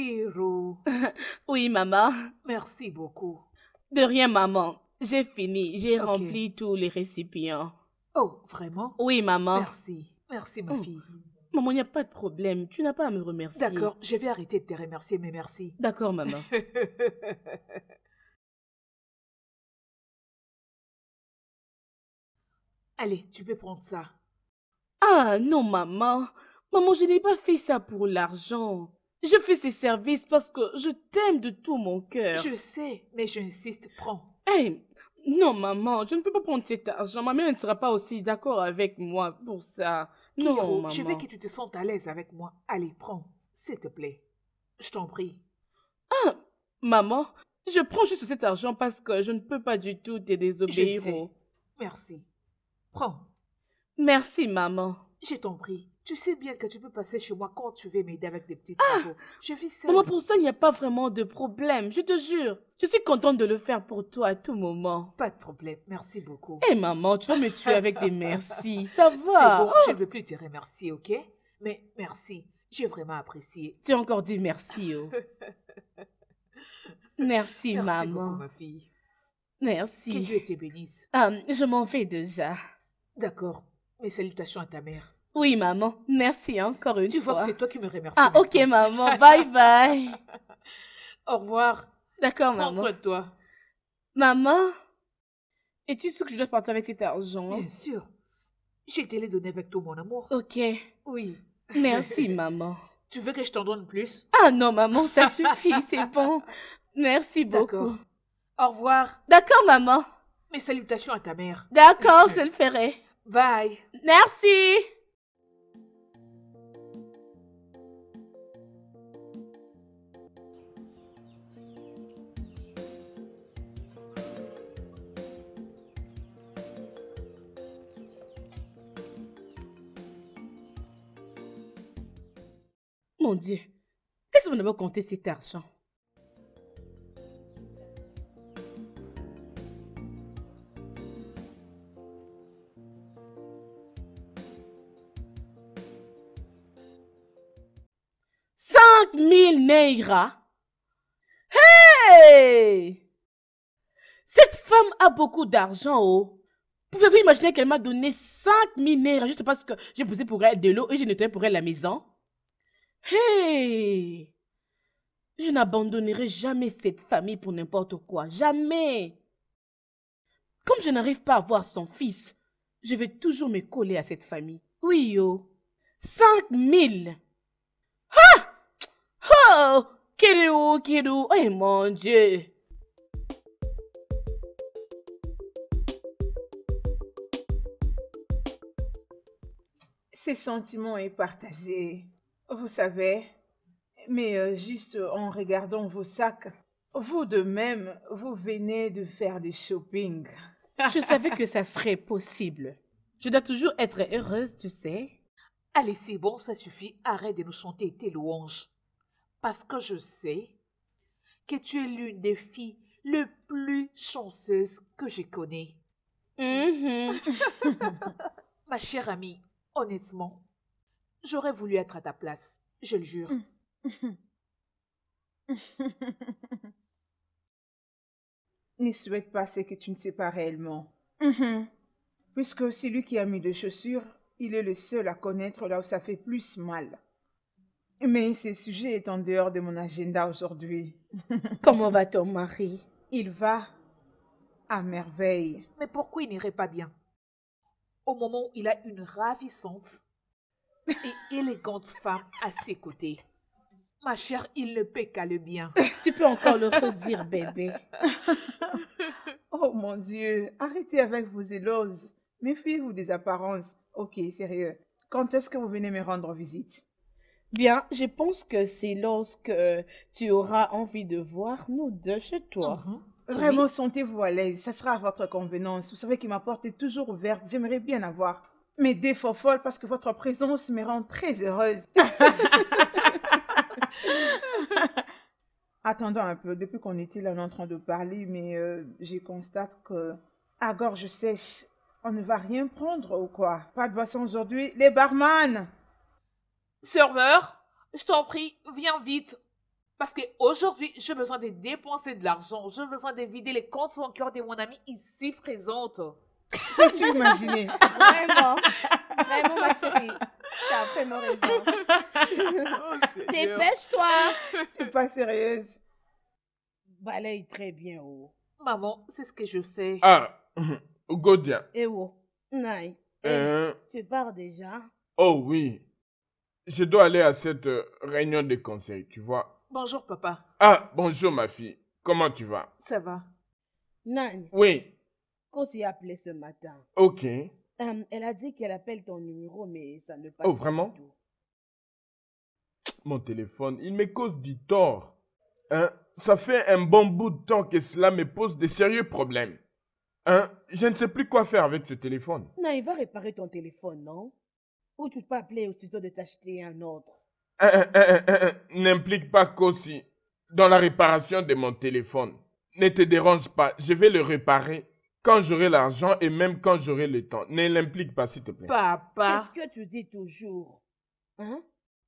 oui, maman. Merci beaucoup. De rien, maman. J'ai fini. J'ai rempli tous les récipients. Oh, vraiment Oui, maman. Merci. Merci, ma oh. fille. Maman, il n'y a pas de problème. Tu n'as pas à me remercier. D'accord, je vais arrêter de te remercier, mais merci. D'accord, maman. Allez, tu peux prendre ça. Ah non, maman. Maman, je n'ai pas fait ça pour l'argent. Je fais ces services parce que je t'aime de tout mon cœur. Je sais, mais j'insiste, prends. Hey, non, maman, je ne peux pas prendre cet argent. Ma mère ne sera pas aussi d'accord avec moi pour ça. non, maman. Je veux que tu te sentes à l'aise avec moi. Allez, prends, s'il te plaît. Je t'en prie. Ah, maman, je prends juste cet argent parce que je ne peux pas du tout te désobéir. Je oh. Merci. Prends. Merci, maman. Je t'en prie. Tu sais bien que tu peux passer chez moi quand tu veux m'aider avec des petits ah! travaux. je vis ça. Maman, pour ça, il n'y a pas vraiment de problème, je te jure. Je suis contente de le faire pour toi à tout moment. Pas de problème, merci beaucoup. Hé eh, maman, tu vas me tuer avec des merci, ça va. C'est Bon, je ne oh! veux plus te remercier, ok Mais merci, j'ai vraiment apprécié. Tu as encore dit merci, oh. merci, maman. ma fille. Merci. Que Dieu te bénisse. Euh, je m'en vais déjà. D'accord, mes salutations à ta mère. Oui, maman. Merci encore une fois. Tu vois que c'est toi qui me remercie. Ah, ok, maman. Bye bye. Au revoir. D'accord, maman. Prends soin de toi. Maman, es-tu sûr que je dois partir avec cet argent Bien sûr. J'ai te donné avec tout mon amour. Ok. Oui. Merci, maman. Tu veux que je t'en donne plus Ah non, maman, ça suffit, c'est bon. Merci beaucoup. Au revoir. D'accord, maman. Mes salutations à ta mère. D'accord, je le ferai. Bye. Merci. mon Dieu, qu'est-ce que vous avez compté cet argent 5000 mille Hey Cette femme a beaucoup d'argent, oh Pouvez-vous imaginer qu'elle m'a donné 5000 Neira juste parce que j'ai posé pour elle de l'eau et j'ai nettoyé pour elle la maison Hey Je n'abandonnerai jamais cette famille pour n'importe quoi. Jamais Comme je n'arrive pas à voir son fils, je vais toujours me coller à cette famille. Oui, yo. Cinq mille Ha, Oh Kidou, oh mon Dieu Ces sentiments est partagé vous savez, mais euh, juste en regardant vos sacs, vous de même, vous venez de faire du shopping. Je savais que ça serait possible. Je dois toujours être heureuse, tu sais. Allez, c'est bon, ça suffit. Arrête de nous chanter tes louanges. Parce que je sais que tu es l'une des filles les plus chanceuses que je connais. Mm-hmm. Ma chère amie, honnêtement, J'aurais voulu être à ta place, je le jure. Ne souhaite pas ce que tu ne sais pas réellement. Puisque c'est lui qui a mis des chaussures, il est le seul à connaître là où ça fait plus mal. Mais ce sujet est en dehors de mon agenda aujourd'hui. Comment va ton mari Il va à merveille. Mais pourquoi il n'irait pas bien Au moment où il a une ravissante et élégante femme à ses côtés. Ma chère, il ne paie qu'à le bien. Tu peux encore le redire, bébé. oh mon Dieu, arrêtez avec vos éloses. Méfiez-vous des apparences. Ok, sérieux. Quand est-ce que vous venez me rendre visite Bien, je pense que c'est lorsque tu auras envie de voir nous deux chez toi. Mhm. Vraiment, sentez-vous à l'aise. Ça sera à votre convenance. Vous savez que ma porte toujours ouverte. J'aimerais bien avoir défauts folles parce que votre présence me rend très heureuse. Attendons un peu. Depuis qu'on était là, en train de parler, mais euh, je constate que à gorge sèche, on ne va rien prendre ou quoi Pas de boisson aujourd'hui. Les barman Serveur, je t'en prie, viens vite. Parce qu'aujourd'hui, j'ai besoin de dépenser de l'argent. J'ai besoin de vider les comptes bancaires de mon ami ici présente. Peux-tu imaginer Vraiment, vraiment ma chérie. T'as vraiment raison. Oh, Dépêche-toi. T'es pas sérieuse. Balaye très bien haut. Oh. Maman, c'est ce que je fais. Ah, Godia. Eh oh, Naï. Eh, euh. Tu pars déjà Oh oui. Je dois aller à cette euh, réunion de conseil, tu vois. Bonjour, papa. Ah, bonjour, ma fille. Comment tu vas Ça va. Naye. Oui, qu'on s'y appelé ce matin. Ok. Hum, elle a dit qu'elle appelle ton numéro, mais ça ne passe oh, pas. Oh, vraiment Mon téléphone, il me cause du tort. Hein. Ça fait un bon bout de temps que cela me pose des sérieux problèmes. Hein? Je ne sais plus quoi faire avec ce téléphone. Non, il va réparer ton téléphone, non Ou tu peux appeler aussitôt de t'acheter un autre hein, hein, N'implique pas Kossi dans la réparation de mon téléphone. Ne te dérange pas, je vais le réparer quand j'aurai l'argent et même quand j'aurai le temps. Ne l'implique pas, s'il te plaît. Papa. quest ce que tu dis toujours. Hein?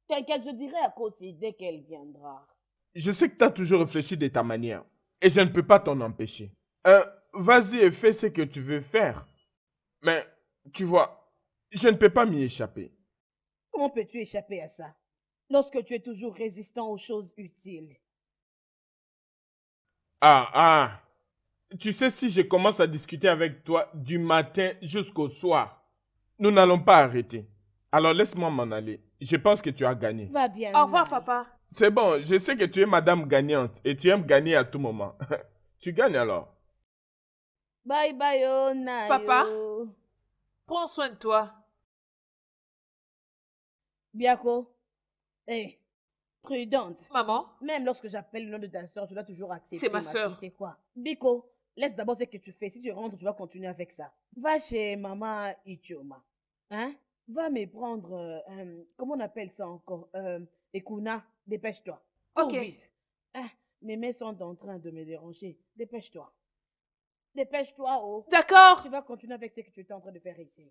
T'inquiète, je dirai à cause dès qu'elle viendra. Je sais que tu as toujours réfléchi de ta manière et je ne peux pas t'en empêcher. Euh, vas-y et fais ce que tu veux faire. Mais tu vois, je ne peux pas m'y échapper. Comment peux-tu échapper à ça lorsque tu es toujours résistant aux choses utiles Ah, ah, tu sais, si je commence à discuter avec toi du matin jusqu'au soir, nous n'allons pas arrêter. Alors laisse-moi m'en aller. Je pense que tu as gagné. Va bien. Au revoir, papa. C'est bon, je sais que tu es madame gagnante et tu aimes gagner à tout moment. tu gagnes alors. Bye bye, oh, Papa, oh. prends soin de toi. Biako, eh, prudente. Maman. Même lorsque j'appelle le nom de ta soeur, tu dois toujours accepter. C'est ma, ma soeur. C'est quoi Biko, Laisse d'abord ce que tu fais. Si tu rentres, tu vas continuer avec ça. Va chez maman Ichioma. Hein? Va me prendre, euh, euh, comment on appelle ça encore? Euh, Ekuna, dépêche-toi. Ok. Hein? mes mains sont en train de me déranger. Dépêche-toi. Dépêche-toi, oh. D'accord. Tu vas continuer avec ce que tu es en train de faire ici.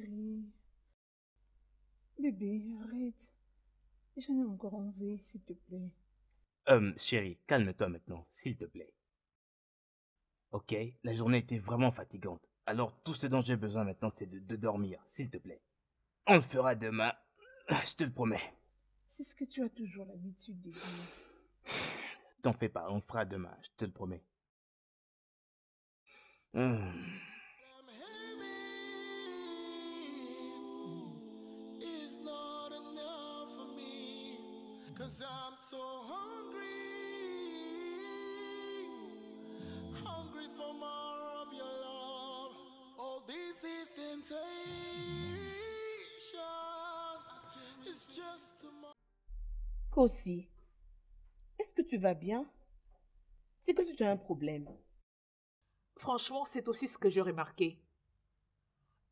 chérie. Bébé, arrête. J'en ai encore envie, s'il te plaît. Hum, chérie, calme-toi maintenant, s'il te plaît. Ok, la journée était vraiment fatigante. Alors tout ce dont j'ai besoin maintenant, c'est de, de dormir, s'il te plaît. On le fera demain, je te le promets. C'est ce que tu as toujours l'habitude de dire. T'en fais pas, on le fera demain, je te le promets. Hum. Cause I'm so hungry, hungry for more of your love. All this is temptation. It's just est-ce que tu vas bien? C'est que tu as un problème. Franchement, c'est aussi ce que j'ai remarqué.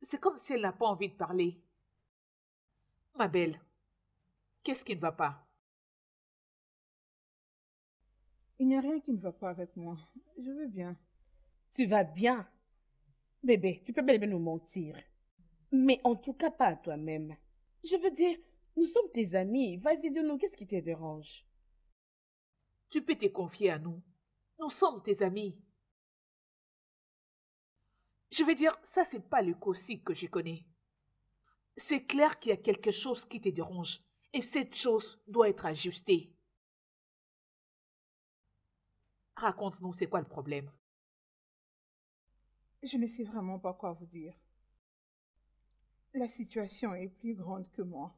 C'est comme si elle n'a pas envie de parler. Ma belle, qu'est-ce qui ne va pas Il n'y a rien qui ne va pas avec moi. Je veux bien. Tu vas bien Bébé, tu peux bien nous mentir. Mais en tout cas pas à toi-même. Je veux dire, nous sommes tes amis. Vas-y, dis-nous, qu'est-ce qui te dérange Tu peux te confier à nous. Nous sommes tes amis. Je veux dire, ça, c'est pas le Cosy que je connais. C'est clair qu'il y a quelque chose qui te dérange et cette chose doit être ajustée. Raconte-nous, c'est quoi le problème Je ne sais vraiment pas quoi vous dire. La situation est plus grande que moi.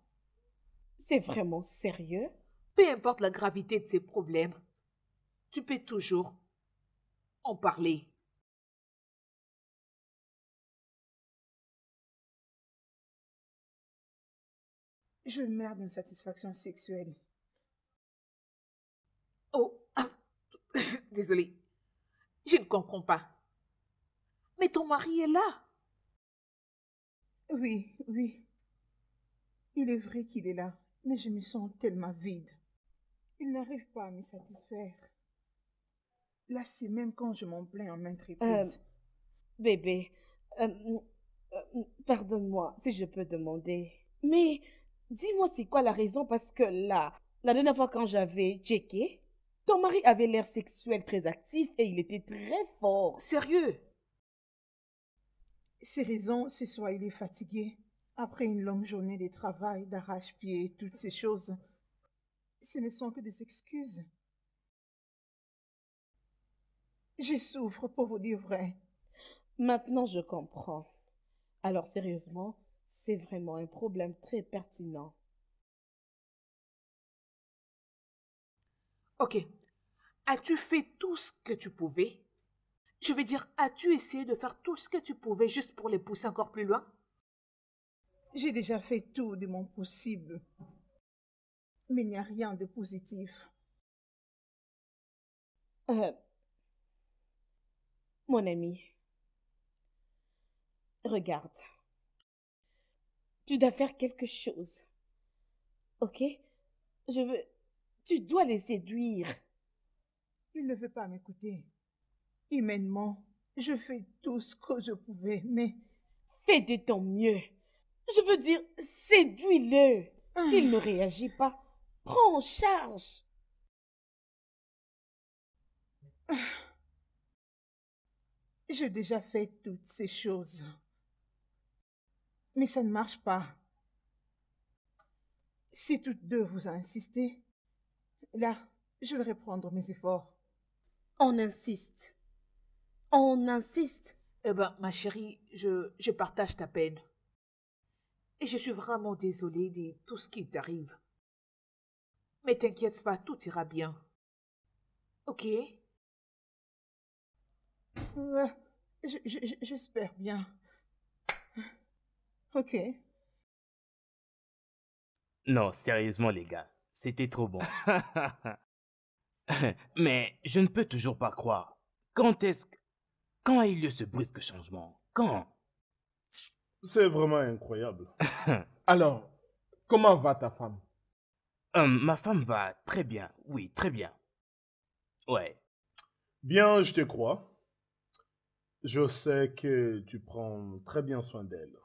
C'est vraiment sérieux Peu importe la gravité de ces problèmes, tu peux toujours en parler. Je meurs d'une satisfaction sexuelle. Oh, Désolée, je ne comprends pas. Mais ton mari est là. Oui, oui. Il est vrai qu'il est là, mais je me sens tellement vide. Il n'arrive pas à me satisfaire. Là, c'est même quand je m'en plains en maintes euh, bébé, euh, euh, pardonne-moi si je peux demander. Mais dis-moi c'est quoi la raison parce que là, la dernière fois quand j'avais checké, ton mari avait l'air sexuel très actif et il était très fort. Sérieux C'est raisons, ce soit il est fatigué. Après une longue journée de travail, d'arrache-pied toutes ces choses, ce ne sont que des excuses. Je souffre pour vous dire vrai. Maintenant, je comprends. Alors, sérieusement, c'est vraiment un problème très pertinent. Ok, As-tu fait tout ce que tu pouvais Je veux dire, as-tu essayé de faire tout ce que tu pouvais juste pour les pousser encore plus loin J'ai déjà fait tout de mon possible. Mais il n'y a rien de positif. Euh, mon ami, regarde. Tu dois faire quelque chose. Ok Je veux... Tu dois les séduire. Il ne veut pas m'écouter. Humainement, je fais tout ce que je pouvais, mais... Fais de ton mieux. Je veux dire, séduis-le. Ah. S'il ne réagit pas, prends en charge. Ah. J'ai déjà fait toutes ces choses. Mais ça ne marche pas. Si toutes deux vous insistez, insisté, là, je vais reprendre mes efforts. On insiste. On insiste. Eh ben, ma chérie, je, partage ta peine. Et je suis vraiment désolée de tout ce qui t'arrive. Mais t'inquiète pas, tout ira bien. Ok J'espère bien. Ok. Non, sérieusement les gars, c'était trop bon. Mais je ne peux toujours pas croire. Quand est-ce que... Quand a eu lieu ce brusque changement Quand C'est vraiment incroyable. Alors, comment va ta femme euh, Ma femme va très bien, oui, très bien. Ouais. Bien, je te crois. Je sais que tu prends très bien soin d'elle.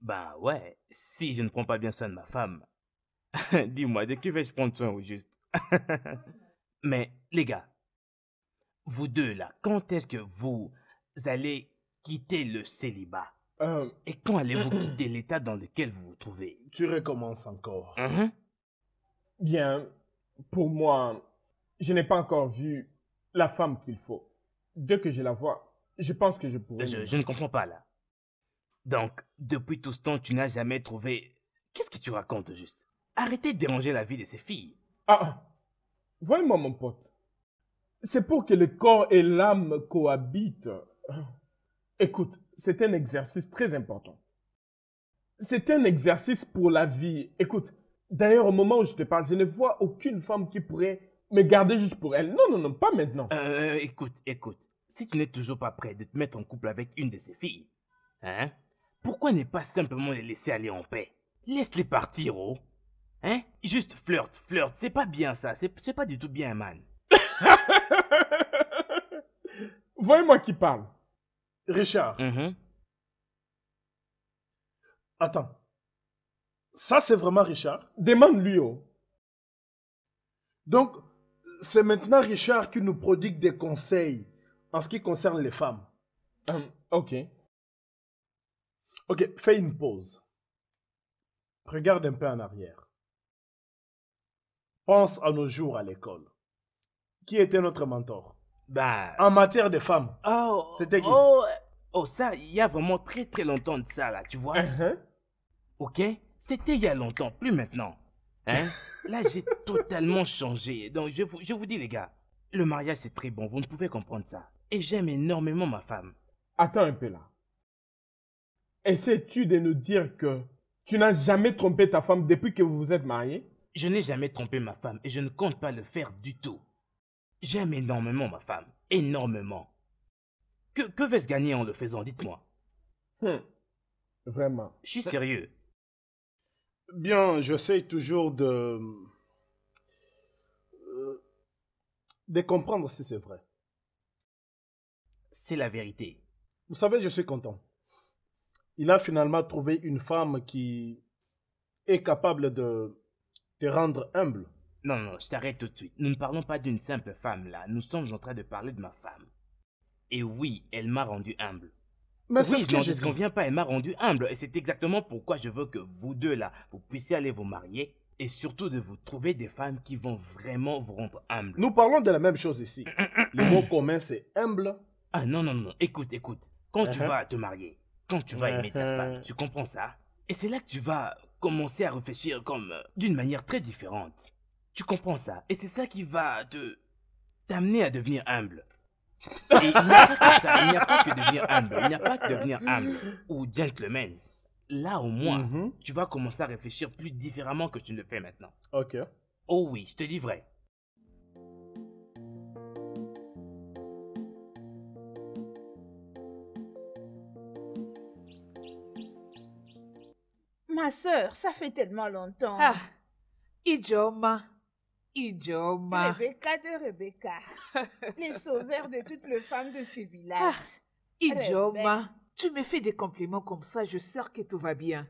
Bah ouais, si je ne prends pas bien soin de ma femme. Dis-moi, de qui vais-je prendre soin au juste mais les gars, vous deux là, quand est-ce que vous allez quitter le célibat euh. Et quand allez-vous quitter l'état dans lequel vous vous trouvez Tu recommences encore. Uh-huh. Bien, pour moi, je n'ai pas encore vu la femme qu'il faut. Dès que je la vois, je pense que je pourrais. Je, je ne comprends pas là. Donc, depuis tout ce temps, tu n'as jamais trouvé. Qu'est-ce que tu racontes juste Arrêtez de déranger la vie de ces filles. Ah, Voyez-moi, mon pote. C'est pour que le corps et l'âme cohabitent. Écoute, c'est un exercice très important. C'est un exercice pour la vie. Écoute, d'ailleurs, au moment où je te parle, je ne vois aucune femme qui pourrait me garder juste pour elle. Non, non, non, pas maintenant. Euh, euh, euh, écoute, écoute. Si tu n'es toujours pas prêt de te mettre en couple avec une de ces filles, hein, pourquoi ne pas simplement les laisser aller en paix Laisse-les partir, oh Hein? Juste flirt, flirt, C'est pas bien ça. C'est pas du tout bien, man. Voyez-moi qui parle. Richard. Mm-hmm. Attends. Ça, c'est vraiment Richard Demande-lui, oh. Donc, c'est maintenant Richard qui nous prodigue des conseils en ce qui concerne les femmes. Euh, ok. Ok, fais une pause. Regarde un peu en arrière. Pense à nos jours à l'école. Qui était notre mentor bah... En matière de femme, Oh, C'était qui oh, oh, ça, il y a vraiment très très longtemps de ça, là, tu vois. Uh-huh. Ok C'était il y a longtemps, plus maintenant. Hein Là, j'ai totalement changé. Donc, je vous, je vous dis, les gars, le mariage, c'est très bon. Vous ne pouvez comprendre ça. Et j'aime énormément ma femme. Attends un peu, là. Essaies-tu de nous dire que tu n'as jamais trompé ta femme depuis que vous vous êtes mariés je n'ai jamais trompé ma femme et je ne compte pas le faire du tout. J'aime énormément ma femme, énormément. Que, vais-je gagner en le faisant, dites-moi hum, Vraiment. Je suis sérieux. Bien, j'essaie toujours de... Euh, de comprendre si c'est vrai. C'est la vérité. Vous savez, je suis content. Il a finalement trouvé une femme qui est capable de te rendre humble. Non, non, je t'arrête tout de suite. Nous ne parlons pas d'une simple femme là. Nous sommes en train de parler de ma femme. Et oui, elle m'a rendu humble. Mais oui, ce que je ne pas, elle m'a rendu humble. Et c'est exactement pourquoi je veux que vous deux là, vous puissiez aller vous marier et surtout de vous trouver des femmes qui vont vraiment vous rendre humble. Nous parlons de la même chose ici. Le mot commun, c'est humble. Ah non, non, non, écoute, écoute. Quand tu uh-huh. vas te marier, quand tu vas aimer ta uh-huh. femme, tu comprends ça Et c'est là que tu vas commencer à réfléchir comme euh, d'une manière très différente. Tu comprends ça Et c'est ça qui va te t'amener à devenir humble. Et il n'y a pas que ça, il n'y a pas que devenir humble, il n'y a pas que devenir humble ou gentleman. Là au moins, mm-hmm. tu vas commencer à réfléchir plus différemment que tu ne le fais maintenant. Ok. Oh oui, je te dis vrai. Ma sœur, ça fait tellement longtemps. Ah, Ijoma, Rebecca de Rebecca, les sauveurs de toutes les femmes de ce village. Ah, tu me fais des compliments comme ça, j'espère que tout va bien.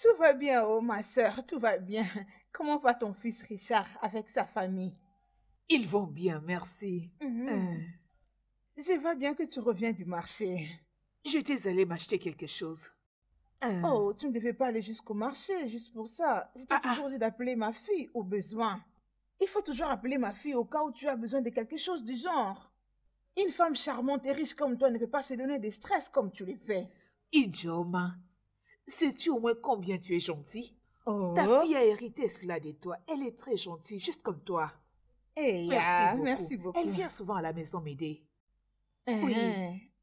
Tout va bien, oh ma sœur, tout va bien. Comment va ton fils Richard avec sa famille Ils vont bien, merci. Mhm. Euh. Je vois bien que tu reviens du marché. Je t'ai m'acheter quelque chose. Euh. Oh, tu ne devais pas aller jusqu'au marché juste pour ça. J'étais ah, ah, toujours dit d'appeler ma fille au besoin. Il faut toujours appeler ma fille au cas où tu as besoin de quelque chose du genre. Une femme charmante et riche comme toi ne peut pas se donner des stress comme tu le fais. Idioma, sais-tu au moins combien tu es gentil Ta oh. fille a hérité cela de toi. Elle est très gentille, juste comme toi. Eh, merci, beaucoup. merci beaucoup. Elle vient souvent à la maison m'aider. Eh, oui.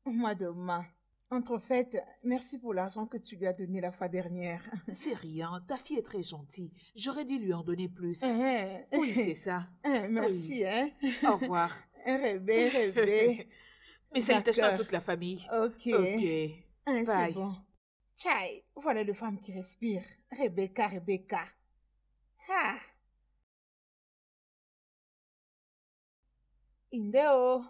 Moi demain. Entre fait, merci pour l'argent que tu lui as donné la fois dernière. C'est rien, ta fille est très gentille. J'aurais dû lui en donner plus. Eh, eh, oui, eh, c'est ça. merci, hein. Au revoir. Rebecca. Rébé. Mais ça à toute la famille. Ok. Ok. c'est bon. Tchai, voilà le femme qui respire. Rebecca, Rebecca. Ha! Indeo!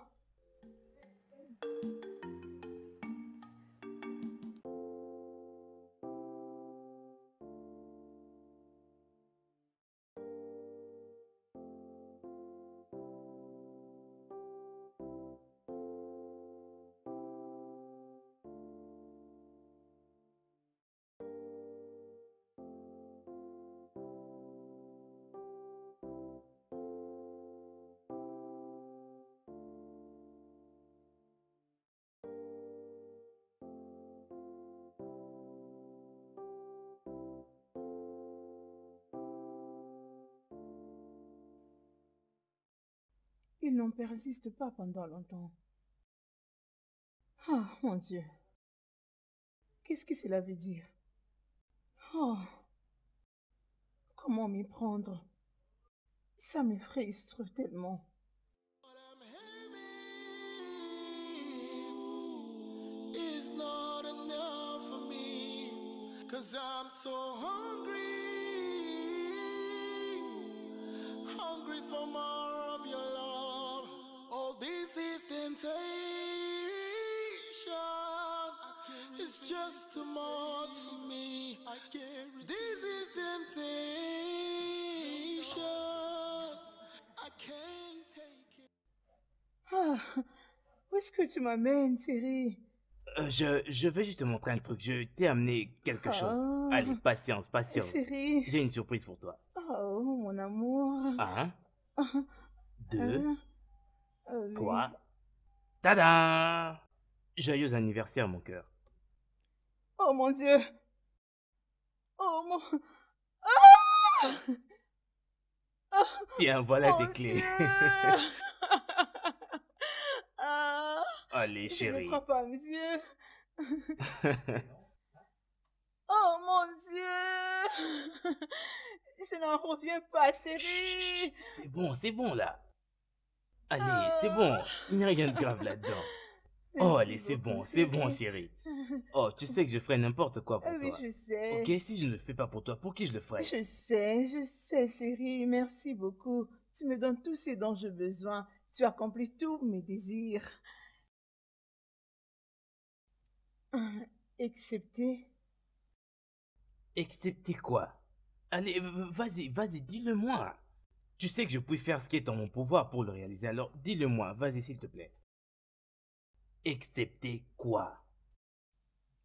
il n'en persiste pas pendant longtemps. Ah, mon Dieu. Qu'est-ce que cela veut dire Oh Comment m'y prendre Ça me frustre tellement. temptation is just too much for me. This is temptation. I can't take it. Ah, où est-ce que tu m'amènes, Thierry? Euh, je, je vais juste te montrer un truc. Je t'ai amené quelque ah. chose. Oh. Allez, patience, patience. Chérie. J'ai une surprise pour toi. Oh, mon amour. Un, ah. deux, ah. trois, Tada Joyeux anniversaire, mon cœur. Oh mon Dieu Oh mon... Tiens, ah voilà des oh, clés. Ah Allez, chérie. Je ne crois pas, oh mon Dieu Je n'en reviens pas, chérie. C'est bon, c'est bon là. Allez, c'est bon. Il n'y a rien de grave là-dedans. Oh, allez, c'est bon, c'est bon, chérie. Oh, tu sais que je ferai n'importe quoi pour ah, toi. Oui, je sais. Ok, si je ne le fais pas pour toi, pour qui je le ferai Je sais, je sais, chérie. Merci beaucoup. Tu me donnes tout ce dont j'ai besoin. Tu accomplis tous mes désirs. Excepté. Excepté quoi Allez, vas-y, vas-y, dis-le-moi. Tu sais que je puis faire ce qui est en mon pouvoir pour le réaliser, alors dis-le-moi, vas-y s'il te plaît. Excepté quoi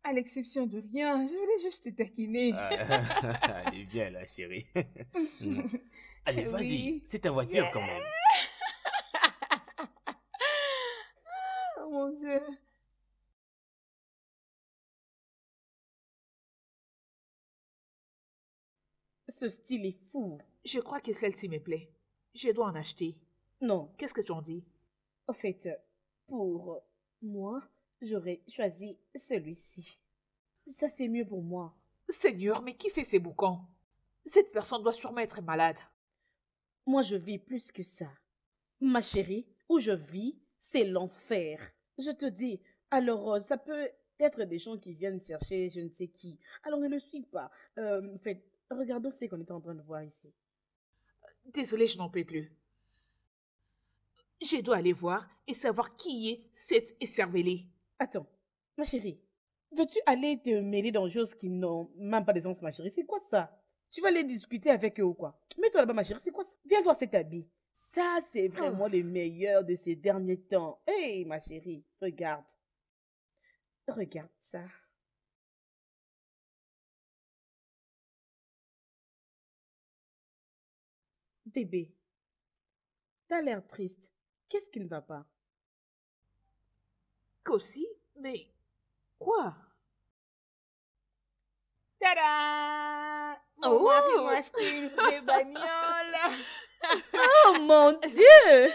À l'exception de rien, je voulais juste te taquiner. Allez, ah, viens là, chérie. Allez, vas-y, c'est ta voiture quand même. oh mon Dieu. Ce style est fou. Je crois que celle-ci me plaît. Je dois en acheter. Non. Qu'est-ce que tu en dis Au fait, pour moi, j'aurais choisi celui-ci. Ça, c'est mieux pour moi. Seigneur, mais qui fait ces bouquins? Cette personne doit sûrement être malade. Moi, je vis plus que ça. Ma chérie, où je vis, c'est l'enfer. Je te dis, alors euh, ça peut être des gens qui viennent chercher je ne sais qui. Alors ne le suis pas. Euh, faites Regardons ce qu'on est en train de voir ici. Désolée, je n'en peux plus. Je dois aller voir et savoir qui est cette écervelée. Attends, ma chérie, veux-tu aller te mêler dans choses qui n'ont même pas de sens, ma chérie C'est quoi ça Tu vas aller discuter avec eux ou quoi Mets-toi là-bas, ma chérie, c'est quoi ça Viens voir cet habit. Ça, c'est oh. vraiment le meilleur de ces derniers temps. Hé, ma chérie, regarde. Regarde ça. Bébé, t'as l'air triste. Qu'est-ce qui ne va pas Qu'aussi Mais quoi Tada Oh acheté une vraie bagnole Oh mon Dieu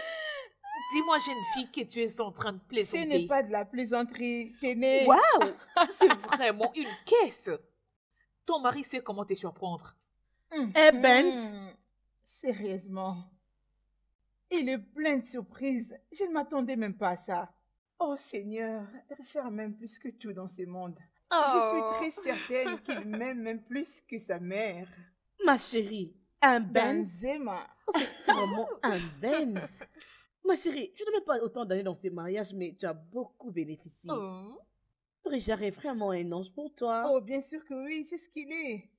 Dis-moi, jeune fille, que tu es en train de plaisanter. Ce n'est pas de la plaisanterie, Téné. Waouh C'est vraiment une caisse. Ton mari sait comment te surprendre. Hum. Eh ben, hum. Sérieusement. Il est plein de surprises. Je ne m'attendais même pas à ça. Oh Seigneur, Richard m'aime plus que tout dans ce monde. Je suis oh. très certaine qu'il m'aime même plus que sa mère. Ma chérie, un Benzema C'est vraiment un Benz. Ma chérie, tu ne mets pas autant d'années dans ces mariages, mais tu as beaucoup bénéficié. Oh. Richard est vraiment un ange pour toi. Oh, bien sûr que oui, c'est ce qu'il est.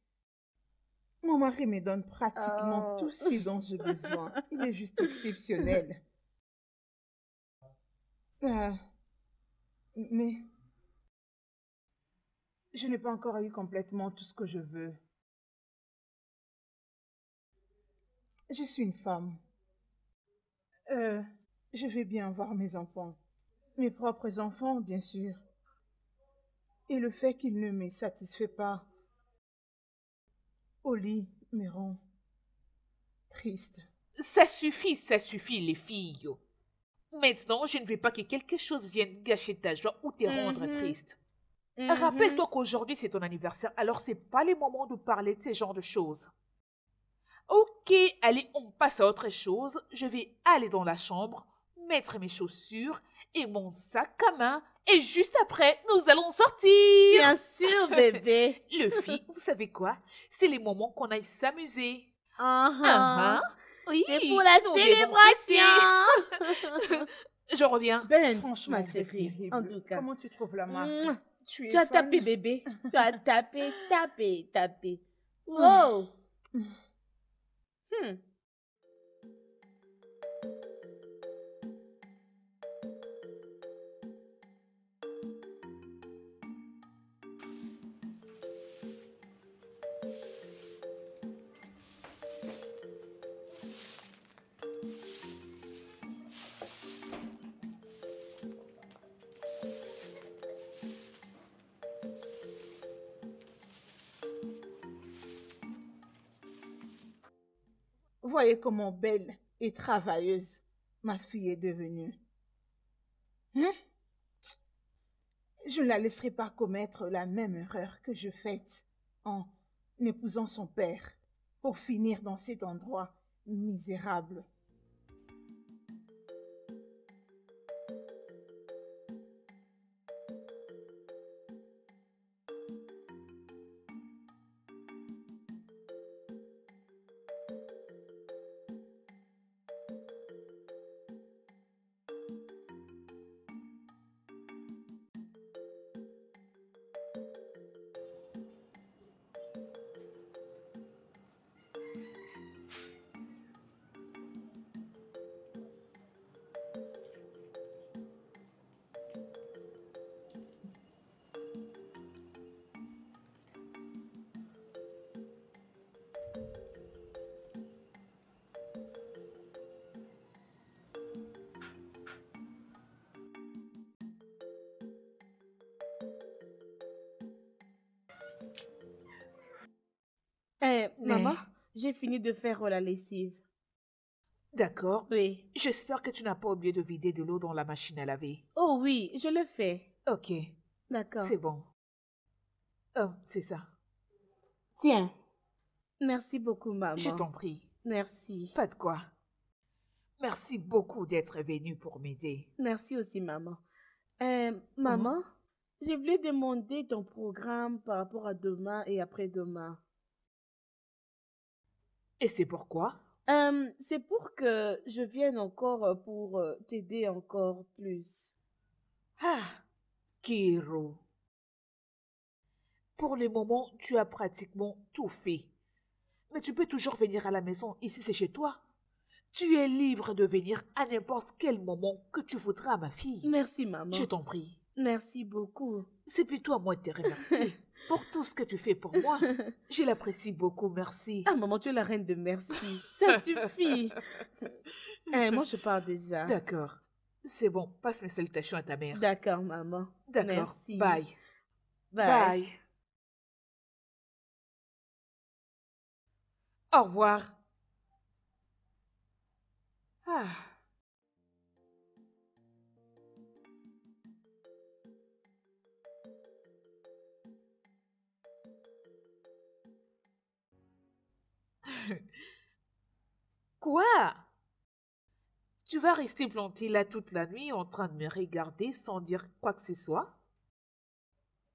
Mon mari me donne pratiquement oh. tout ce dont j'ai besoin. Il est juste exceptionnel. Euh, mais je n'ai pas encore eu complètement tout ce que je veux. Je suis une femme. Euh, je vais bien voir mes enfants. Mes propres enfants, bien sûr. Et le fait qu'il ne me satisfait pas Triste. Ça suffit, ça suffit, les filles. Maintenant, je ne veux pas que quelque chose vienne gâcher ta joie ou te rendre mhm. triste. Mhm. Rappelle-toi qu'aujourd'hui c'est ton anniversaire, alors c'est pas le moment de parler de ce genre de choses. Ok, allez, on passe à autre chose. Je vais aller dans la chambre, mettre mes chaussures et mon sac à main et juste après, nous allons sortir. Bien sûr, bébé. Luffy, vous savez quoi C'est les moments qu'on aille s'amuser. Uh-huh. Uh-huh. c'est pour la célébration. Je reviens. Ben, franchement, c'est terrible. En tout cas. Comment tu trouves la marque Tu, as tapé, bébé. tu as tapé, tapé, tapé. Wow. Hmm. Voyez comment belle et travailleuse ma fille est devenue. Hein? Je ne la laisserai pas commettre la même erreur que je faite en épousant son père pour finir dans cet endroit misérable. Eh, maman, j'ai fini de faire euh, la lessive. D'accord. Oui. J'espère que tu n'as pas oublié de vider de l'eau dans la machine à laver. Oh oui, je le fais. Ok. D'accord. C'est bon. Oh, c'est ça. Tiens. Merci beaucoup, maman. Je t'en prie. Merci. Pas de quoi. Merci beaucoup d'être venue pour m'aider. Merci aussi, maman. Euh, maman, je voulais demander ton programme par rapport à demain et après-demain. Et c'est pourquoi C'est pour que je vienne encore euh, pour euh, t'aider encore plus. Ah, Kiro. Pour le moment, tu as pratiquement tout fait. Mais tu peux toujours venir à la maison, ici c'est chez toi. Tu es libre de venir à n'importe quel moment que tu voudras, ma fille. Merci, maman. Je t'en prie. Merci beaucoup. C'est plutôt à moi de te remercier. pour tout ce que tu fais pour moi. Je l'apprécie beaucoup, merci. Ah, maman, tu es la reine de merci. Ça suffit. eh, moi, je pars déjà. D'accord. C'est bon, passe mes salutations à ta mère. D'accord, maman. D'accord. Merci. Bye. Bye. Bye. Au revoir. Ah. Quoi Tu vas rester planté là toute la nuit en train de me regarder sans dire quoi que ce soit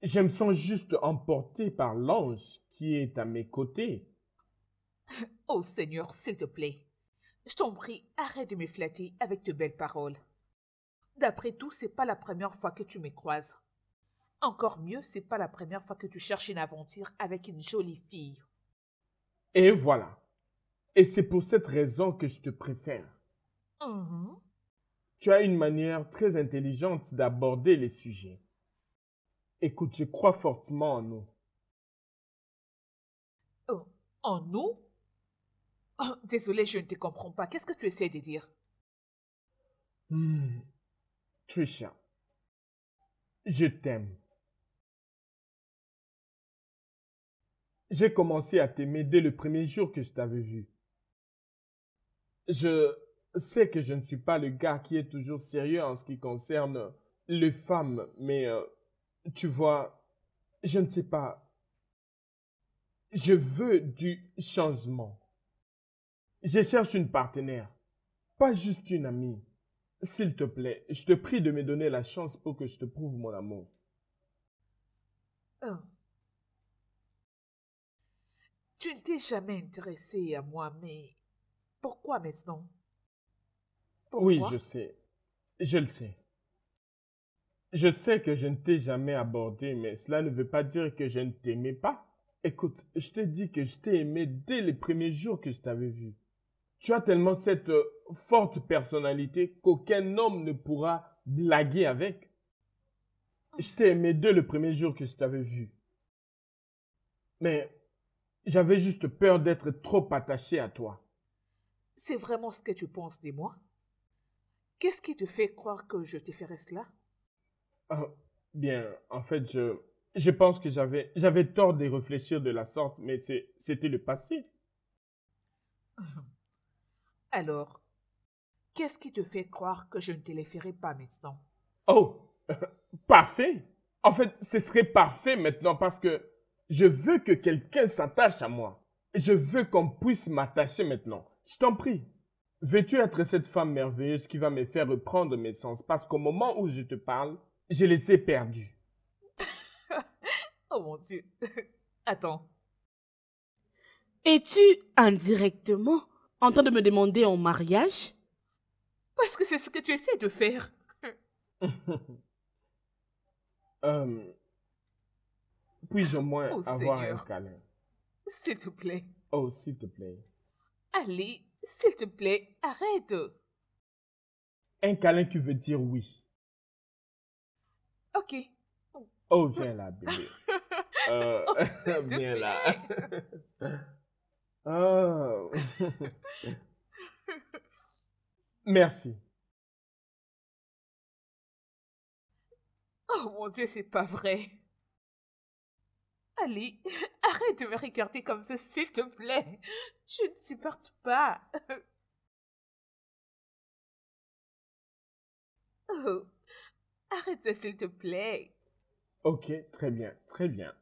Je me sens juste emporté par l'ange qui est à mes côtés. oh Seigneur, s'il te plaît, je t'en prie, arrête de me flatter avec de belles paroles. D'après tout, c'est pas la première fois que tu me croises. Encore mieux, c'est pas la première fois que tu cherches une aventure avec une jolie fille. Et voilà. Et c'est pour cette raison que je te préfère. Mm-hmm. Tu as une manière très intelligente d'aborder les sujets. Écoute, je crois fortement en nous. Oh, en nous oh, Désolée, je ne te comprends pas. Qu'est-ce que tu essaies de dire hmm. Trisha, je t'aime. J'ai commencé à t'aimer dès le premier jour que je t'avais vu. Je sais que je ne suis pas le gars qui est toujours sérieux en ce qui concerne les femmes, mais euh, tu vois, je ne sais pas. Je veux du changement. Je cherche une partenaire, pas juste une amie. S'il te plaît, je te prie de me donner la chance pour que je te prouve mon amour. Tu ne t'es jamais intéressé à moi, mais pourquoi maintenant Oui, je sais. Je le sais. Je sais que je ne t'ai jamais abordé, mais cela ne veut pas dire que je ne t'aimais pas. Écoute, je t'ai dit que je t'ai aimé dès le premier jour que je t'avais vu. Tu as tellement cette euh, forte personnalité qu'aucun homme ne pourra blaguer avec. Je t'ai aimé dès le premier jour que je t'avais vu. Mais j'avais juste peur d'être trop attaché à toi. C'est vraiment ce que tu penses de moi Qu'est-ce qui te fait croire que je te ferais cela oh, Bien, en fait, je, je pense que j'avais, tort de réfléchir de la sorte, mais c'était le passé. Alors, qu'est-ce qui te fait croire que je ne te les ferais pas maintenant Oh, parfait. En fait, ce serait parfait maintenant parce que je veux que quelqu'un s'attache à moi. Je veux qu'on puisse m'attacher maintenant. Je t'en prie. Veux-tu être cette femme merveilleuse qui va me faire reprendre mes sens parce qu'au moment où je te parle, je les ai perdus. oh mon Dieu. Attends. Es-tu indirectement en train de me demander en mariage Parce que c'est ce que tu essaies de faire. euh, puis-je au moins oh, avoir un câlin S'il te plaît. Oh, s'il te plaît. Allez, s'il te plaît, arrête. Un câlin, tu veux dire oui. Ok. Oh, viens là, bébé. euh, oh, viens là. oh. Merci. Oh mon Dieu, c'est pas vrai. Allez, arrête de me regarder comme ça, s'il te plaît. Je ne supporte pas. Oh, arrête ça, s'il te plaît. Ok, très bien, très bien.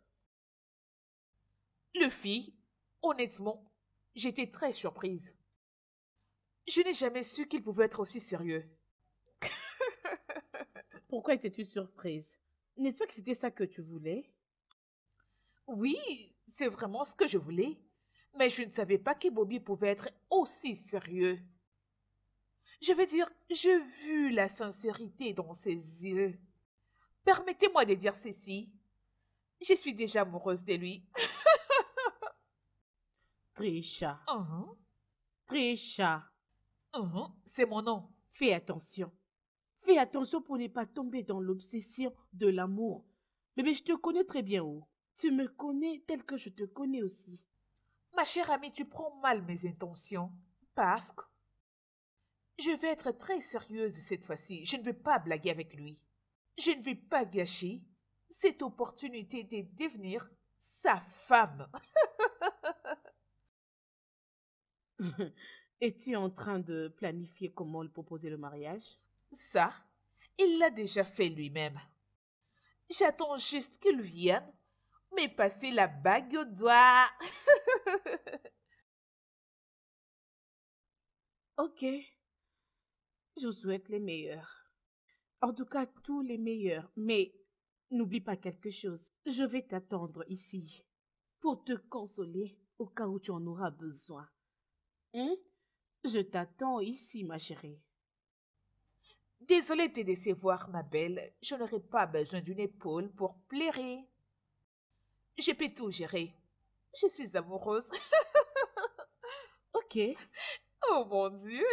Luffy, honnêtement, j'étais très surprise. Je n'ai jamais su qu'il pouvait être aussi sérieux. Pourquoi étais-tu surprise N'est-ce pas que c'était ça que tu voulais oui, c'est vraiment ce que je voulais. Mais je ne savais pas que Bobby pouvait être aussi sérieux. Je veux dire, j'ai vu la sincérité dans ses yeux. Permettez-moi de dire ceci. Je suis déjà amoureuse de lui. Trisha. Uh-huh. Trisha. Uh-huh, c'est mon nom. Fais attention. Fais attention pour ne pas tomber dans l'obsession de l'amour. Mais je te connais très bien, où. Oh. Tu me connais tel que je te connais aussi. Ma chère amie, tu prends mal mes intentions. Parce que... Je vais être très sérieuse cette fois-ci. Je ne vais pas blaguer avec lui. Je ne vais pas gâcher cette opportunité de devenir sa femme. Es-tu en train de planifier comment lui proposer le mariage Ça, il l'a déjà fait lui-même. J'attends juste qu'il vienne mais passez la bague au doigt. ok. Je souhaite les meilleurs. En tout cas, tous les meilleurs. Mais n'oublie pas quelque chose. Je vais t'attendre ici pour te consoler au cas où tu en auras besoin. Hein? Je t'attends ici, ma chérie. Désolée de te décevoir, ma belle. Je n'aurai pas besoin d'une épaule pour pleurer. Je peux tout gérer. Je suis amoureuse. ok. Oh mon Dieu.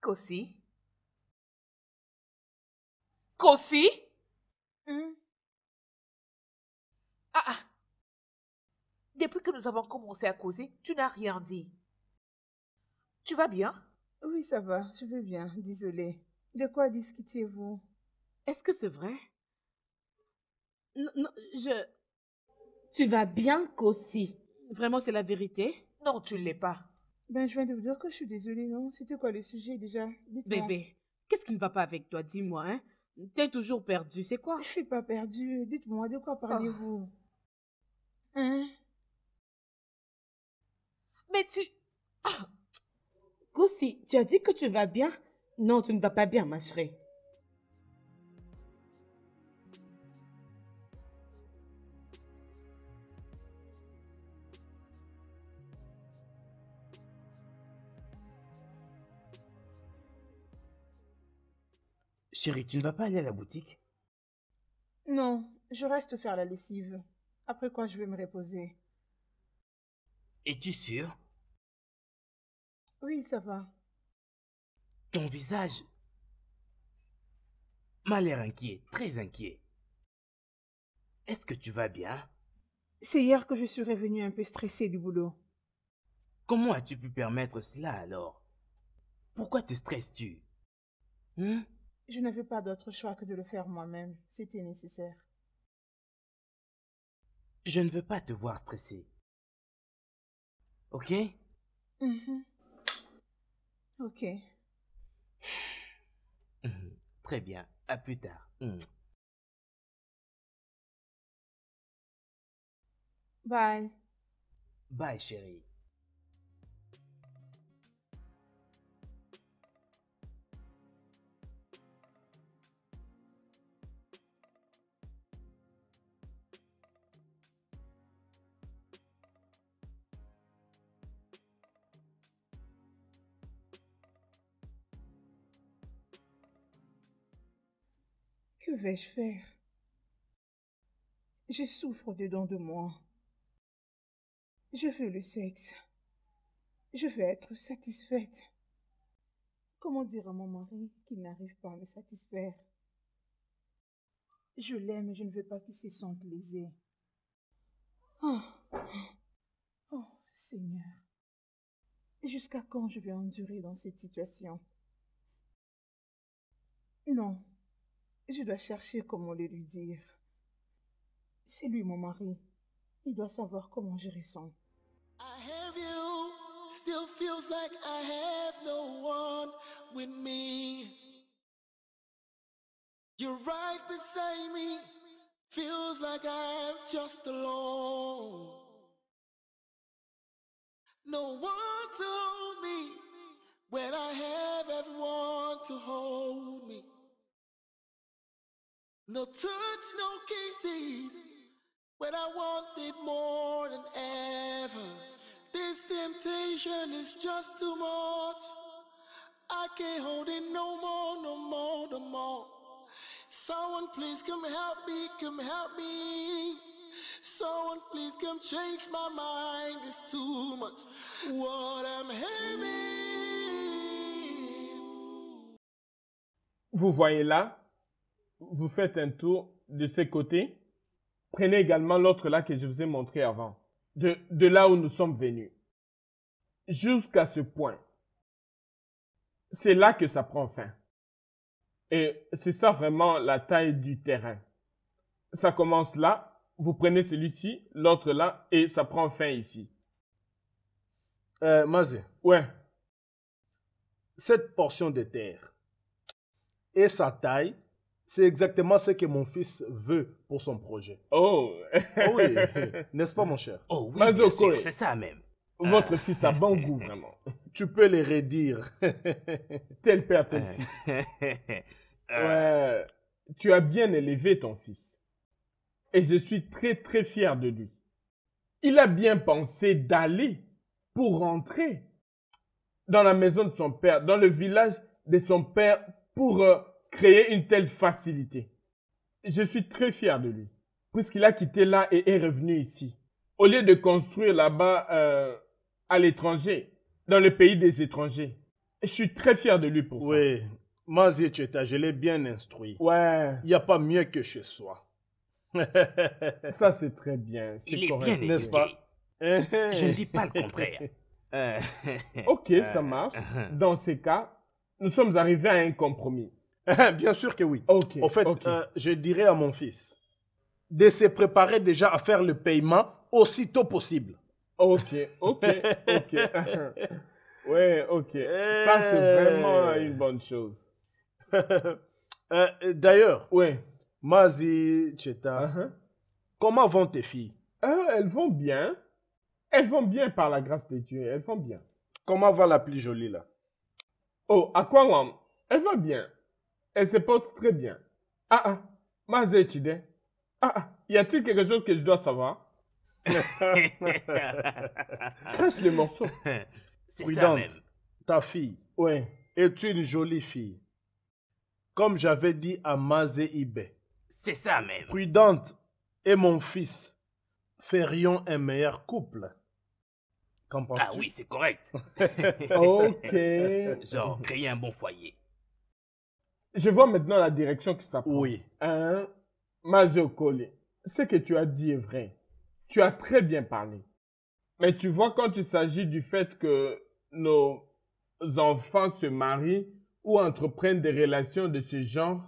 Kofi Kofi hmm. Ah ah Depuis que nous avons commencé à causer, tu n'as rien dit. Tu vas bien oui, ça va, je vais bien, désolée. De quoi discutiez-vous Est-ce que c'est vrai non, je... Tu vas bien, qu'aussi Vraiment, c'est la vérité Non, tu ne l'es pas. Ben, je viens de vous dire que je suis désolée, non C'était quoi le sujet déjà Bébé, qu'est-ce qui ne va pas avec toi Dis-moi, hein T'es toujours perdue, c'est quoi Je suis pas perdue. Dites-moi, de quoi parlez-vous ah. Hein Mais tu... Ah, Koussi, tu as dit que tu vas bien Non, tu ne vas pas bien, ma chérie. Chérie, tu ne vas pas aller à la boutique Non, je reste faire la lessive. Après quoi, je vais me reposer. Es-tu sûre oui, ça va. Ton visage m'a l'air inquiet, très inquiet. Est-ce que tu vas bien C'est hier que je suis revenue un peu stressée du boulot. Comment as-tu pu permettre cela alors Pourquoi te stresses-tu hein? Je n'avais pas d'autre choix que de le faire moi-même. C'était nécessaire. Je ne veux pas te voir stressée. Ok mm-hmm. Ok. Très bien. À plus tard. Hmm. Bye. Bye, chérie. Que vais-je faire Je souffre dedans de moi. Je veux le sexe. Je veux être satisfaite. Comment dire à mon mari qu'il n'arrive pas à me satisfaire Je l'aime et je ne veux pas qu'il se sente lésé. Oh, oh Seigneur, jusqu'à quand je vais endurer dans cette situation Non, je dois chercher comment le lui dire. C'est lui mon mari. Il doit savoir comment je ressens. I have you. Still feels like I have no one with me. You're right beside me. Feels like I'm just alone. No one told me when I have everyone to hold me. No touch, no kisses. When I want it more than ever. This temptation is just too much. I can't hold it no more, no more, no more. Someone please come help me, come help me. Someone please come change my mind. It's too much. What I'm having. Vous voyez là, vous faites un tour de ce côtés. Prenez également l'autre là que je vous ai montré avant, de, de là où nous sommes venus. Jusqu'à ce point. C'est là que ça prend fin. Et c'est ça vraiment la taille du terrain. Ça commence là, vous prenez celui-ci, l'autre là, et ça prend fin ici. Euh, Mazé. Ouais. Cette portion de terre et sa taille c'est exactement ce que mon fils veut pour son projet. Oh, oh oui, n'est-ce pas mon cher Oh oui, c'est ça même. Votre ah. fils a bon goût, vraiment. Tu peux le redire. tel père, tel ah. fils. Ouais, tu as bien élevé ton fils. Et je suis très, très fier de lui. Il a bien pensé d'aller pour rentrer dans la maison de son père, dans le village de son père, pour euh, Créer une telle facilité. Je suis très fier de lui, puisqu'il a quitté là et est revenu ici. Au lieu de construire là-bas euh, à l'étranger, dans le pays des étrangers. Je suis très fier de lui pour ça. Oui, Mazie Cheta, je l'ai bien instruit. Ouais. Il n'y a pas mieux que chez soi. ça, c'est très bien. C'est correct, n'est-ce pas Je ne dis pas le contraire. ok, ça marche. Euh, dans ces cas, nous sommes arrivés à un compromis. Bien sûr que oui. Au en fait, euh, je dirais à mon fils de se préparer déjà à faire le paiement aussitôt possible. Ok, ok, ok. ouais, ok. Ça, c'est euh. vraiment une bonne chose. Euh, d'ailleurs, ouais. Mazi, Cheta, uh-huh. comment vont tes filles ah, Elles vont bien. Elles vont bien par la grâce de Dieu. Elles vont bien. Comment va la plus jolie là Oh, à quoi Elle va bien. Elle se porte très bien. Ah ah, Mazé Ah ah, y a-t-il quelque chose que je dois savoir Crache les morceaux. Prudente, ça Ta fille oui. est une jolie fille. Comme j'avais dit à Mazé Ibé. C'est ça même. Prudente et mon fils ferions un meilleur couple. Qu'en tu Ah oui, c'est correct. ok. Genre, créer un bon foyer. Je vois maintenant la direction qui s'appelle. Oui. Hein, Mazokole, ce que tu as dit est vrai. Tu as très bien parlé. Mais tu vois, quand il s'agit du fait que nos enfants se marient ou entreprennent des relations de ce genre,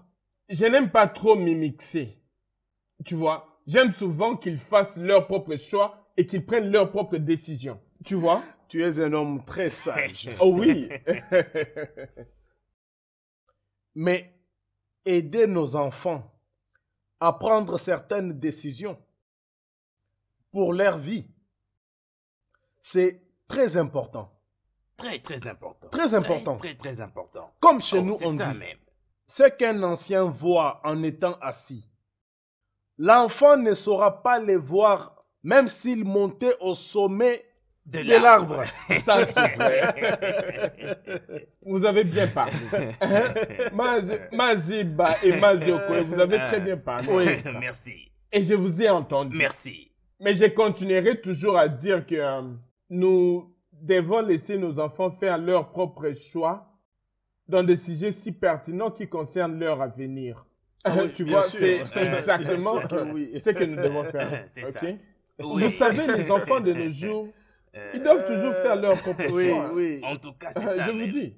je n'aime pas trop m'y mixer. Tu vois, j'aime souvent qu'ils fassent leurs propres choix et qu'ils prennent leurs propres décisions. Tu vois Tu es un homme très sage. oh oui mais aider nos enfants à prendre certaines décisions pour leur vie, c'est très important. Très, très important. Très important. Très, très, important. Comme chez oh, nous, on dit, même. ce qu'un ancien voit en étant assis, l'enfant ne saura pas les voir même s'il montait au sommet de l'arbre. Ça, c'est vous avez bien parlé. Hein? Maziba et Mazioko, vous avez très bien parlé. Oui, merci. Et je vous ai entendu. Merci. Mais je continuerai toujours à dire que euh, nous devons laisser nos enfants faire leurs propres choix dans des sujets si pertinents qui concernent leur avenir. Ah tu vois, c'est exactement ce que nous devons faire. Vous savez, les enfants de nos jours euh, Ils doivent toujours faire leur composition. Hein. oui, En tout cas, ah, Je vous dis.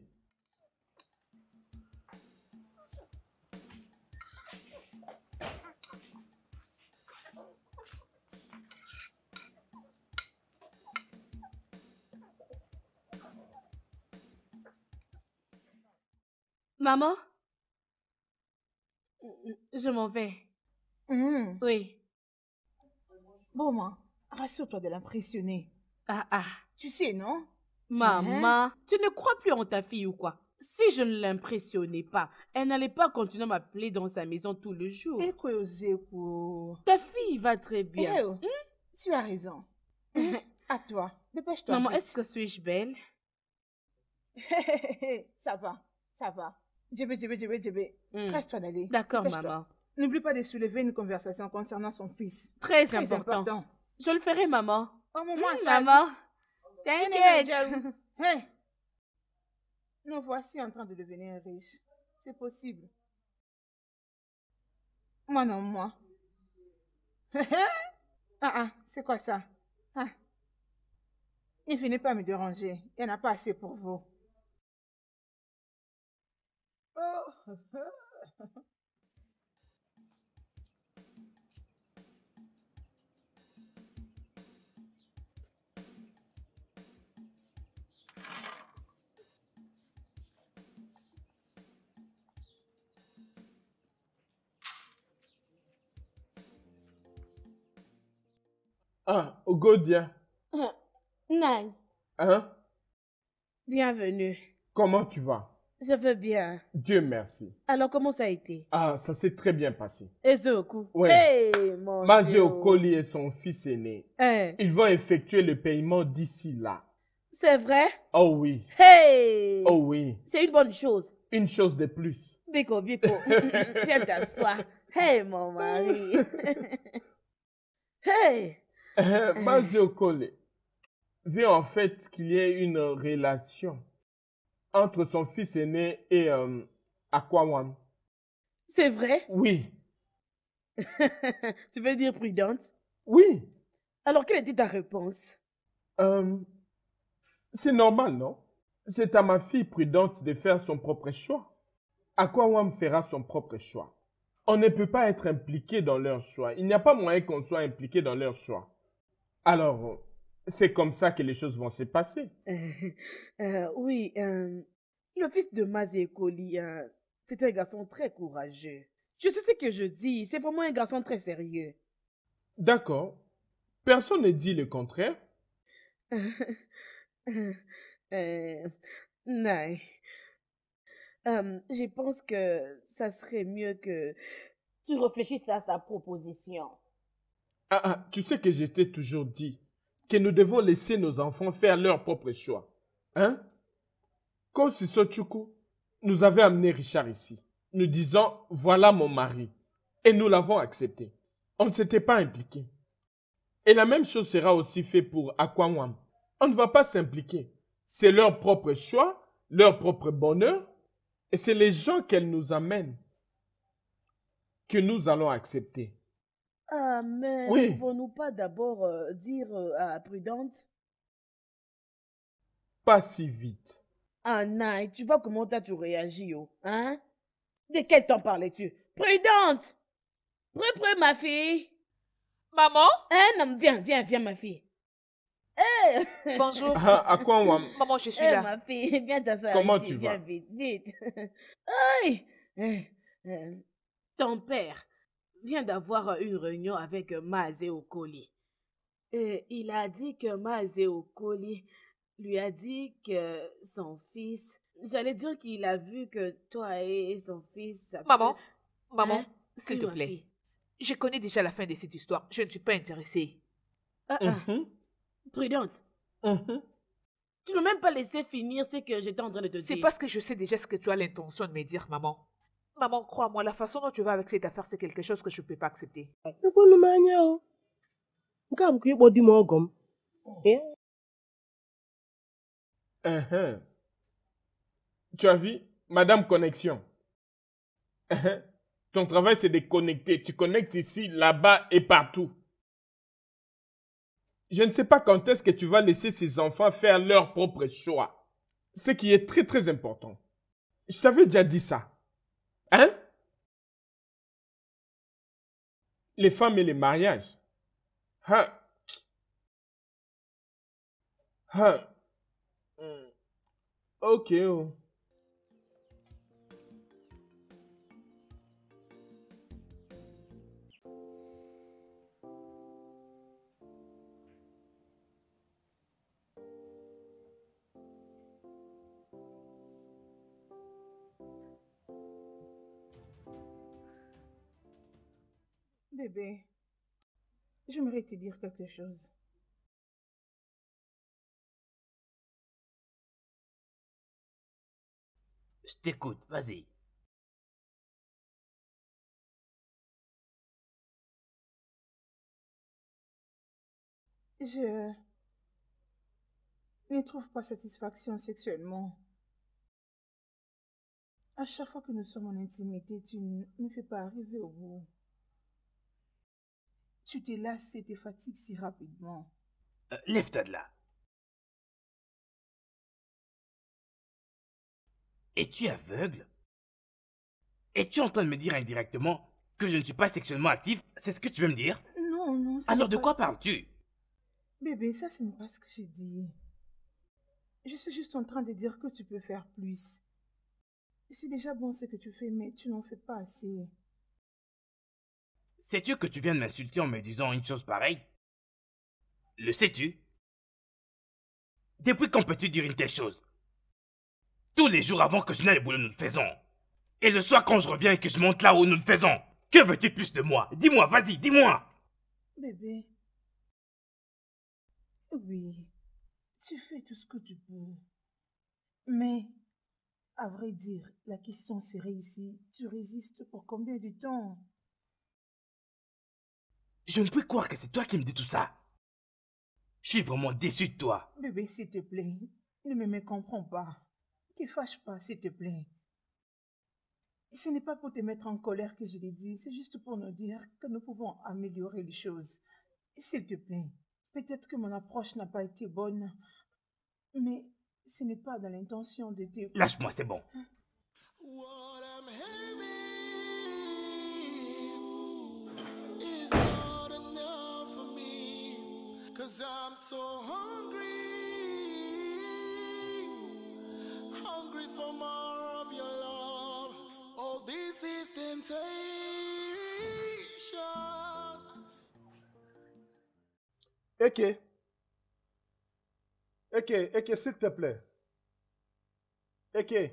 Maman Je m'en vais. Hum. Oui. Bon, moi, rassure-toi de l'impressionner. Ah ah, tu sais, non Maman, hein? tu ne crois plus en ta fille ou quoi Si je ne l'impressionnais pas, elle n'allait pas continuer à m'appeler dans sa maison tout le jour. Ta fille va très bien. Eh, oh, hmm? Tu as raison. Hmm, à toi, dépêche-toi. Maman, est-ce que suis-je belle Ça va, ça va. je vais vais je vais je vais hmm. Reste-toi d'aller. D'accord, maman. N'oublie pas de soulever une conversation concernant son fils. Très, important. Je le ferai, maman. Hmm, maman. T'inquiète. Nous voici en train de devenir riches. C'est possible. Moi non, moi. ah ah, c'est quoi ça? Ah. Ne venez pas me déranger. Il n'y en a pas assez pour vous. Oh. Ah, Ogodia. Hum, Nan. Hein? Bienvenue. Comment tu vas? Je vais bien. Dieu merci. Alors, comment ça a été? Ah, ça s'est très bien passé. Ezoku. Oui. Hey, mon Mazio Koli et son fils aîné. Hein? Ils vont effectuer le paiement d'ici là. C'est vrai? Oh oui. Hey! Oh oui. C'est une bonne chose. Une chose de plus. Biko, Biko, viens t'asseoir. Hey, mon mari. hey! Mazio euh, euh. Kole, veut en fait qu'il y ait une relation entre son fils aîné et euh, C'est vrai Oui. tu veux dire prudente Oui. Alors, quelle était ta réponse euh, C'est normal, non C'est à ma fille prudente de faire son propre choix. Aquawam fera son propre choix. On ne peut pas être impliqué dans leur choix. Il n'y a pas moyen qu'on soit impliqué dans leur choix. Alors, c'est comme ça que les choses vont se passer. Euh, oui, euh, le fils de Mazekoli, euh, c'est un garçon très courageux. Je sais ce que je dis, c'est vraiment un garçon très sérieux. D'accord. Personne ne dit le contraire. non. je pense que ça serait mieux que tu réfléchisses à sa proposition. Ah, ah, tu sais que j'étais toujours dit que nous devons laisser nos enfants faire leur propre choix. Hein? Quand Sissotchoukou nous avait amené Richard ici, nous disant Voilà mon mari. Et nous l'avons accepté. On ne s'était pas impliqué. Et la même chose sera aussi faite pour Akwangwam. On ne va pas s'impliquer. C'est leur propre choix, leur propre bonheur, et c'est les gens qu'elle nous amène que nous allons accepter. Ah, mais ne pouvons-nous pas d'abord euh, dire euh, à Prudente Pas si vite. Ah, Nai, tu vois comment tu réagis, réagi, oh, Hein De quel temps parlais-tu Prudente Pré, ma fille Maman Hein, non, viens, viens, viens, ma fille. Eh. Bonjour. Ah, à quoi, va? Maman, je suis là. Eh, là. ma fille, viens t'asseoir Comment tu viens vas Viens, vite, vite. Aïe eh, eh, Ton père vient d'avoir euh, une réunion avec euh, Maze Okoli. il a dit que Maze Okoli lui a dit que son fils. J'allais dire qu'il a vu que toi et son fils. Maman, maman, hein? s'il te plaît. Je connais déjà la fin de cette histoire. Je ne suis pas intéressée. Ah, ah. Mm-hmm. Prudente. Mm-hmm. Tu ne m'as même pas laissé finir ce que j'étais en train de te dire. C'est parce que je sais déjà ce que tu as l'intention de me dire, maman. Maman, crois-moi, la façon dont tu vas avec cette affaire, c'est quelque chose que je ne peux pas accepter. Eh, eh. Tu as vu, Madame Connexion. Eh, Ton travail, c'est de connecter. Tu connectes ici, là-bas et partout. Je ne sais pas quand est-ce que tu vas laisser ces enfants faire leur propre choix. Ce qui est très, très important. Je t'avais déjà dit ça. Le femme et le mariage. Ha. Ha. Hmm. Ok ou. Oh. Bébé, j'aimerais te dire quelque chose. Je t'écoute, vas-y. Je ne trouve pas satisfaction sexuellement. À chaque fois que nous sommes en intimité, tu ne me fais pas arriver au bout. Tu t'es lassé, tes fatigues si rapidement. Euh, lève-toi de là. Es-tu aveugle Es-tu en train de me dire indirectement que je ne suis pas sexuellement actif C'est ce que tu veux me dire Non, non. Ça Alors de quoi parles-tu Bébé, ça, ce n'est pas ce que j'ai dit. Je suis juste en train de dire que tu peux faire plus. C'est déjà bon ce que tu fais, mais tu n'en fais pas assez. Sais-tu que tu viens de m'insulter en me disant une chose pareille Le sais-tu Depuis quand peux-tu dire une telle chose Tous les jours avant que je n'aille au boulot, nous le faisons. Et le soir quand je reviens et que je monte là où nous le faisons. Que veux-tu plus de moi Dis-moi, vas-y, dis-moi Bébé. Oui, tu fais tout ce que tu peux. Mais, à vrai dire, la question serait ici, tu résistes pour combien de temps je ne peux croire que c'est toi qui me dis tout ça. Je suis vraiment déçu de toi. Bébé, s'il te plaît, ne me comprends pas. Ne te fâche pas, s'il te plaît. Ce n'est pas pour te mettre en colère que je l'ai dit, c'est juste pour nous dire que nous pouvons améliorer les choses. S'il te plaît, peut-être que mon approche n'a pas été bonne, mais ce n'est pas dans l'intention de te... Lâche-moi, c'est bon. Hein? Cause I'm so hungry, hungry for more of your love. All oh, this is temptation. Eke, Eke, Eke, s'il te plaît. Eke.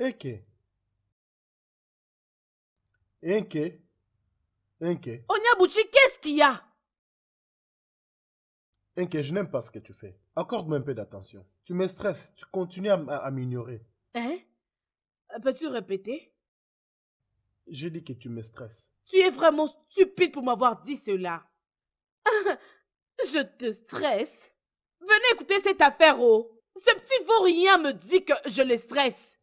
Eke. Eke. Inke. Onyabuchi, qu'est-ce qu'il y a Inke, je n'aime pas ce que tu fais. Accorde-moi un peu d'attention. Tu me stresses, tu continues à, m'ignorer. Hein euh, Peux-tu répéter Je dis que tu me stresses. Tu es vraiment stupide pour m'avoir dit cela. je te stresse Venez écouter cette affaire, oh Ce petit vaurien me dit que je le stresse.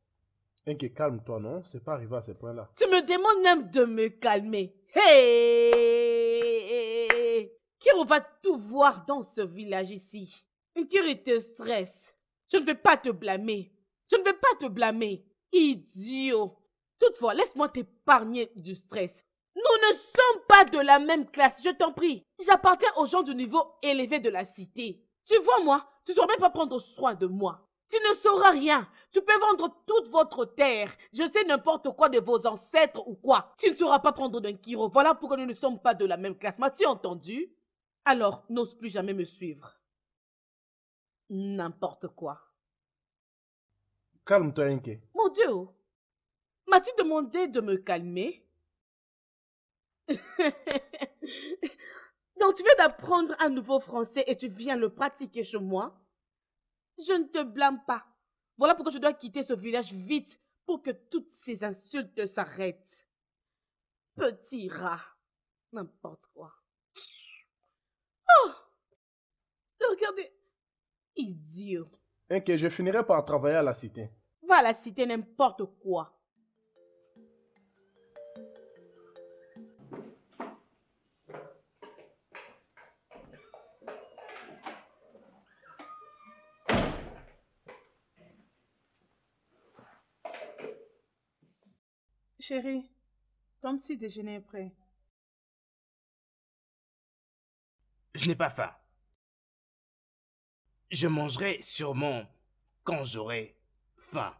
Inke, calme-toi, non C'est pas arrivé à ce point-là. Tu me demandes même de me calmer. Hey! Kiro va tout voir dans ce village ici. Kiro te stresse. Je ne vais pas te blâmer. Je ne vais pas te blâmer. Idiot. Toutefois, laisse-moi t'épargner du stress. Nous ne sommes pas de la même classe, je t'en prie. J'appartiens aux gens du niveau élevé de la cité. Tu vois, moi, tu ne saurais même pas prendre soin de moi. Tu ne sauras rien. Tu peux vendre toute votre terre. Je sais n'importe quoi de vos ancêtres ou quoi. Tu ne sauras pas prendre d'un kiro. Voilà pourquoi nous ne sommes pas de la même classe. M'as-tu entendu Alors, n'ose plus jamais me suivre. N'importe quoi. Calme-toi, Inke. Mon Dieu, m'as-tu demandé de me calmer Donc, tu viens d'apprendre un nouveau français et tu viens le pratiquer chez moi je ne te blâme pas. Voilà pourquoi je dois quitter ce village vite pour que toutes ces insultes s'arrêtent. Petit rat. N'importe quoi. Oh Regardez. Idiot. Ok, je finirai par travailler à la cité. Va à la cité n'importe quoi. Chérie, ton petit déjeuner est prêt. Je n'ai pas faim. Je mangerai sûrement quand j'aurai faim.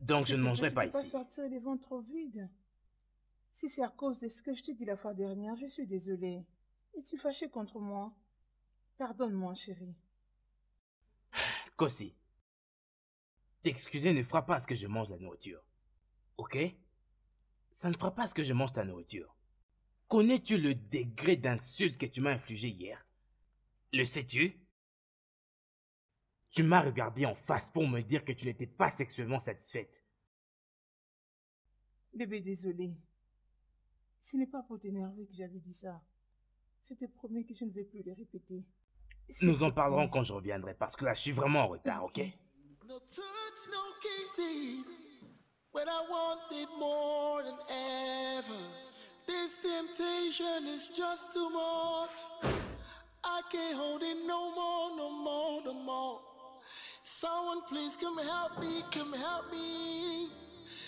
Donc je ne mangerai pas, ici. Je ne peux pas sortir les ventres vides. Si c'est à cause de ce que je t'ai dit la fois dernière, je suis désolée. Es-tu fâchée contre moi Pardonne-moi, chérie. Kossi, t'excuser ne fera pas ce que je mange la nourriture. Ok ça ne fera pas ce que je mange ta nourriture. Connais-tu le degré d'insulte que tu m'as infligé hier Le sais-tu Tu m'as regardé en face pour me dire que tu n'étais pas sexuellement satisfaite. Bébé, désolé. Ce n'est pas pour t'énerver que j'avais dit ça. Je te promets que je ne vais plus les répéter. Nous en parlerons quand je reviendrai parce que là, je suis vraiment en retard, ok, when I want it more than ever. This temptation is just too much. I can't hold it no more, no more, no more. Someone please come help me, come help me.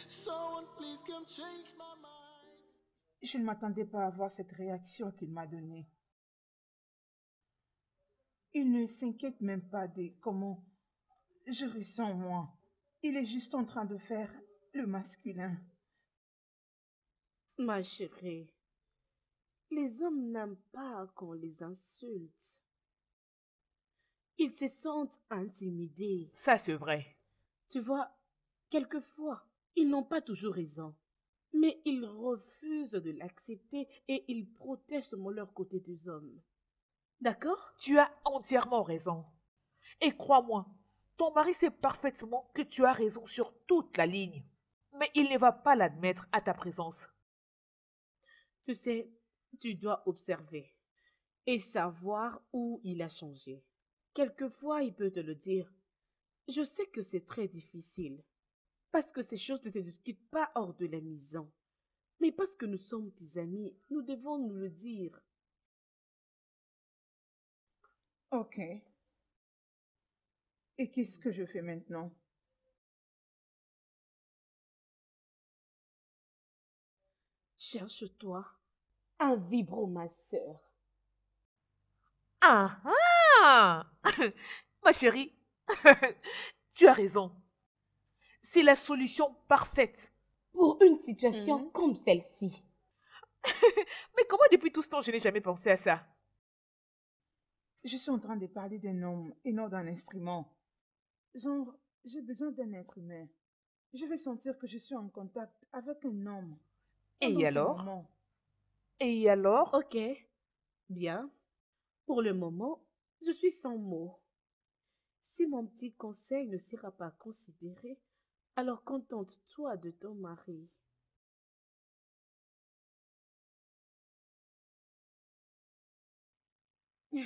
Someone please come change my mind. Je ne m'attendais pas à voir cette réaction qu'il m'a donnée. Il ne s'inquiète même pas de comment je ressens moi. Il est juste en train de faire le masculin. Ma chérie, les hommes n'aiment pas qu'on les insulte. Ils se sentent intimidés. Ça, c'est vrai. Tu vois, quelquefois, ils n'ont pas toujours raison. Mais ils refusent de l'accepter et ils protègent leur côté des hommes. D'accord Tu as entièrement raison. Et crois-moi, ton mari sait parfaitement que tu as raison sur toute la ligne mais il ne va pas l'admettre à ta présence. Tu sais, tu dois observer et savoir où il a changé. Quelquefois, il peut te le dire. Je sais que c'est très difficile, parce que ces choses ne se discutent pas hors de la maison. Mais parce que nous sommes tes amis, nous devons nous le dire. Ok. Et qu'est-ce que je fais maintenant Cherche-toi un vibromasseur. Ah ah Ma chérie, tu as raison. C'est la solution parfaite. Pour une situation mhm. comme celle-ci. Mais comment depuis tout ce temps je n'ai jamais pensé à ça Je suis en train de parler d'un homme et non d'un instrument. Genre, j'ai besoin d'un être humain. Je veux sentir que je suis en contact avec un homme. Ah Et alors Et alors Ok. Bien. Pour le moment, je suis sans mots. Si mon petit conseil ne sera pas considéré, alors contente-toi de ton mari.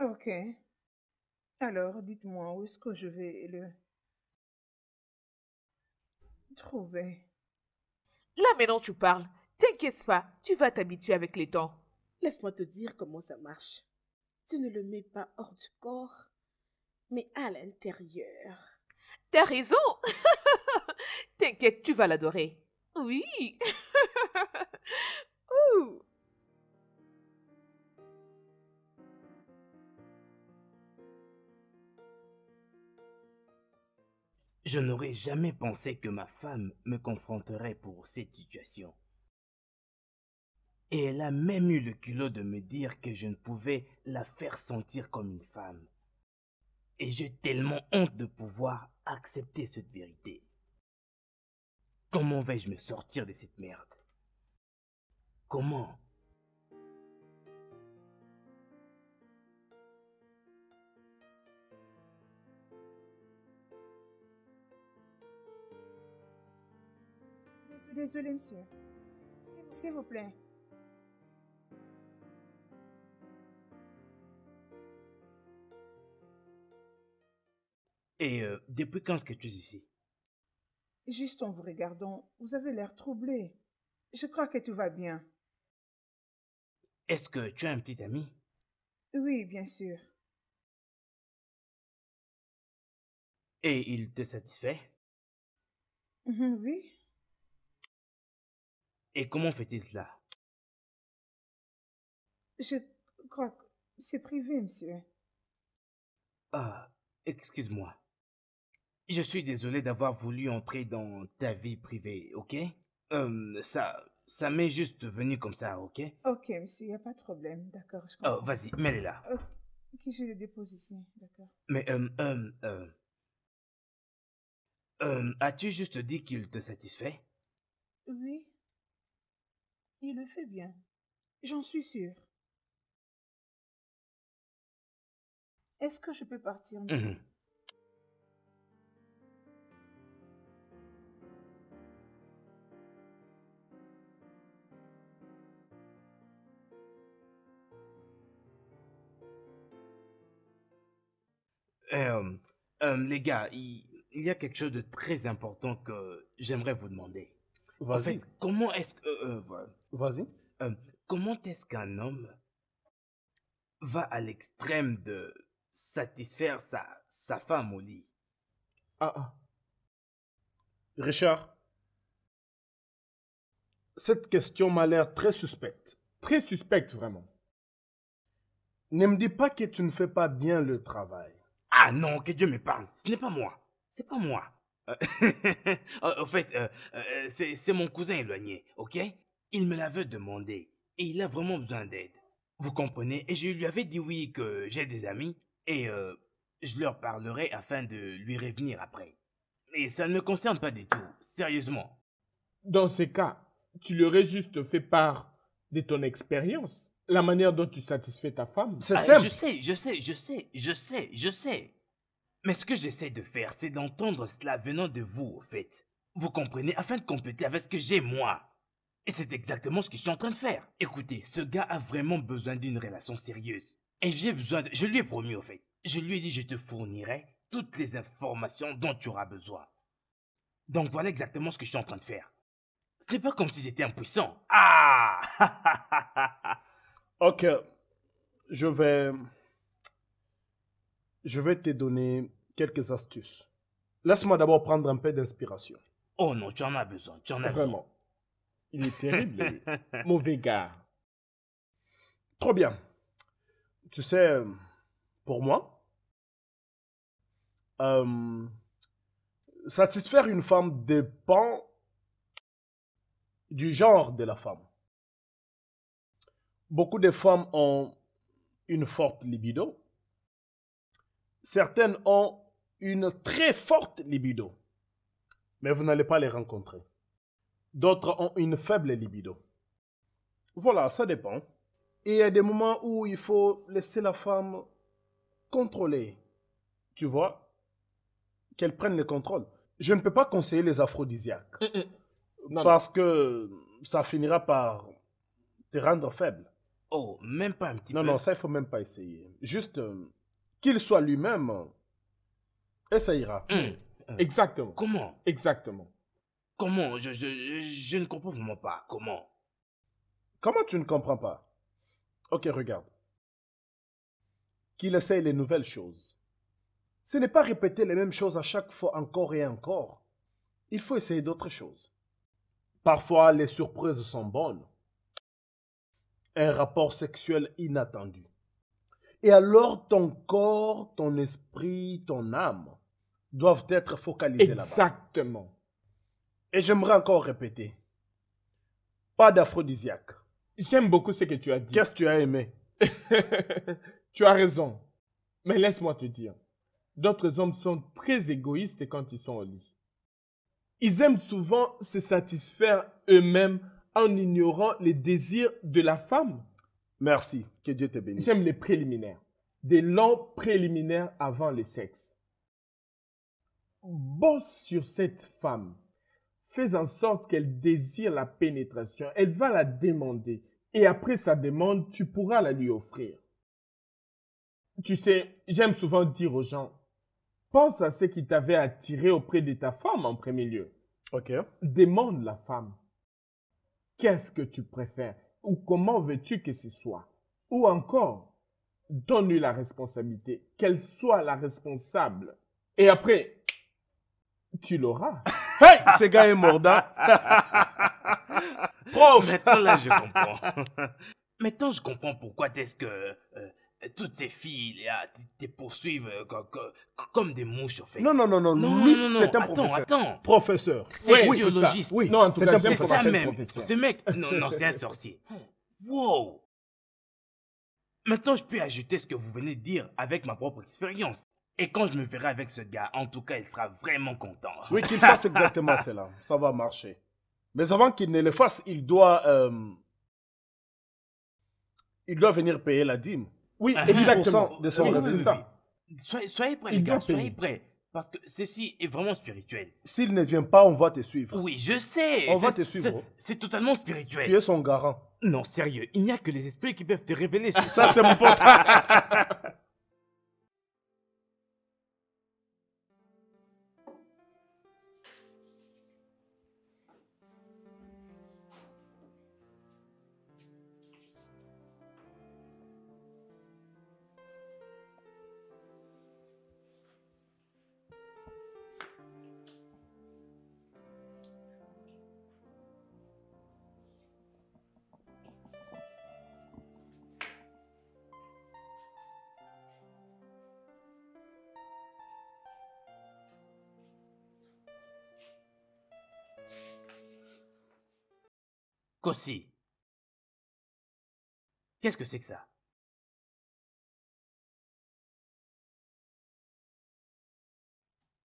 Ok. Alors, dites-moi où est-ce que je vais le... Trouver. Là maintenant tu parles. T'inquiète pas, tu vas t'habituer avec les temps. Laisse-moi te dire comment ça marche. Tu ne le mets pas hors du corps, mais à l'intérieur. T'as raison. T'inquiète, tu vas l'adorer. Oui. Je n'aurais jamais pensé que ma femme me confronterait pour cette situation. Et elle a même eu le culot de me dire que je ne pouvais la faire sentir comme une femme. Et j'ai tellement honte de pouvoir accepter cette vérité. Comment vais-je me sortir de cette merde Comment Désolé, monsieur. S'il vous plaît. Et euh, depuis quand est-ce que tu es ici Juste en vous regardant, vous avez l'air troublé. Je crois que tout va bien. Est-ce que tu as un petit ami Oui, bien sûr. Et il te satisfait mhm, Oui. Et comment fait-il cela Je crois que c'est privé, monsieur. Ah, excuse-moi. Je suis désolé d'avoir voulu entrer dans ta vie privée, ok euh, ça, ça m'est juste venu comme ça, ok Ok, monsieur, il n'y a pas de problème, d'accord. Oh, vas-y, mets-les là. Ok, je les dépose ici, d'accord. Mais, euh, euh, hum... euh As-tu juste dit qu'il te satisfait Oui, il le fait bien. J'en suis sûr. Est-ce que je peux partir, hum. euh, euh, les gars, il y a quelque chose de très important que j'aimerais vous demander comment est-ce euh, euh, Vas-y. Euh, comment est-ce qu'un homme va à l'extrême de satisfaire sa, sa femme au lit Ah ah. Richard, cette question m'a l'air très suspecte. Très suspecte, vraiment. Ne me dis pas que tu ne fais pas bien le travail. Ah non, que Dieu me parle. Ce n'est pas moi. C'est pas moi. Euh, en fait, euh, euh, c'est mon cousin éloigné, ok Il me l'avait demandé et il a vraiment besoin d'aide. Vous comprenez Et je lui avais dit oui que j'ai des amis et je leur parlerai afin de lui revenir après. Mais ça ne me concerne pas du tout, sérieusement. Dans ce cas, tu leur aurais juste fait part de ton expérience, la manière dont tu satisfais ta femme. C'est ah, Je sais, je sais, je sais, je sais, je sais. Mais ce que j'essaie de faire, c'est d'entendre cela venant de vous, au fait. Vous comprenez, afin de compléter avec ce que j'ai moi. Et c'est exactement ce que je suis en train de faire. Écoutez, ce gars a vraiment besoin d'une relation sérieuse. Et j'ai besoin de... Je lui ai promis, au fait. Je lui ai dit, je te fournirai toutes les informations dont tu auras besoin. Donc voilà exactement ce que je suis en train de faire. Ce n'est pas comme si j'étais impuissant. Ah Ok. Je vais je vais te donner quelques astuces. Laisse-moi d'abord prendre un peu d'inspiration. Oh non, tu en as besoin, tu en Vraiment. Il est terrible, mauvais gars. Trop bien. Tu sais, pour moi, euh, satisfaire une femme dépend du genre de la femme. Beaucoup de femmes ont une forte libido, certaines ont une très forte libido, mais vous n'allez pas les rencontrer. D'autres ont une faible libido. Voilà, ça dépend. Et il y a des moments où il faut laisser la femme contrôler. Tu vois Qu'elle prenne le contrôle. Je ne peux pas conseiller les aphrodisiaques. Mm, mm. parce que ça finira par te rendre faible. Oh, même pas un petit non, peu. Non, non, ça, il faut même pas essayer. Juste, euh, qu'il soit lui-même, et hein. Hein. Hein. Exactement. Comment Exactement. Comment je, je ne comprends vraiment pas. Comment Comment tu ne comprends pas Ok, regarde. Qu'il essaye les nouvelles choses. Ce n'est pas répéter les mêmes choses à chaque fois encore et encore. Il faut essayer d'autres choses. Parfois, les surprises sont bonnes. Un rapport sexuel inattendu. Et alors ton corps, ton esprit, ton âme doivent être focalisés là-bas. Exactement. Et j'aimerais encore répéter. Pas d'aphrodisiaque. J'aime beaucoup ce que tu as dit. Qu'est-ce que tu as aimé Tu as raison. Mais laisse-moi te dire. D'autres hommes sont très égoïstes quand ils sont au lit. Ils aiment souvent se satisfaire eux-mêmes en ignorant les désirs de la femme Merci. Que Dieu te bénisse. J'aime les préliminaires. Des longs préliminaires avant le sexe. Bosse sur cette femme. Fais en sorte qu'elle désire la pénétration. Elle va la demander. Et après sa demande, tu pourras la lui offrir. Tu sais, j'aime souvent dire aux gens, pense à ce qui t'avait attiré auprès de ta femme en premier lieu. Ok. Demande la femme. Qu'est-ce que tu préfères ou comment veux-tu que ce soit Ou encore, donne-lui la responsabilité, qu'elle soit la responsable. Et après, tu l'auras. hey, ce gars est mordant. Prof Maintenant, là, je comprends. Maintenant, je comprends pourquoi est-ce que euh, toutes ces filles là te poursuivent euh, comme, des mouches en fait. Non non non non, non lui c'est un professeur. Attends. attends. Professeur. C'est oui, biologiste. Oui, c'est un ça même. Ce mec non non, c'est un sorcier. Hein? Wow. Maintenant, je peux ajouter ce que vous venez de dire avec ma propre expérience. Et quand je me verrai avec ce gars, en tout cas, il sera vraiment content. Oui, qu'il fasse exactement cela. Ça va marcher. Mais avant qu'il ne le fasse, il doit euh, il doit venir payer la dîme. Ah, oui, exactement. De son ça. Soyez, prêts, les gars, soyez prêts. Parce que ceci est vraiment spirituel. S'il ne vient pas, on va te suivre. Oui, je sais. On va te suivre. C'est totalement spirituel. Tu es son garant. Non, sérieux, il n'y a que les esprits qui peuvent te révéler. Ça, c'est mon pote. Qu'est-ce que c'est que ça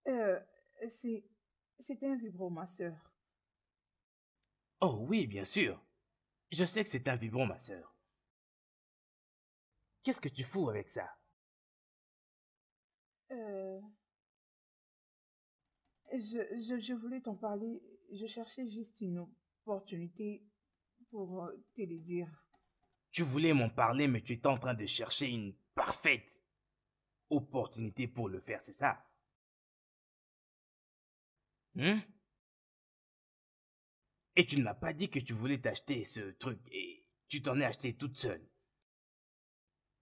Euh, c'est... c'est un soeur. Oh oui, bien sûr. Je sais que c'est un ma soeur. Qu'est-ce que tu fous avec ça euh, Je, je, je voulais t'en parler. Je cherchais juste une opportunité pour euh, te le dire. Tu voulais m'en parler, mais tu étais en train de chercher une parfaite opportunité pour le faire, c'est ça hein? Et tu ne m'as pas dit que tu voulais t'acheter ce truc et tu t'en es acheté toute seule.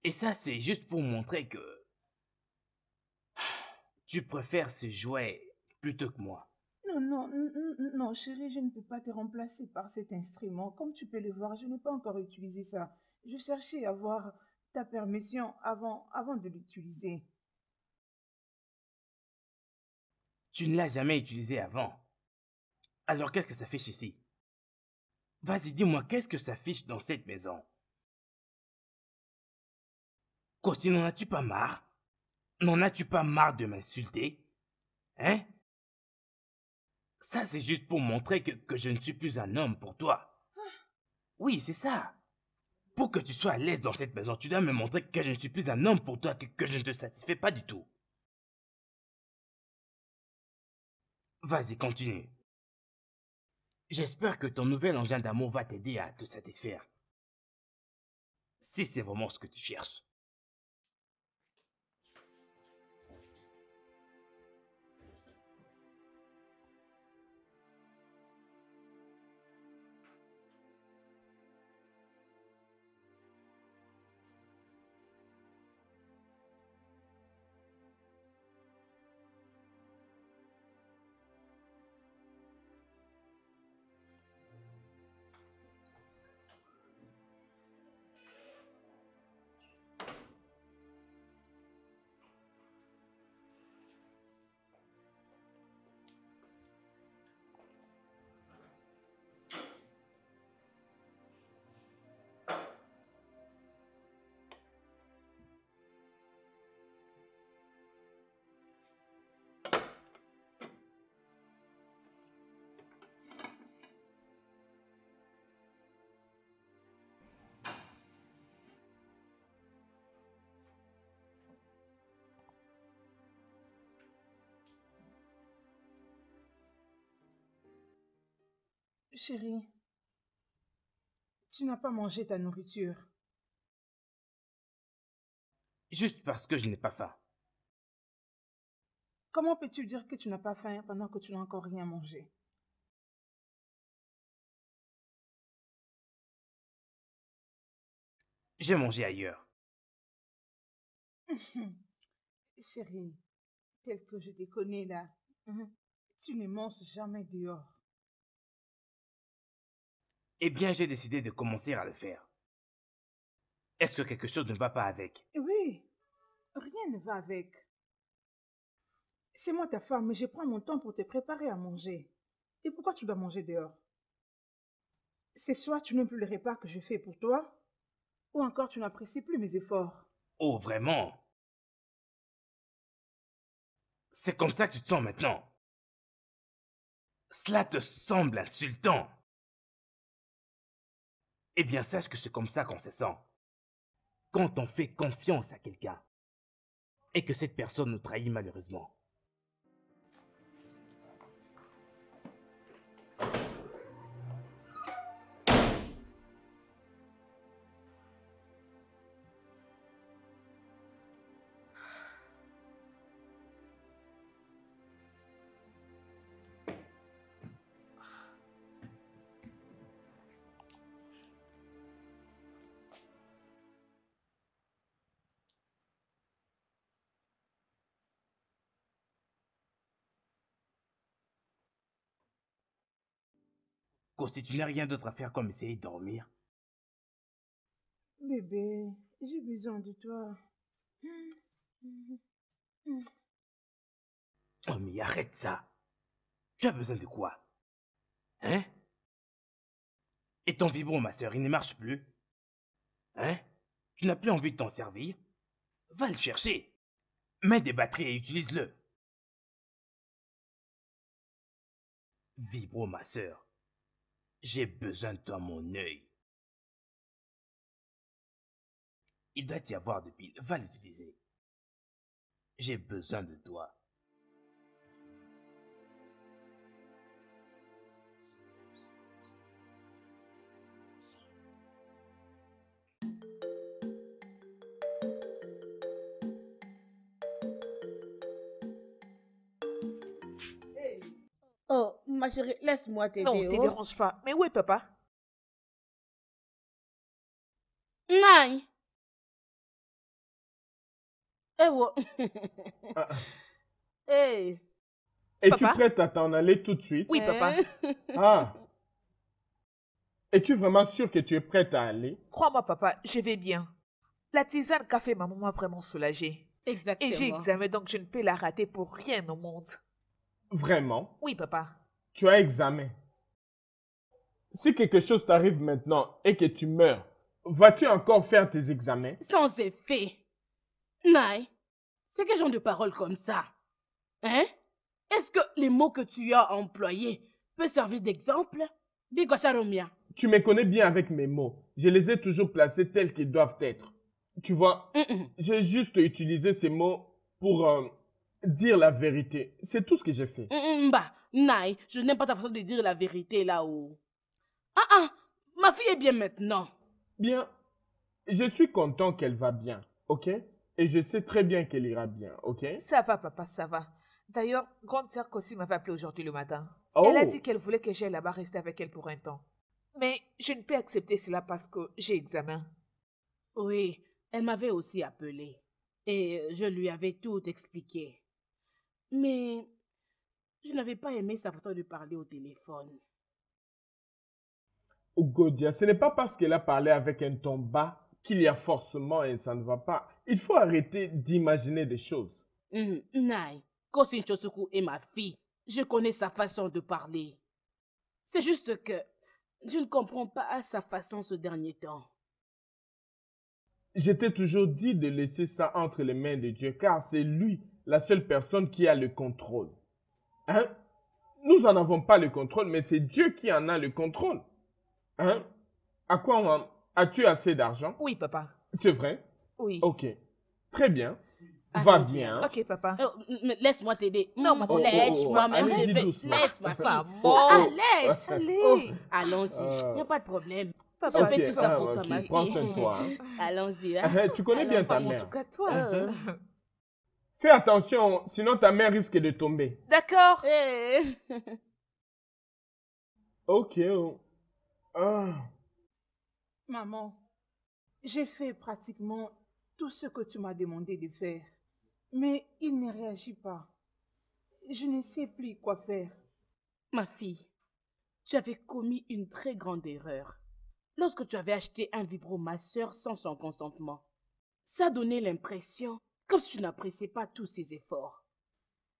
Et ça, c'est juste pour montrer que tu préfères ce jouet plutôt que moi. Non, non, non, chérie, je ne peux pas te remplacer par cet instrument. Comme tu peux le voir, je n'ai pas encore utilisé ça. Je cherchais à avoir ta permission avant, avant de l'utiliser. Tu ne l'as jamais utilisé avant. Alors qu'est-ce que ça fiche ici Vas-y, dis-moi, qu'est-ce que ça fiche dans cette maison Costi, n'en as-tu pas marre N'en as-tu pas marre de m'insulter Hein ça, c'est juste pour montrer que, je ne suis plus un homme pour toi. Ah. Oui, c'est ça. Pour que tu sois à l'aise dans cette maison, tu dois me montrer que je ne suis plus un homme pour toi, et que je ne te satisfais pas du tout. Vas-y, continue. J'espère que ton nouvel engin d'amour va t'aider à te satisfaire. Si c'est vraiment ce que tu cherches. Chérie, tu n'as pas mangé ta nourriture. Juste parce que je n'ai pas faim. Comment peux-tu dire que tu n'as pas faim pendant que tu n'as encore rien mangé J'ai mangé ailleurs. Chérie, tel que je te connais là, tu ne manges jamais dehors. Eh bien, j'ai décidé de commencer à le faire. Est-ce que quelque chose ne va pas avec eh Oui, rien ne va avec. C'est moi ta femme, mais je prends mon temps pour te préparer à manger. Et pourquoi tu dois manger dehors C'est soit tu n'aimes plus les repas que je fais pour toi, ou encore tu n'apprécies plus mes efforts. Oh, vraiment C'est comme ça que tu te sens maintenant. Cela te semble insultant. Eh bien, sache que c'est comme ça qu'on se sent. Quand on fait confiance à quelqu'un et que cette personne nous trahit malheureusement. si tu n'as rien d'autre à faire comme essayer de dormir. Bébé, j'ai besoin de toi. Oh, mais arrête ça. Tu as besoin de quoi Hein Et ton vibro, ma soeur, il ne marche plus Hein Tu n'as plus envie de t'en servir Va le chercher. Mets des batteries et utilise-le. Vibro, ma soeur. J'ai besoin de toi, mon œil. Il doit y avoir de piles. Va l'utiliser. J'ai besoin de toi. ma chérie, laisse-moi t'aider. Non, ne te oh. dérange pas. Mais oui, papa Nani Eh, ouais. ah. hey. Es-tu prête à t'en aller tout de suite Oui, papa. Eh. ah. Es-tu vraiment sûre que tu es prête à aller Crois-moi, papa, je vais bien. La tisane café ma maman m'a vraiment soulagée. Exactement. Et j'ai examiné, donc je ne peux la rater pour rien au monde. Vraiment Oui, papa tu as examen. Si quelque chose t'arrive maintenant et que tu meurs, vas-tu encore faire tes examens Sans effet. Nai, c'est quel genre de parole comme ça Hein Est-ce que les mots que tu as employés peuvent servir d'exemple Bigocharomia. Tu me connais bien avec mes mots. Je les ai toujours placés tels qu'ils doivent être. Tu vois, j'ai juste utilisé ces mots pour euh, dire la vérité. C'est tout ce que j'ai fait. Mm, mm, bah, Nai, je n'aime pas ta façon de dire la vérité là-haut. Oh. Ah ah, ma fille est bien maintenant. Bien, je suis content qu'elle va bien, ok Et je sais très bien qu'elle ira bien, ok Ça va, papa, ça va. D'ailleurs, grande sœur Kossi m'avait appelé aujourd'hui le matin. Oh! Elle a dit qu'elle voulait que j'aille là-bas rester avec elle pour un temps. Mais je ne peux accepter cela parce que j'ai examen. Oui, elle m'avait aussi appelé. Et je lui avais tout expliqué. Mais je n'avais pas aimé sa façon de parler au téléphone. Oh ce n'est pas parce qu'elle a parlé avec un ton bas qu'il y a forcément et ça ne va pas. Il faut arrêter d'imaginer des choses. Mmh, Nai, Kosin Chosuku est ma fille. Je connais sa façon de parler. C'est juste que je ne comprends pas sa façon ce dernier temps. J'étais toujours dit de laisser ça entre les mains de Dieu, car c'est lui la seule personne qui a le contrôle. Hein? Nous n'en avons pas le contrôle, mais c'est Dieu qui en a le contrôle. Hein? À quoi on As-tu assez d'argent Oui, papa. C'est vrai Oui. Ok. Très bien. Va bien. Ok, papa. Oh, laisse-moi t'aider. Non, oh, laisse-moi. Oh, oh allez, Laisse-moi. femme. ah, laisse. Allez. Allons-y. Il n'y a pas de problème. Papa, je fais tout ça ah, pour toi, ma Prends soin toi. Hein. Allons-y. Hein. Eh, eh, tu connais bien ta mère. En tout cas, toi. Uh-huh. Euh, Fais attention, sinon ta mère risque de tomber. D'accord. Eh. ok. Oh. Ah. Maman, j'ai fait pratiquement tout ce que tu m'as demandé de faire, mais il ne réagit pas. Je ne sais plus quoi faire. Ma fille, tu avais commis une très grande erreur lorsque tu avais acheté un vibromasseur sans son consentement. Ça donnait l'impression comme si tu n'appréciais pas tous ses efforts.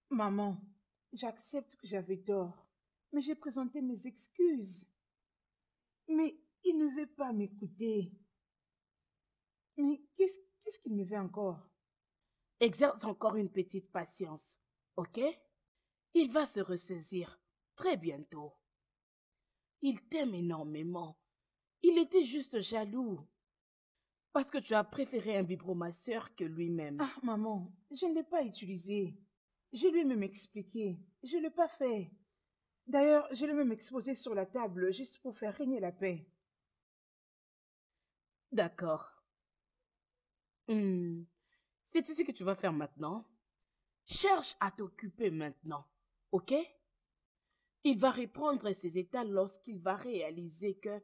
Maman, j'accepte que j'avais tort, mais j'ai présenté mes excuses. Mais il ne veut pas m'écouter. Mais qu'est-ce qu'il me veut encore Exerce encore une petite patience, ok Il va se ressaisir très bientôt. Il t'aime énormément. Il était juste jaloux parce que tu as préféré un vibromasseur que lui-même. Ah, maman, je ne l'ai pas utilisé. Je lui ai même expliqué. Je ne l'ai pas fait. D'ailleurs, je l'ai même exposé sur la table juste pour faire régner la paix. D'accord. Hmm. ce que tu vas faire maintenant Cherche à t'occuper maintenant, ok Il va reprendre ses états lorsqu'il va réaliser que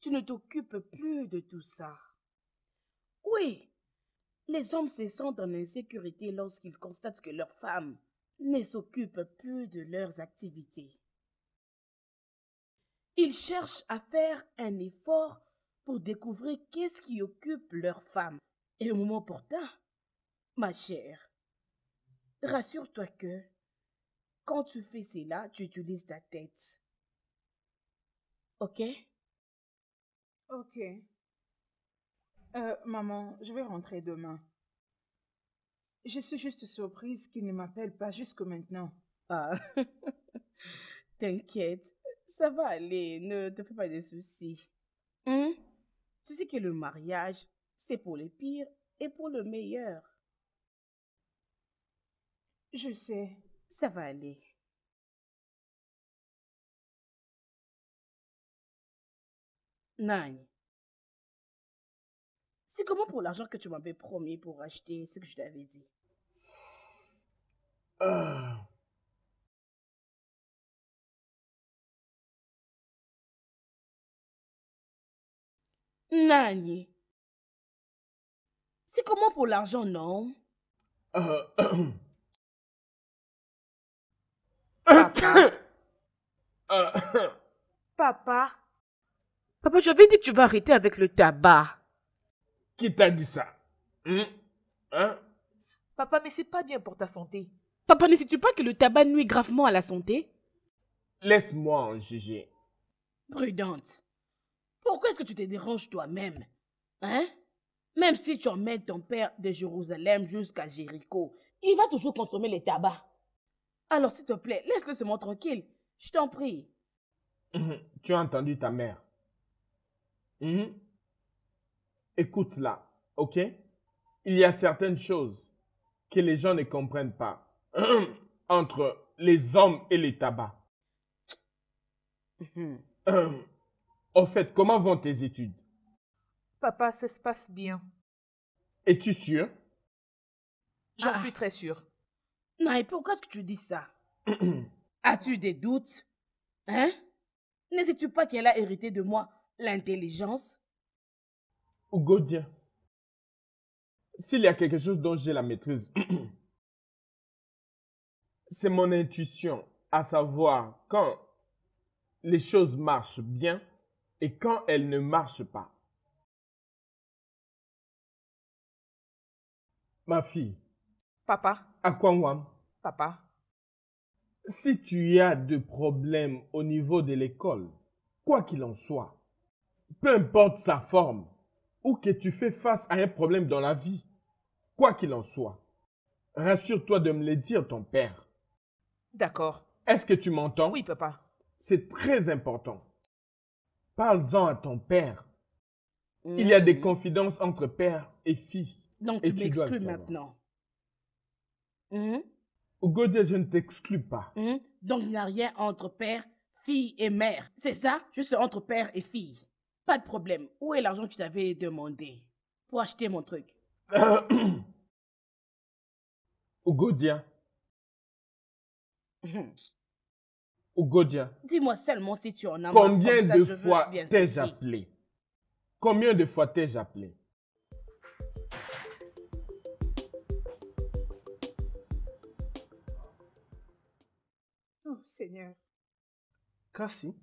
tu ne t'occupes plus de tout ça les hommes se sentent en insécurité lorsqu'ils constatent que leurs femmes ne s'occupent plus de leurs activités. Ils cherchent à faire un effort pour découvrir qu'est-ce qui occupe leurs femmes. Et au moment opportun, ma chère, rassure-toi que quand tu fais cela, tu utilises ta tête. Ok? Ok. Euh, maman, je vais rentrer demain. Je suis juste surprise qu'il ne m'appelle pas jusque maintenant. Ah. T'inquiète, ça va aller, ne te fais pas de soucis. Hein? Tu sais que le mariage, c'est pour le pire et pour le meilleur. Je sais, ça va aller. Nine. C'est comment pour l'argent que tu m'avais promis pour acheter ce que je t'avais dit ah. Nani. C'est comment pour l'argent, non Papa. Papa. Papa, j'avais dit que tu vas arrêter avec le tabac. Qui t'a dit ça hmm? hein? Papa, mais c'est pas bien pour ta santé. Papa, ne sais-tu pas que le tabac nuit gravement à la santé Laisse-moi en juger. Prudente, pourquoi est-ce que tu te déranges toi-même Hein Même si tu emmènes ton père de Jérusalem jusqu'à Jéricho, il va toujours consommer le tabac. Alors, s'il te plaît, laisse-le tranquille. Je t'en prie. Mhm. tu as entendu ta mère. Mhm écoute là, ok Il y a certaines choses que les gens ne comprennent pas entre les hommes et les tabacs. Mhm. Au fait, comment vont tes études Papa, ça se passe bien. Es-tu sûr J'en ah. suis très sûr. Non, et pourquoi est-ce que tu dis ça As-tu des doutes Hein sais tu pas qu'elle a hérité de moi l'intelligence ou s'il y a quelque chose dont j'ai la maîtrise, c'est mon intuition, à savoir quand les choses marchent bien et quand elles ne marchent pas. Ma fille. Papa. À maman Papa. Si tu as des problèmes au niveau de l'école, quoi qu'il en soit, peu importe sa forme, ou que tu fais face à un problème dans la vie, quoi qu'il en soit, rassure-toi de me le dire, ton père. D'accord. Est-ce que tu m'entends Oui, papa. C'est très important. Parle-en à ton père. Mmh. Il y a des confidences entre père et fille. Donc tu, m'exclus maintenant. Mmh. je ne t'exclus pas. Mmh. Donc il n'y a rien entre père, fille et mère. C'est ça Juste entre père et fille. Pas de problème. Où est l'argent que tu t'avais demandé pour acheter mon truc Ougodia. Godia. Dis-moi seulement si tu en as Combien de fois tai appelé Combien de fois t'ai-je appelé Oh Seigneur. Cassie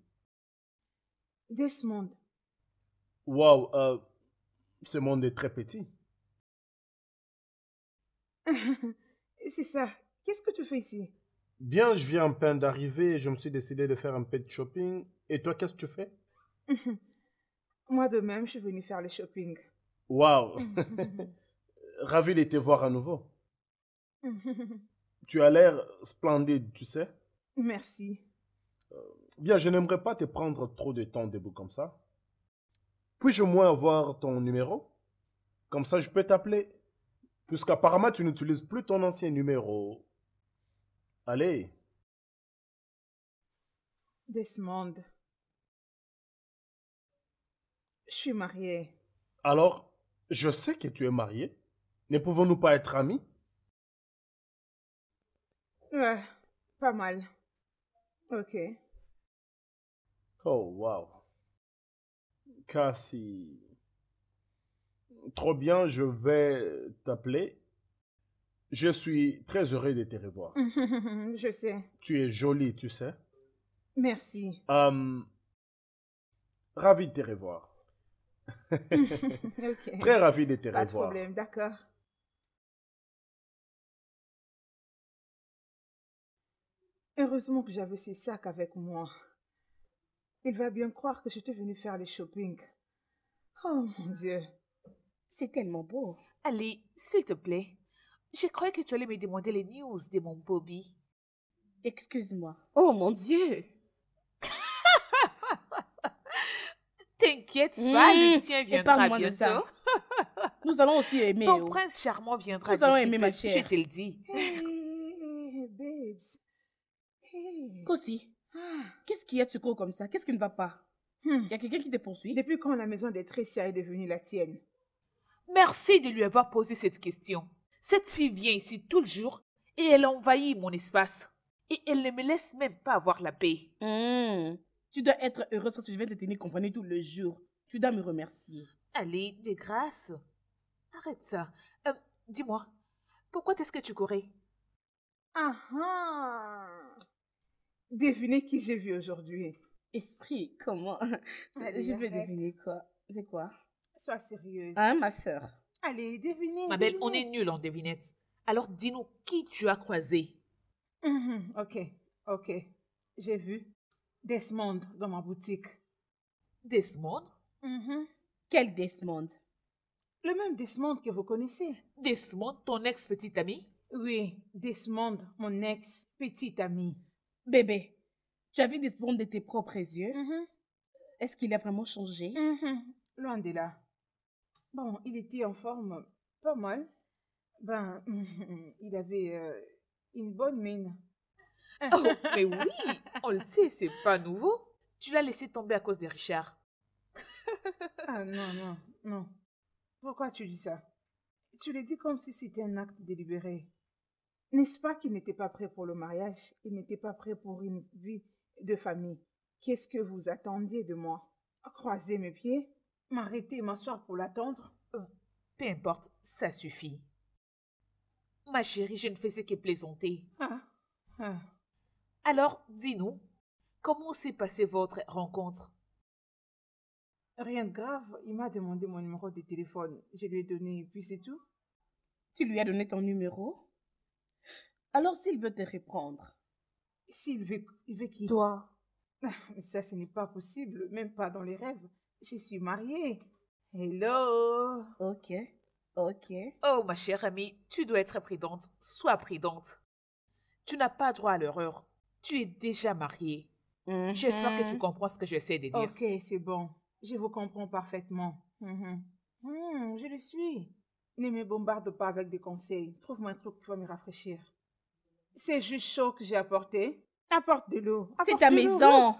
Desmond, Wow, euh, ce monde est très petit. C'est ça. Qu'est-ce que tu fais ici Bien, je viens en peine d'arriver et je me suis décidé de faire un peu de shopping. Et toi, qu'est-ce que tu fais Moi de même, je suis venue faire le shopping. Wow, Ravi de te voir à nouveau. tu as l'air splendide, tu sais. Merci. Euh, bien, je n'aimerais pas te prendre trop de temps debout comme ça. Puis-je au moins avoir ton numéro Comme ça, je peux t'appeler. Puisqu'apparemment, tu n'utilises plus ton ancien numéro. Allez. Desmond. Je suis mariée. Alors, je sais que tu es mariée. Ne pouvons-nous pas être amis Ouais, pas mal. Ok. Oh, wow. Cassie, Trop bien, je vais t'appeler. Je suis très heureux de te revoir. je sais. Tu es jolie, tu sais. Merci. Hum, ravi de te revoir. Très ravi de te revoir. Pas de problème, d'accord. Heureusement que j'avais ces sacs avec moi. Il va bien croire que je suis venue faire le shopping. Oh mon Dieu. C'est tellement beau. Allez, s'il te plaît. Je croyais que tu allais me demander les news de mon Bobby. Excuse-moi. Oh mon Dieu. T'inquiète pas, hmm. le tien viendra bientôt. De ça. Nous allons aussi aimer. Ton oh. prince charmant viendra. Nous allons aimer ma chère. Je te le dis. Hey, babes. Qu'est-ce qu'il y a, tu cours comme ça Qu'est-ce qui ne va pas hmm. Il y a quelqu'un qui te poursuit Depuis quand la maison des est devenue la tienne Merci de lui avoir posé cette question. Cette fille vient ici tout le jour et elle envahit mon espace. Et elle ne me laisse même pas avoir la paix. Hmm. Tu dois être heureuse parce que je vais te tenir compagnie tout le jour. Tu dois me remercier. Allez, des grâces. Arrête ça. Euh, dis-moi, pourquoi est-ce que tu courais Ah ah Devinez qui j'ai vu aujourd'hui. Esprit, comment Je veux deviner quoi C'est quoi Sois sérieuse. Hein, ma soeur? Allez, devinez. Ma belle, on est nul en devinette. Alors dis-nous qui tu as croisé. Mhm, ok, ok. J'ai vu Desmond dans ma boutique. Desmond mhm. Quel Desmond Le même Desmond que vous connaissez. Desmond, ton ex-petite ami? Oui, Desmond, mon ex-petite ami. Bébé, tu as vu des secondes de tes propres yeux. Mm-hmm. Est-ce qu'il a vraiment changé mm-hmm. Loin de là. Bon, il était en forme pas mal. Ben, il avait euh, une bonne mine. oh, mais oui, on le sait, c'est pas nouveau. Tu l'as laissé tomber à cause de Richard. ah non, non, non. Pourquoi tu dis ça Tu le dis comme si c'était un acte délibéré. N'est-ce pas qu'il n'était pas prêt pour le mariage Il n'était pas prêt pour une vie de famille. Qu'est-ce que vous attendiez de moi Croiser mes pieds M'arrêter, m'asseoir pour l'attendre euh, Peu importe, ça suffit. Ma chérie, je ne faisais que plaisanter. Ah, ah. Alors, dis-nous, comment s'est passée votre rencontre Rien de grave, il m'a demandé mon numéro de téléphone. Je lui ai donné, puis c'est tout. Tu lui as donné ton numéro alors s'il veut te reprendre S'il veut, il veut qui Toi. Ça, ce n'est pas possible, même pas dans les rêves. Je suis mariée. Hello. Ok, ok. Oh, ma chère amie, tu dois être prudente. Sois prudente. Tu n'as pas droit à l'erreur. Tu es déjà mariée. Mhm. J'espère que tu comprends ce que j'essaie de dire. Ok, c'est bon. Je vous comprends parfaitement. Mhm. Mhm, je le suis. Ne me bombarde pas avec des conseils. Trouve-moi un truc qui va me rafraîchir. C'est juste chaud que j'ai apporté. Apporte de l'eau. C'est ta maison.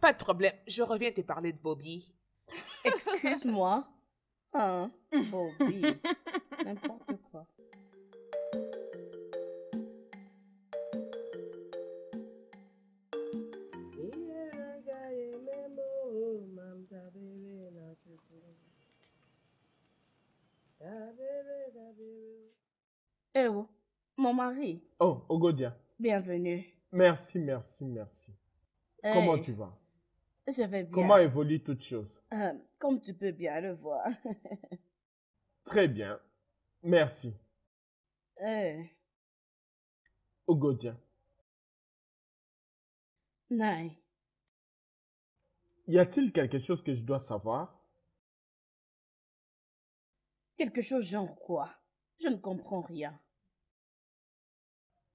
Pas de problème. Je reviens te parler de Bobby. Excuse-moi. Hein, Bobby. N'importe quoi. Eh, oh. Mon mari. Oh, Ogodia. Bienvenue. Merci, merci, merci. Comment tu vas Je vais bien. Comment évolue toute chose? Euh, comme tu peux bien le voir. Très bien. Merci. Euh. Ogodia. Non. Y a-t-il quelque chose que je dois savoir Quelque chose genre quoi Je ne comprends rien.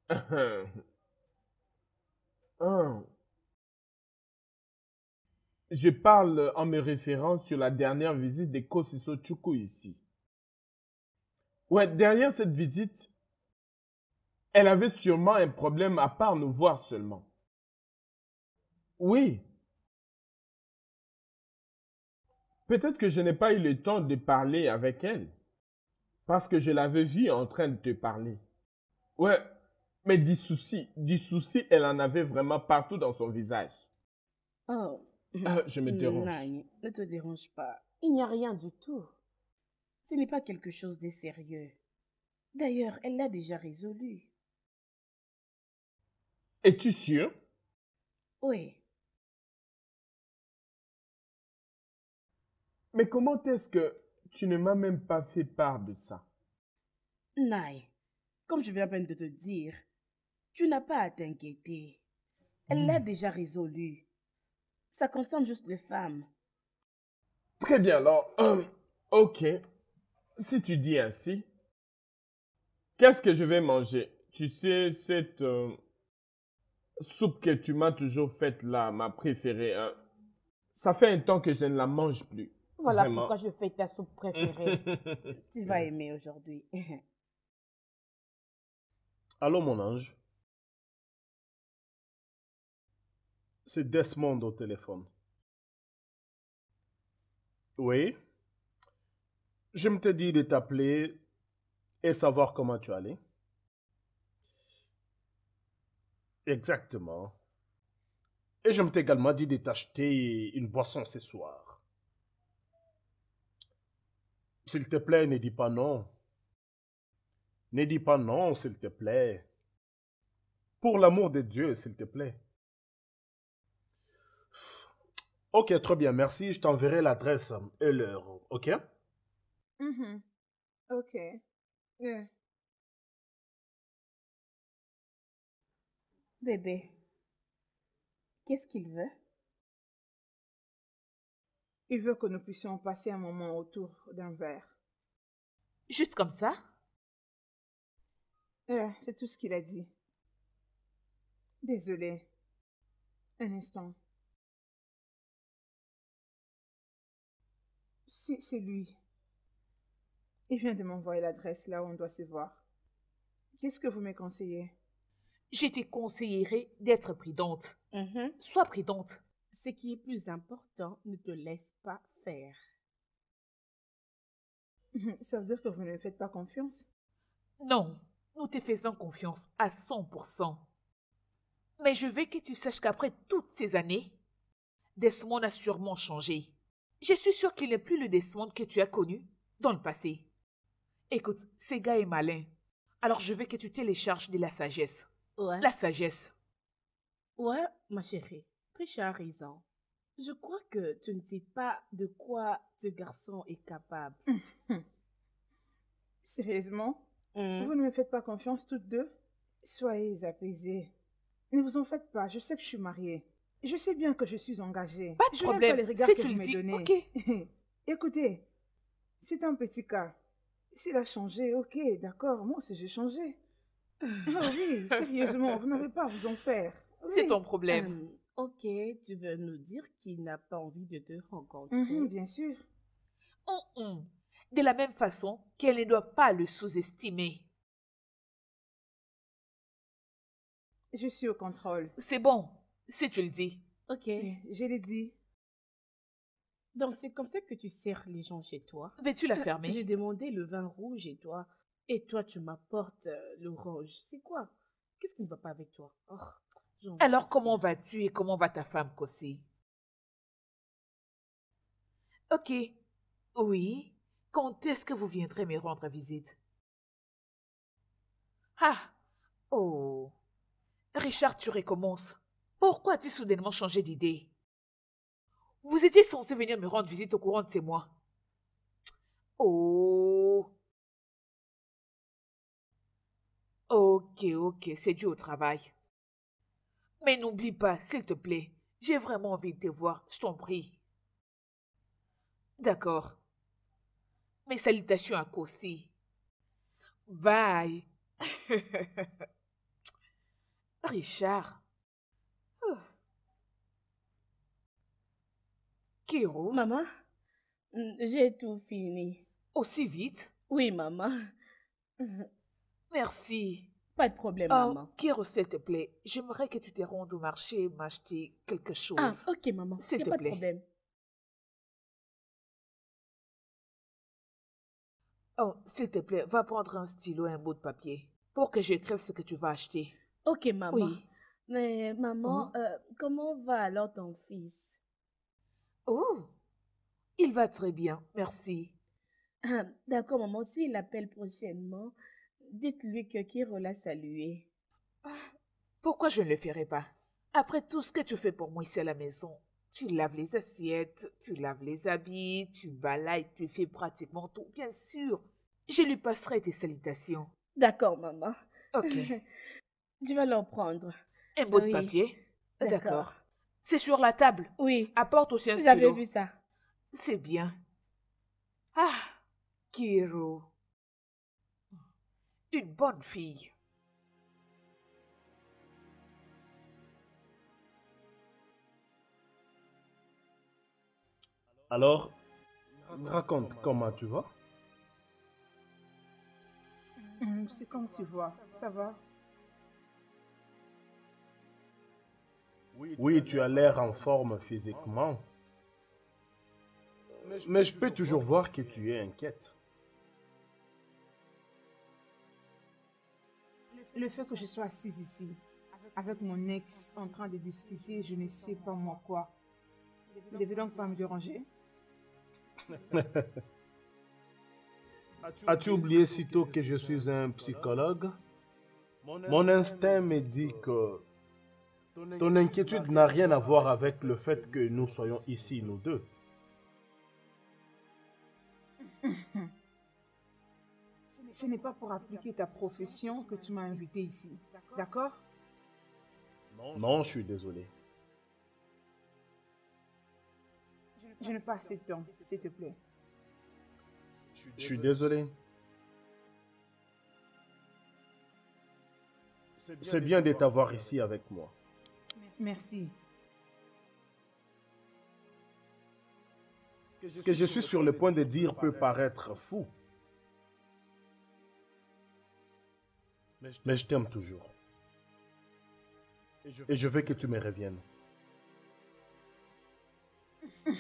Je parle en me référant sur la dernière visite de Kosiso Chuku ici. Ouais, derrière cette visite, elle avait sûrement un problème à part nous voir seulement. Oui. Peut-être que je n'ai pas eu le temps de parler avec elle, parce que je l'avais vue en train de te parler. Ouais, mais du souci, du souci, elle en avait vraiment partout dans son visage. Oh. Ah, je me dérange. ne te dérange pas. Il n'y a rien du tout. Ce n'est pas quelque chose de sérieux. D'ailleurs, elle l'a déjà résolu. Es-tu sûr Oui. Mais comment est-ce que tu ne m'as même pas fait part de ça Nai, comme je viens à peine de te dire, tu n'as pas à t'inquiéter. Elle l'a hmm. déjà résolu. Ça concerne juste les femmes. Très bien, alors. Hum, ok. Si tu dis ainsi, qu'est-ce que je vais manger Tu sais, cette euh, soupe que tu m'as toujours faite là, ma préférée, hein, ça fait un temps que je ne la mange plus. Voilà pourquoi je fais ta soupe préférée. tu vas aimer aujourd'hui. Allô, mon ange. C'est Desmond au téléphone. Oui. Je me t'ai dit de t'appeler et savoir comment tu allais. Exactement. Et je me t'ai également dit de t'acheter une boisson ce soir. S'il te plaît, ne dis pas non. Ne dis pas non, s'il te plaît. Pour l'amour de Dieu, s'il te plaît. Ok, très bien, merci. Je t'enverrai l'adresse et l'heure, ok? Mhm. Ok. Bébé, qu'est-ce qu'il veut? Il veut que nous puissions passer un moment autour d'un verre. Juste comme ça? Euh, c'est tout ce qu'il a dit. Désolé. Un instant. c'est lui. Il vient de m'envoyer l'adresse là où on doit se voir. Qu'est-ce que vous me conseillez Je te conseillerais d'être prudente. Mm-hmm. Sois prudente. Ce qui est plus important, ne te laisse pas faire. Ça veut dire que vous ne me faites pas confiance Non, nous te faisons confiance à 100%. Mais je veux que tu saches qu'après toutes ces années, Desmond a sûrement changé. Je suis sûre qu'il n'est plus le Desmond que tu as connu dans le passé. Écoute, ce gars est malin. Alors je veux que tu télécharges de la sagesse. Ouais. La sagesse. Ouais, ma chérie. Trichard a raison. Je crois que tu ne sais pas de quoi ce garçon est capable. Sérieusement hmm. Vous ne me faites pas confiance toutes deux Soyez apaisés. Ne vous en faites pas, je sais que je suis mariée. Je sais bien que je suis engagée. Pas de problème. C'est les regards que tu vous dis, ok. Écoutez, c'est un petit cas. S'il a changé, ok, d'accord, moi aussi j'ai changé. Ah oui, sérieusement, vous n'avez pas à vous en faire. C'est ton problème. Euh, ok, tu veux nous dire qu'il n'a pas envie de te rencontrer mhm, Bien sûr. Oh, oh. De la même façon qu'elle ne doit pas le sous-estimer. Je suis au contrôle. C'est bon, si tu le dis. Ok, eh, je l'ai dit. Donc c'est comme ça que tu sers les gens chez toi. Vais-tu la euh, fermer J'ai demandé le vin rouge et toi, et toi tu m'apportes euh, le rouge. C'est quoi Qu'est-ce qui ne va pas avec toi oh, Alors comment vas-tu et comment va ta femme Kossi Ok, oui. Quand est-ce que vous viendrez me rendre visite Ah Oh Richard, tu recommences. Pourquoi as-tu soudainement changé d'idée Vous étiez censé venir me rendre visite au courant de ces mois. Oh Ok, ok, c'est dû au travail. Mais n'oublie pas, s'il te plaît, j'ai vraiment envie de te voir, je t'en prie. D'accord. Mes salutations à Kossi. Bye. Richard, Kiro Maman, j'ai tout fini. Aussi vite Oui, maman. Merci. Pas de problème, euh, maman. Kiro, s'il te plaît, j'aimerais que tu te rendes au marché m'acheter quelque chose. Ah, ok, maman. S'il te pas plaît. de problème. Oh, s'il te plaît, va prendre un stylo et un bout de papier pour que j'écrive ce que tu vas acheter. Ok, maman. Oui. Mais maman, mhm. euh, comment va alors ton fils Oh, il va très bien, merci. Ah, d'accord, maman, s'il appelle prochainement, dites-lui que Kiro l'a salué. Ah, pourquoi je ne le ferai pas Après tout ce que tu fais pour moi ici à la maison, tu laves les assiettes, tu laves les habits, tu balayes, tu fais pratiquement tout. Bien sûr, je lui passerai tes salutations. D'accord, maman. Ok. je vais l'en prendre. Un bout de papier D'accord. C'est sur la table. Oui. Apporte aussi un J'avais vu ça. C'est bien. Ah, Kiro. Une bonne fille. Alors, raconte comment tu vas. Euh, c'est comme tu vois, ça va. Oui, tu as l'air en forme physiquement, mais je peux toujours voir que tu es inquiète. Le fait que je sois assise ici, avec mon ex, en train de discuter, je ne sais pas moi quoi. ne devez donc pas me déranger. As-tu oublié si tôt que je suis un psychologue Mon instinct me dit que ton inquiétude n'a rien à voir avec le fait que nous soyons ici, nous deux. Ce n'est pas pour appliquer ta profession que tu m'as invité ici, d'accord Non, je suis désolé. Je n'ai pas assez de temps, s'il te plaît. Je suis désolé. C'est bien de t'avoir ici avec moi. Merci. Ce que je suis sur le point de dire peut paraître fou, mais je t'aime toujours. Et je veux que tu me reviennes.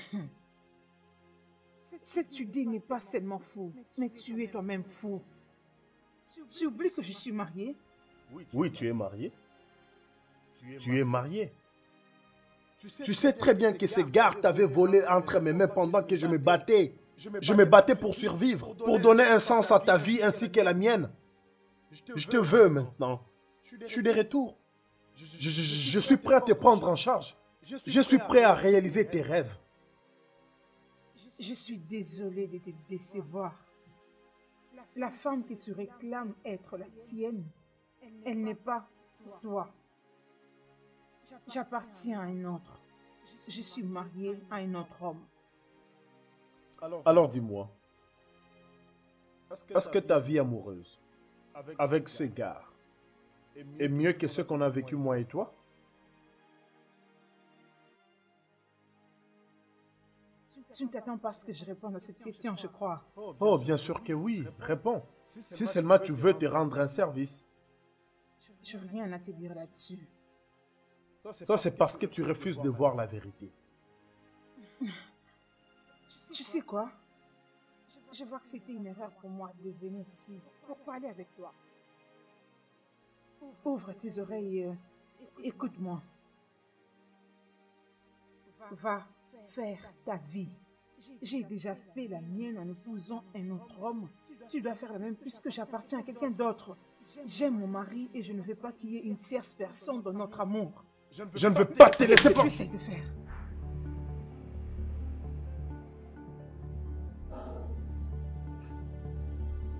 Ce que tu dis n'est pas seulement fou, mais tu es toi-même fou. Tu oublies que je suis mariée Oui, tu es mariée. Tu es marié. Tu sais très bien que ces gardes t'avaient volé entre mes mains pendant que je me battais. Je me battais pour survivre, pour donner un sens à ta vie ainsi qu'à la mienne. Je te veux maintenant. Je suis de retour. Je, je, suis prêt à te prendre en charge. Je suis prêt à réaliser tes rêves. Je suis désolé de te décevoir. La femme que tu réclames être la tienne, elle n'est pas pour toi. J'appartiens à un autre. Je suis mariée à un autre homme. Alors dis-moi, est-ce que ta vie amoureuse avec ce gars est mieux que ce qu'on a vécu moi et toi Tu ne t'attends pas à ce que je réponde à cette question, je crois. Oh, oh bien sûr que oui. Réponds. Si seulement tu veux te rendre un service. Je n'ai rien à te dire là-dessus. Ça, c'est parce que tu refuses de voir la vérité. Tu sais quoi Je vois que c'était une erreur pour moi de venir ici pour parler avec toi. Ouvre tes oreilles euh, écoute-moi. Va faire ta vie. J'ai déjà fait la mienne en épousant un autre homme. Tu dois faire la même puisque j'appartiens à quelqu'un d'autre. J'aime mon mari et je ne veux pas qu'il y ait une tierce personne dans notre amour. Je ne veux, pas, te laisser pas. de faire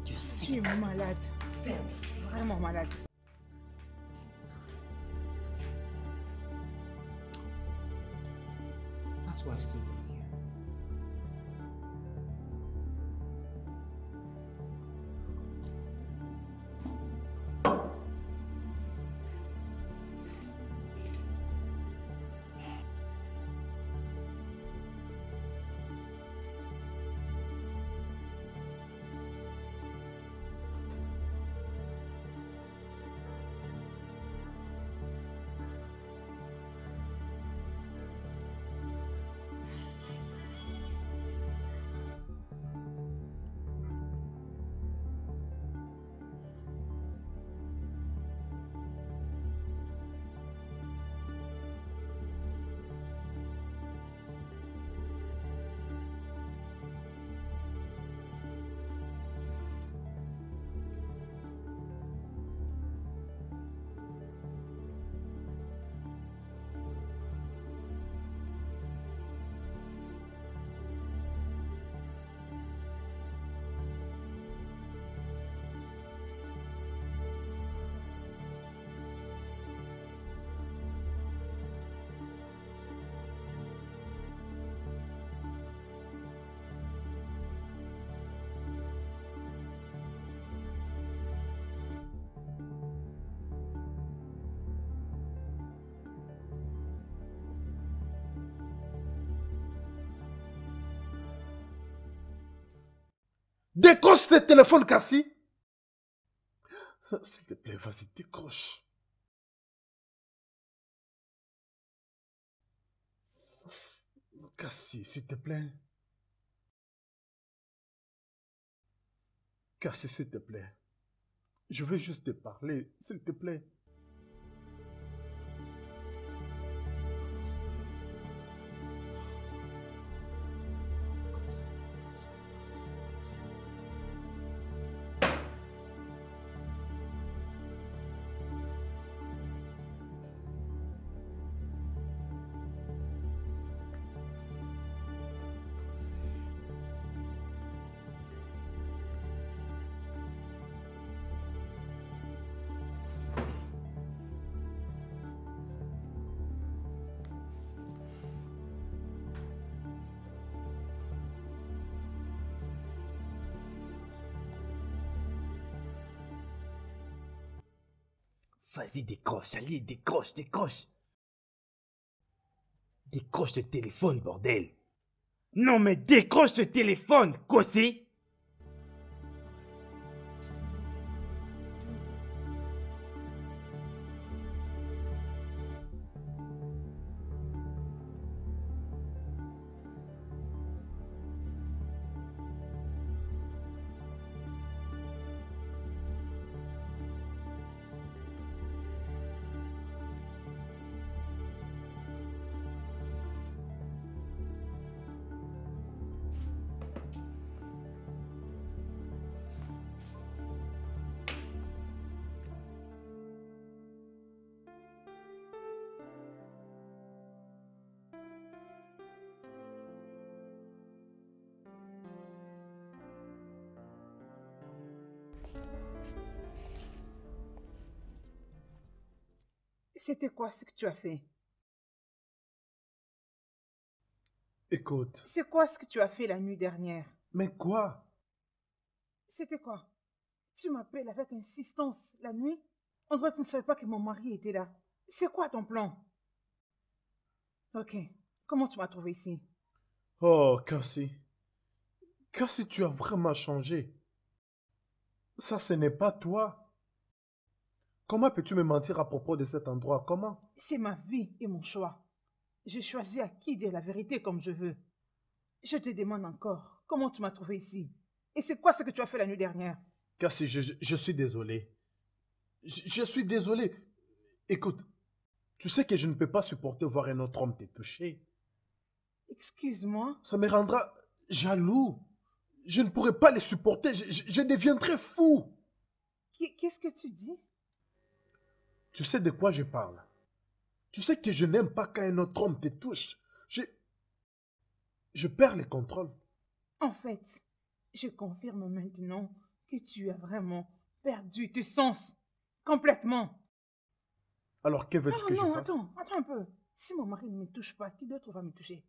Je suis malade. Vraiment malade. That's why I décroche ce téléphone, Cassie. S'il te plaît, vas-y, décroche. Cassie, s'il te plaît. Cassie, s'il te plaît. Je veux juste te parler, s'il te plaît. Vas-y, décroche, allez, décroche, décroche. Décroche le téléphone, bordel. Non, mais décroche ce téléphone, causé. C'était quoi ce que tu as fait Écoute. C'est quoi ce que tu as fait la nuit dernière Mais quoi C'était quoi Tu m'appelles avec insistance la nuit On dirait que tu ne savais pas que mon mari était là. C'est quoi ton plan Ok. Comment tu m'as trouvé ici Oh, Cassie. Cassie, tu as vraiment changé. Ça, ce n'est pas toi. Comment peux-tu me mentir à propos de cet endroit Comment C'est ma vie et mon choix. J'ai choisi à qui dire la vérité comme je veux. Je te demande encore, comment tu m'as trouvé ici Et c'est quoi ce que tu as fait la nuit dernière Cassie, je, je, suis désolé. Je, suis désolé. Écoute, tu sais que je ne peux pas supporter voir un autre homme te toucher. Excuse-moi. Ça me rendra jaloux. Je ne pourrai pas les supporter. Je, deviendrai fou. Qu'est-ce que tu dis tu sais de quoi je parle. Tu sais que je n'aime pas quand un autre homme te touche. Je. Je perds le contrôle. En fait, je confirme maintenant que tu as vraiment perdu tes sens. Complètement. Alors, que veux-tu ah que non, je fasse Attends, attends un peu. Si mon mari ne me touche pas, qui d'autre va me toucher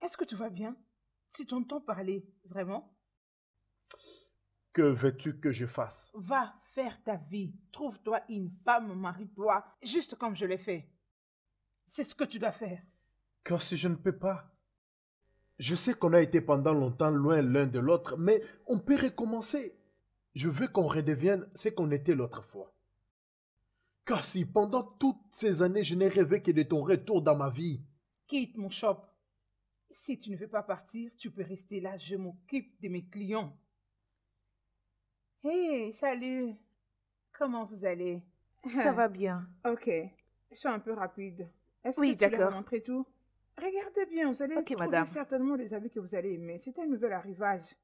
Est-ce que tu vas bien Tu t'entends parler, vraiment que veux-tu que je fasse Va faire ta vie. Trouve-toi une femme, marie-toi, juste comme je l'ai fait. C'est ce que tu dois faire. Car si je ne peux pas. Je sais qu'on a été pendant longtemps loin l'un de l'autre, mais on peut recommencer. Je veux qu'on redevienne ce qu'on était l'autre fois. Car si pendant toutes ces années je n'ai rêvé que de ton retour dans ma vie. Quitte mon shop. Si tu ne veux pas partir, tu peux rester là. Je m'occupe de mes clients. Hey, salut. Comment vous allez Ça va bien. Ok. Je suis un peu rapide. Est-ce que tu leur montrer tout Regardez bien, vous allez trouver certainement les habits que vous allez aimer. C'est un nouvel arrivage.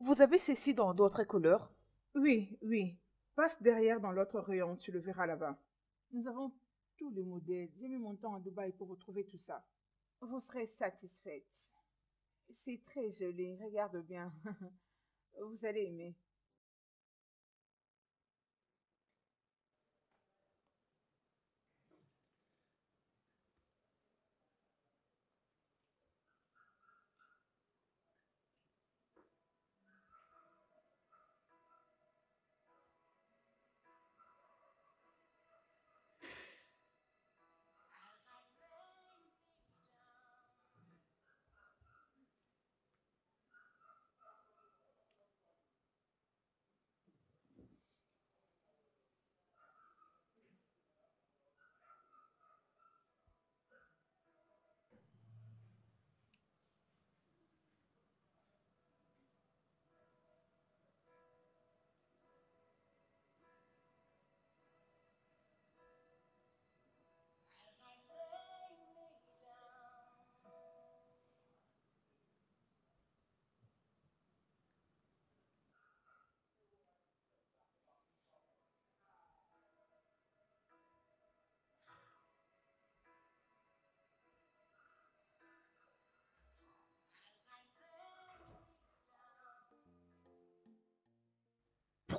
Vous avez ceci dans d'autres couleurs Oui, oui. Passe derrière dans l'autre rayon, tu le verras là-bas. Nous avons tous les modèles. J'ai mis mon temps à Dubaï pour retrouver tout ça. Vous serez satisfaite. C'est très joli, regarde bien. Vous allez aimer.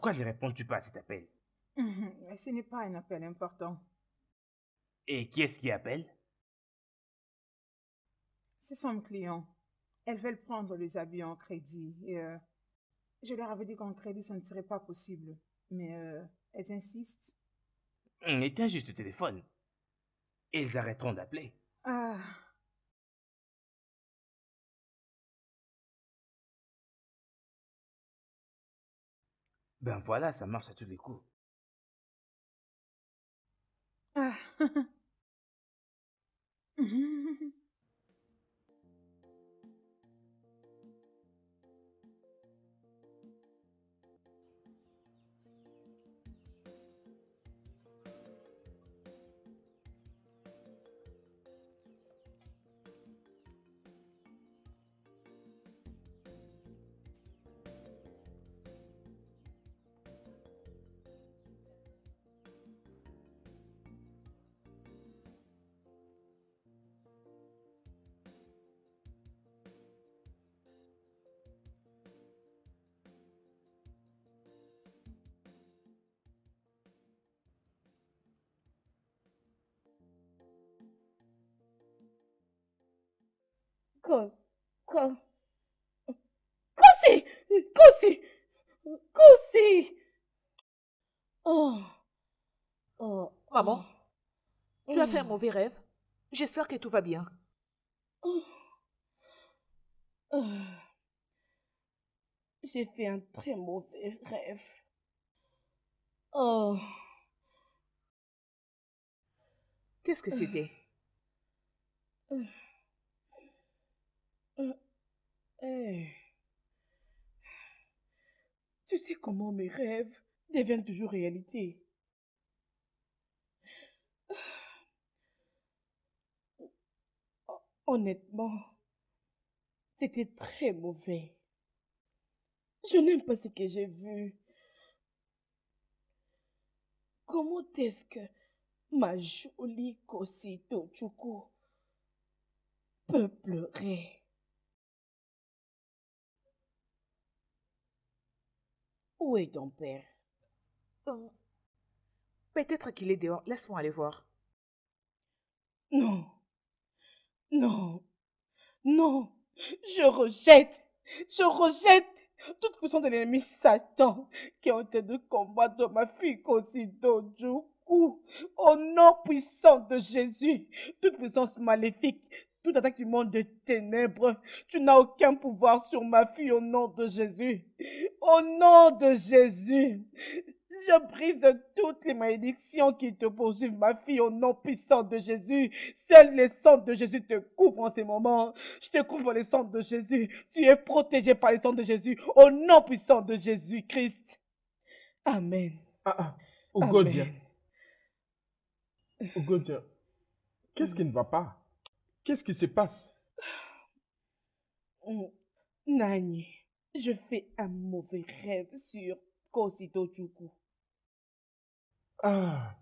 Pourquoi ne réponds-tu pas à cet appel Ce n'est pas un appel important. Et qui est-ce qui appelle C'est son client. Elles veulent prendre les habits en crédit. Euh, je leur avais dit qu'en crédit, ce ne serait pas possible. Mais euh, elles insistent. On hum, éteint juste le téléphone. Elles arrêteront d'appeler. Ah. Ben voilà, ça marche à tous les coups. Ah. Quoi quoi Cosi! Oh, oh. Maman, tu as fait un oh. mauvais rêve. J'espère que tout va bien. Oh. Oh. J'ai fait un très mauvais rêve. Oh. Qu'est-ce que c'était? Eh. Tu sais comment mes rêves deviennent toujours réalité. Honnêtement, c'était très mauvais. Je n'aime pas ce que j'ai vu. Comment est-ce que ma jolie Kosito Chuku peut pleurer? Où est ton père Peut-être qu'il est dehors. Laisse-moi aller voir. Non. Non. Non. Je rejette. Je rejette toute puissance de l'ennemi Satan qui est en train de combattre ma fille Kosido du coup. Au nom puissant de Jésus, toute puissance maléfique, tout attaque du monde des ténèbres, tu n'as aucun pouvoir sur ma fille au nom de Jésus. Au nom de Jésus, je brise toutes les malédictions qui te poursuivent, ma fille, au nom puissant de Jésus. Seul les sang de Jésus te couvre en ces moments. Je te couvre les sang de Jésus. Tu es protégé par les sang de Jésus, au nom puissant de Jésus-Christ. Amen. Ah, ah. Oh, God, oh, Qu'est-ce qui ne va pas Qu'est-ce qui se passe oh, Nani, je fais un mauvais rêve sur Kosito Chuku. Ah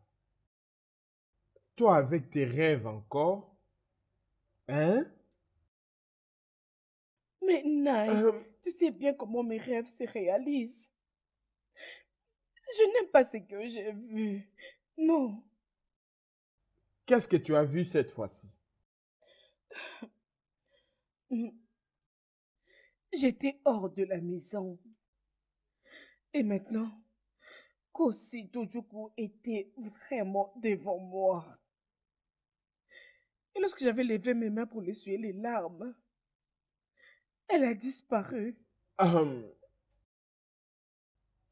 Toi avec tes rêves encore Hein Mais Nani, euh, tu sais bien comment mes rêves se réalisent. Je n'aime pas ce que j'ai vu. Non. Qu'est-ce que tu as vu cette fois-ci J'étais hors de la maison. Et maintenant, Kosi Dojuku était vraiment devant moi. Et lorsque j'avais levé mes mains pour essuyer les larmes, elle a disparu.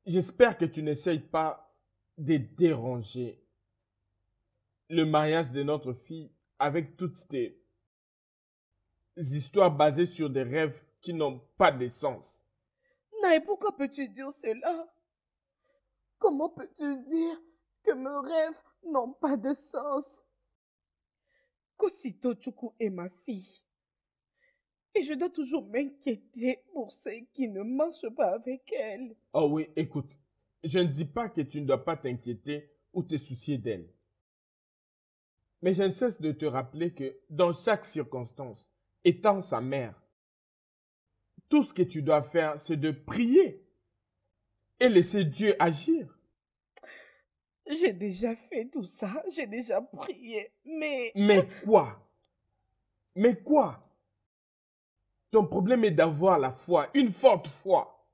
J'espère que tu n'essayes pas de déranger le mariage de notre fille avec toutes tes histoires basées sur des rêves qui n'ont pas de sens. Naï, pourquoi peux-tu dire cela Comment peux-tu dire que mes rêves n'ont pas de sens Kosito est ma fille. Et je dois toujours m'inquiéter pour ce qui ne marche pas avec elle. Oh oui, écoute, je ne dis pas que tu ne dois pas t'inquiéter ou te soucier d'elle. Mais je ne cesse de te rappeler que dans chaque circonstance, étant sa mère, tout ce que tu dois faire, c'est de prier et laisser Dieu agir. J'ai déjà fait tout ça, j'ai déjà prié, mais... Mais quoi Mais quoi Ton problème est d'avoir la foi, une forte foi.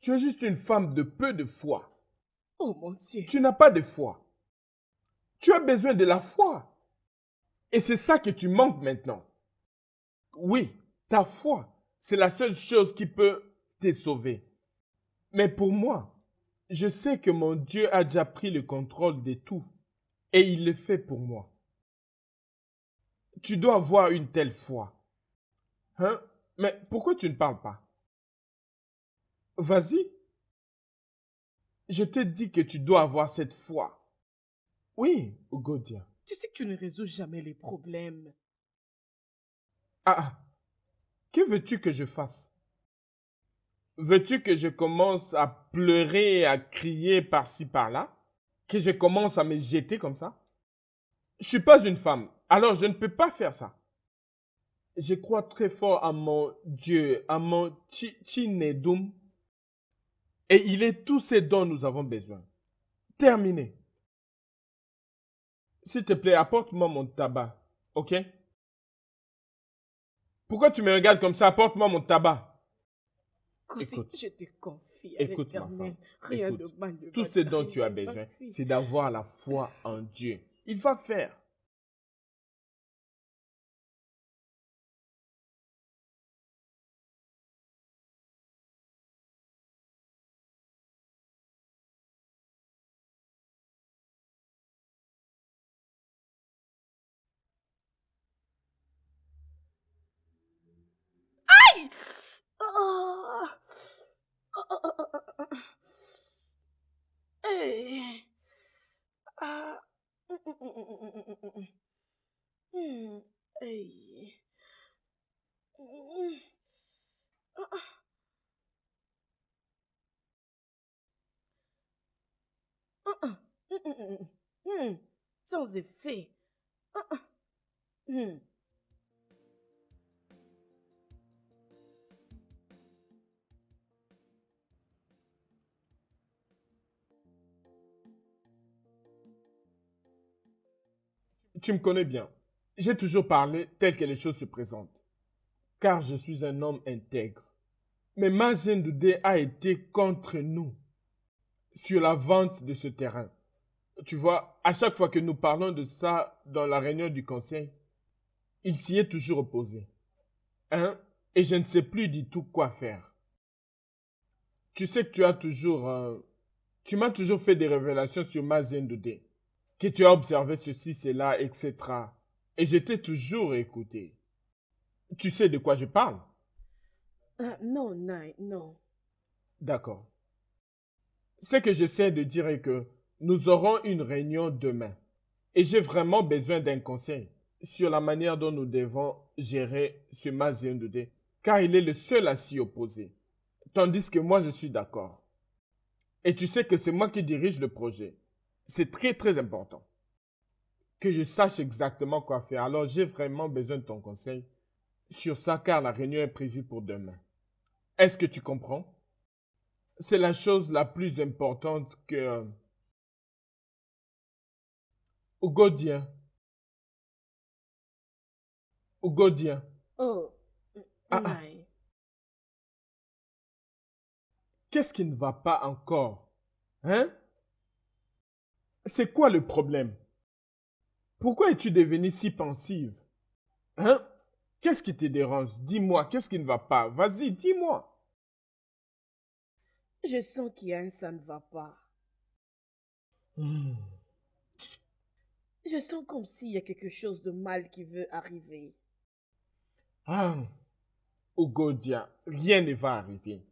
Tu es juste une femme de peu de foi. Oh mon Dieu. Tu n'as pas de foi. Tu as besoin de la foi. Et c'est ça que tu manques maintenant. Oui, ta foi, c'est la seule chose qui peut te sauver. Mais pour moi, je sais que mon Dieu a déjà pris le contrôle de tout et il le fait pour moi. Tu dois avoir une telle foi. Hein? Mais pourquoi tu ne parles pas? Vas-y. Je te dis que tu dois avoir cette foi. Oui, Godia. Tu sais que tu ne résous jamais les problèmes. Ah, ah, que veux-tu que je fasse Veux-tu que je commence à pleurer, à crier par-ci par-là Que je commence à me jeter comme ça Je suis pas une femme, alors je ne peux pas faire ça. Je crois très fort à mon Dieu, à mon Chinedum. Et il est tout ce dont nous avons besoin. Terminé. S'il te plaît, apporte-moi mon tabac, ok pourquoi tu me regardes comme ça Apporte-moi mon tabac. Écoute, je écoute, ma femme, écoute, tout ce dont tu as besoin, c'est d'avoir la foi en Dieu. Il va faire. effets uh-uh. hmm. Tu me connais bien. J'ai toujours parlé tel que les choses se présentent. Car je suis un homme intègre. Mais de Doudé a été contre nous sur la vente de ce terrain tu vois, à chaque fois que nous parlons de ça dans la réunion du conseil, il s'y est toujours opposé. Hein? Et je ne sais plus du tout quoi faire. Tu sais que tu as toujours, euh, tu m'as toujours fait des révélations sur ma que tu as observé ceci, cela, etc. Et j'étais toujours écouté. Tu sais de quoi je parle? Euh, non, non, non. D'accord. Ce que j'essaie de dire est que nous aurons une réunion demain et j'ai vraiment besoin d'un conseil sur la manière dont nous devons gérer ce ZN2D. car il est le seul à s'y opposer, tandis que moi je suis d'accord. Et tu sais que c'est moi qui dirige le projet. C'est très très important que je sache exactement quoi faire. Alors j'ai vraiment besoin de ton conseil sur ça, car la réunion est prévue pour demain. Est-ce que tu comprends C'est la chose la plus importante que au Ugodien. Oh, ah, ah. Qu'est-ce qui ne va pas encore Hein C'est quoi le problème Pourquoi es-tu devenue si pensive Hein Qu'est-ce qui te dérange Dis-moi, qu'est-ce qui ne va pas Vas-y, dis-moi. Je sens qu'il y a un ça ne va pas. Hmm. Je sens comme s'il y a quelque chose de mal qui veut arriver. Ah, Ogodia, oh rien ne va arriver.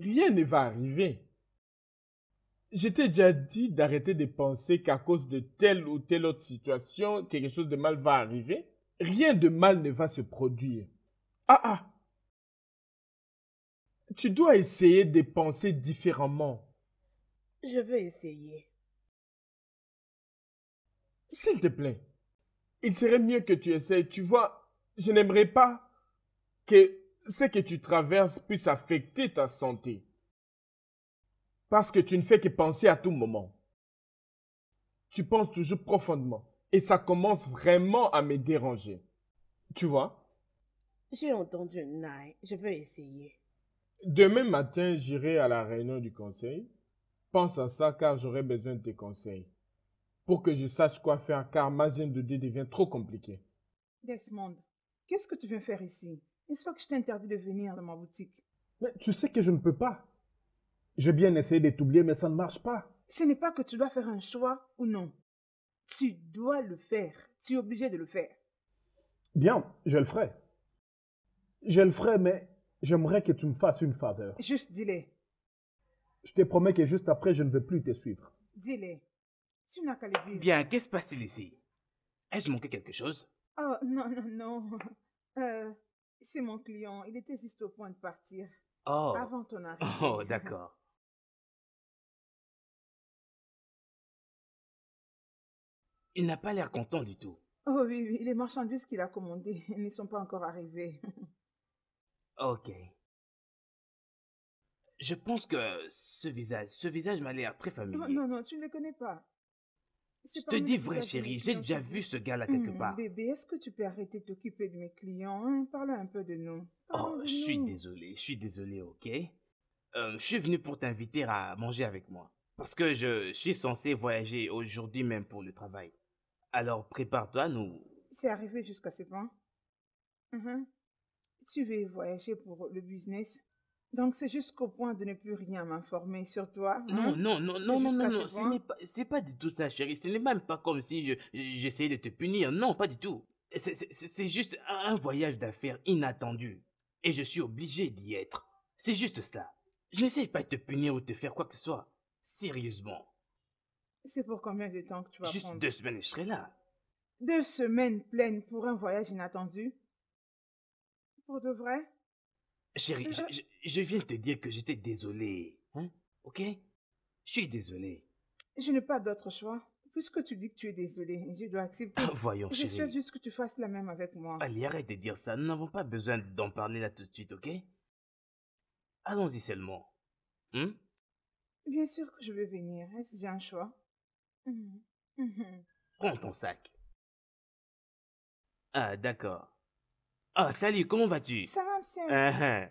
Rien ne va arriver. Je t'ai déjà dit d'arrêter de penser qu'à cause de telle ou telle autre situation, quelque chose de mal va arriver. Rien de mal ne va se produire. Ah ah. Tu dois essayer de penser différemment. Je veux essayer. S'il te plaît, il serait mieux que tu essayes. Tu vois, je n'aimerais pas que ce que tu traverses puisse affecter ta santé. Parce que tu ne fais que penser à tout moment. Tu penses toujours profondément. Et ça commence vraiment à me déranger. Tu vois J'ai entendu Nye. Je veux essayer. Demain matin, j'irai à la réunion du conseil. Pense à ça car j'aurai besoin de tes conseils pour que je sache quoi faire car ma de dé devient trop compliquée. Desmond, qu'est-ce que tu viens faire ici N'est-ce que je t'ai de venir dans ma boutique Mais tu sais que je ne peux pas. J'ai bien essayé de t'oublier, mais ça ne marche pas. Ce n'est pas que tu dois faire un choix ou non. Tu dois le faire. Tu es obligé de le faire. Bien, je le ferai. Je le ferai, mais j'aimerais que tu me fasses une faveur. Juste dis-le. Je te promets que juste après, je ne vais plus te suivre. Dis-le. Tu n'as qu'à le Bien, qu'est-ce qui se passe ici Ai-je manqué quelque chose Oh, non, non, non. Euh, c'est mon client. Il était juste au point de partir. Oh. Avant ton oh, arrivée. Oh, d'accord. Il n'a pas l'air content du tout. Oh oui, oui, les marchandises qu'il a commandées ne sont pas encore arrivées. ok. Je pense que ce visage, ce visage m'a l'air très familier. Non, non, non, tu ne le connais pas. Je te dis vrai, chérie, j'ai déjà vu ce gars-là quelque hum, part. Bébé, est-ce que tu peux arrêter de t'occuper de mes clients hein? Parle un peu de nous. oh, je suis désolé, je suis désolé, ok euh, Je suis venu pour t'inviter à manger avec moi. Parce que je, suis censé voyager aujourd'hui même pour le travail. Alors prépare-toi, nous... C'est arrivé jusqu'à ce point. Hum, hum. Tu veux voyager pour le business donc c'est jusqu'au point de ne plus rien m'informer sur toi. Non, non, non, non, non, non, non, pas, c'est pas du tout ça, chérie. Ce n'est même pas comme si je, j'essayais de te punir. Non, pas du tout. C'est, c'est, c'est juste un voyage d'affaires inattendu. Et je suis obligé d'y être. C'est juste ça. Je n'essaye pas de te punir ou de te faire quoi que ce soit. Sérieusement. C'est pour combien de temps que tu vas Juste deux semaines je serai là. Deux semaines pleines pour un voyage inattendu Pour de vrai Chérie, je, viens te dire que j'étais désolé. Hein? Ok Je suis désolé. Je n'ai pas d'autre choix. Puisque tu dis que tu es désolé, je dois accepter. Ah, voyons, je chérie. Je souhaite juste que tu fasses la même avec moi. Allez, arrête de dire ça. Nous n'avons pas besoin d'en parler là tout de suite, ok Allons-y seulement. Hein? Bien sûr que je vais venir. Est-ce que j'ai un choix mhm. Mhm. Prends ton sac. Ah, d'accord. Ah, salut, comment vas-tu Ça va, monsieur. Ah, ah.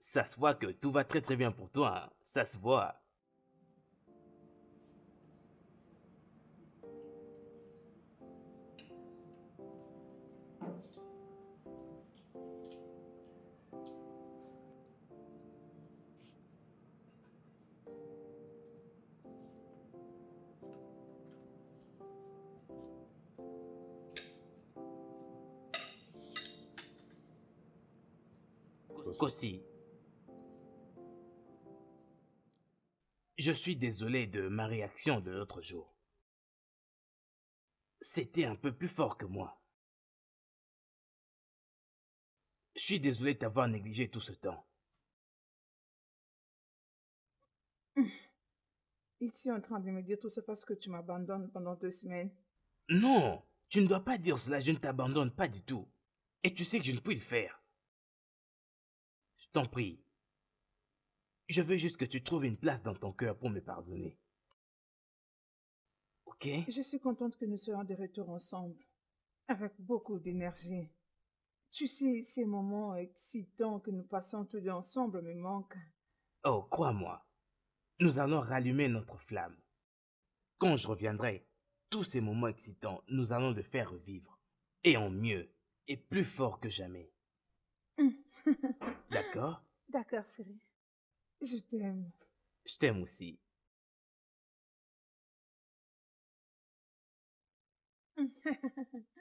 Ça se voit que tout va très très bien pour toi. Hein. Ça se voit. Kossi. Je suis désolé de ma réaction de l'autre jour. C'était un peu plus fort que moi. Je suis désolé de t'avoir négligé tout ce temps. Ici, en train de me dire tout ça parce que tu m'abandonnes pendant deux semaines. Non, tu ne dois pas dire cela, je ne t'abandonne pas du tout. Et tu sais que je ne puis le faire t'en prie. Je veux juste que tu trouves une place dans ton cœur pour me pardonner. Ok Je suis contente que nous soyons de retour ensemble, avec beaucoup d'énergie. Tu sais, ces moments excitants que nous passons tous ensemble me manquent. Oh, crois-moi, nous allons rallumer notre flamme. Quand je reviendrai, tous ces moments excitants, nous allons les faire revivre, et en mieux, et plus fort que jamais. D'accord D'accord, chérie. Je t'aime. Je t'aime aussi.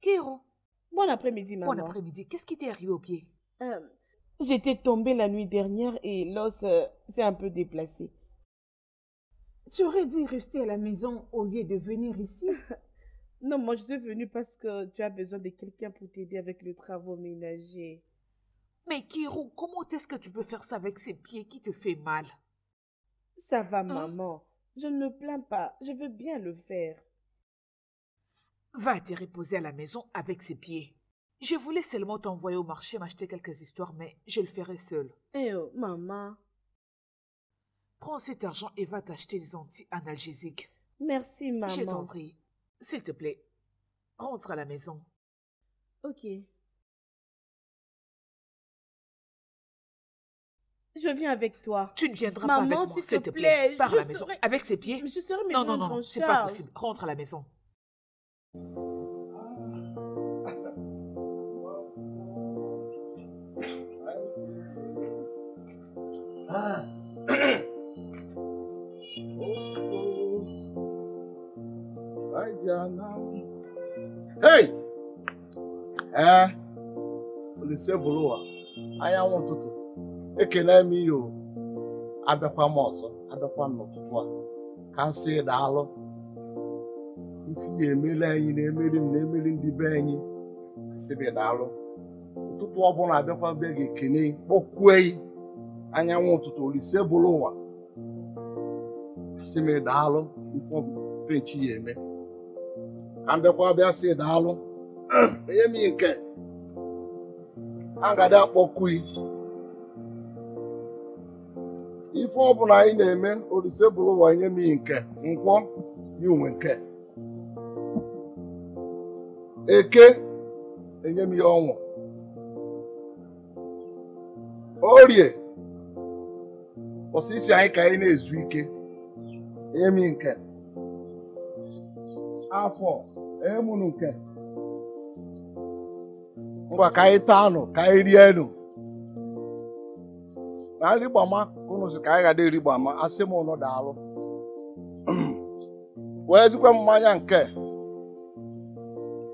Kiro Bon après-midi, maman. Bon après-midi. Qu'est-ce qui t'est arrivé au pied euh, J'étais tombée la nuit dernière et l'os euh, s'est un peu déplacé. Tu aurais dû rester à la maison au lieu de venir ici. non, moi je suis venue parce que tu as besoin de quelqu'un pour t'aider avec les travaux ménagers. Mais Kiro, comment est-ce que tu peux faire ça avec ces pieds qui te font mal Ça va, hein? maman. Je ne me plains pas. Je veux bien le faire. Va te reposer à la maison avec ses pieds. Je voulais seulement t'envoyer au marché m'acheter quelques histoires, mais je le ferai seul. Eh oh, maman. Prends cet argent et va t'acheter des anti-analgésiques. Merci, maman. Je t'en prie. S'il te plaît, rentre à la maison. Ok. Je viens avec toi. Tu ne viendras pas avec moi, s'il te plaît. Par la maison. Avec ses pieds. non, non, non, non, c'est pas possible. Rentre à la maison. Ee, Olise anyanwụ ụtụtụ, ekele m ihe o, abịakwa m ọzọ, abịakwa m n'ụtụtụ a, ka m sị daalụ. ife ya emela anyị na-emeli m na-emeli ndị be anyị asịbị daalụ ụtụtụ ọbụla abịakwa bịa ga-ekene kpọkue anyanwụ ụtụtụ olise bụrụ ụwa asị m daalụ ifefenchi ya eme ka mbịakwa bịa sị daalụ onye m nke a gada akpọkui ife ọbụla anyị na-eme olise bụrụ ụwa nye m nke nkwọ ya onwe nke eke enye m ya ọnwụ orie ọsọ isi anyị ka anyị na-ezu ike enye m nke afọ enye m nke ngwa ka anyị taa nụ ka anyị rie nụ na nri gbama kụnụzi ka anyị ga-adị eri gbama asị m ụnụ daalụ wee ezikwe mmanya nke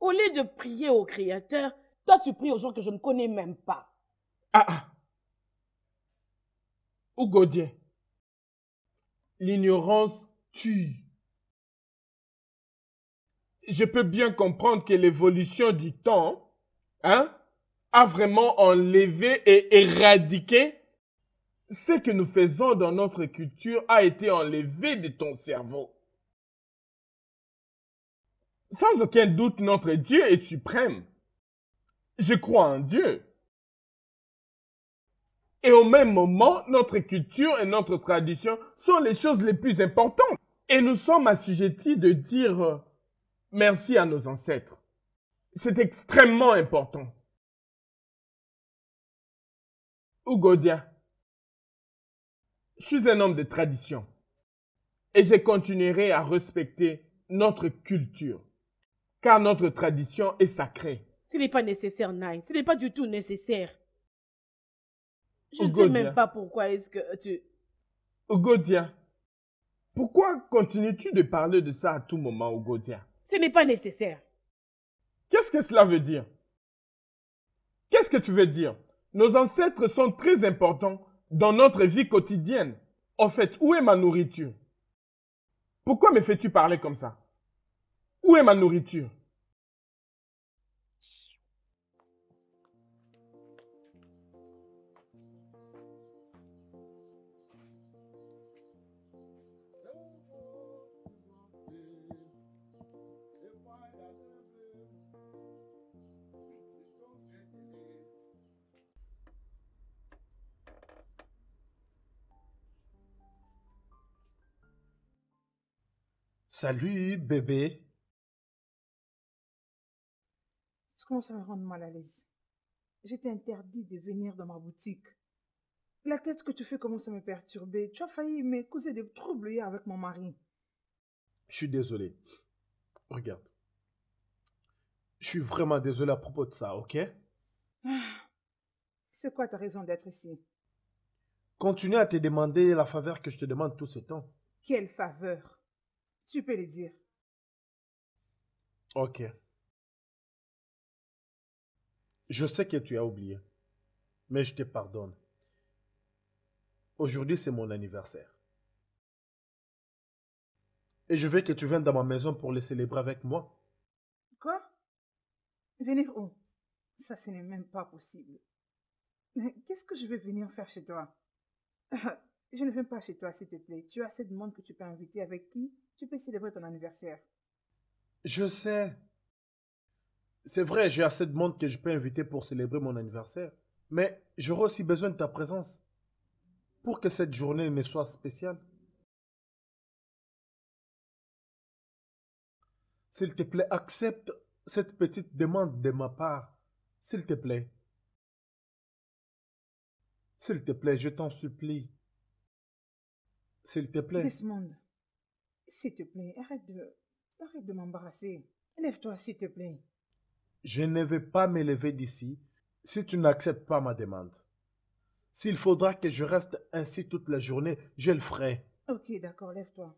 Au lieu de prier au Créateur, toi, tu pries aux gens que je ne connais même pas. Ah ah. Ougodien, l'ignorance tue. Je peux bien comprendre que l'évolution du temps hein, a vraiment enlevé et éradiqué ce que nous faisons dans notre culture a été enlevé de ton cerveau. Sans aucun doute, notre Dieu est suprême. Je crois en Dieu. Et au même moment, notre culture et notre tradition sont les choses les plus importantes. Et nous sommes assujettis de dire euh, merci à nos ancêtres. C'est extrêmement important. Ougodia, je suis un homme de tradition et je continuerai à respecter notre culture car notre tradition est sacrée. Ce n'est pas nécessaire, Nain. Ce n'est pas du tout nécessaire. Je ne sais même pas pourquoi est-ce que tu... Ogodia, pourquoi continues-tu de parler de ça à tout moment, Ogodia Ce n'est pas nécessaire. Qu'est-ce que cela veut dire Qu'est-ce que tu veux dire Nos ancêtres sont très importants dans notre vie quotidienne. En fait, où est ma nourriture Pourquoi me fais-tu parler comme ça où est ma nourriture Salut bébé. Comment à me rendre mal à l'aise. J'étais interdit de venir dans ma boutique. La tête que tu fais commence à me perturber. Tu as failli me causer des troubles hier avec mon mari. Je suis désolé. Regarde. Je suis vraiment désolé à propos de ça, ok ah, C'est quoi ta raison d'être ici Continue à te demander la faveur que je te demande tout ce temps. Quelle faveur Tu peux le dire. Ok je sais que tu as oublié, mais je te pardonne. Aujourd'hui, c'est mon anniversaire. Et je veux que tu viennes dans ma maison pour le célébrer avec moi. Quoi Venir où Ça, ce n'est même pas possible. Mais qu'est-ce que je vais venir faire chez toi Je ne viens pas chez toi, s'il te plaît. Tu as assez de monde que tu peux inviter avec qui tu peux célébrer ton anniversaire. Je sais, c'est vrai, j'ai assez de monde que je peux inviter pour célébrer mon anniversaire, mais j'aurai aussi besoin de ta présence pour que cette journée me soit spéciale. S'il te plaît, accepte cette petite demande de ma part. S'il te plaît. S'il te plaît, je t'en supplie. S'il te plaît. monde, s'il te plaît, arrête de, arrête de m'embarrasser. Lève-toi, s'il te plaît. Je ne vais pas me lever d'ici si tu n'acceptes pas ma demande. S'il faudra que je reste ainsi toute la journée, je le ferai. Ok, d'accord, lève-toi.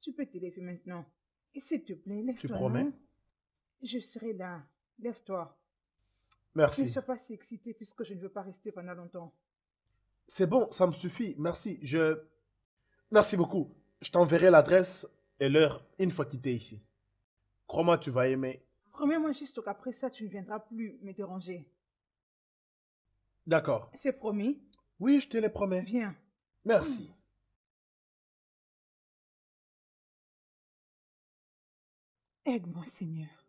Tu peux te lever maintenant. Et s'il te plaît, lève-toi. Tu promets Je serai là. Lève-toi. Merci. Ne sois pas si excité puisque je ne veux pas rester pendant longtemps. C'est bon, ça me suffit. Merci. Je. Merci beaucoup. Je t'enverrai l'adresse et l'heure une fois quitté ici. Crois-moi, tu vas aimer Promets-moi juste qu'après ça, tu ne viendras plus me déranger. D'accord. C'est promis Oui, je te le promets. Viens. Merci. Mm. Aide-moi, Seigneur.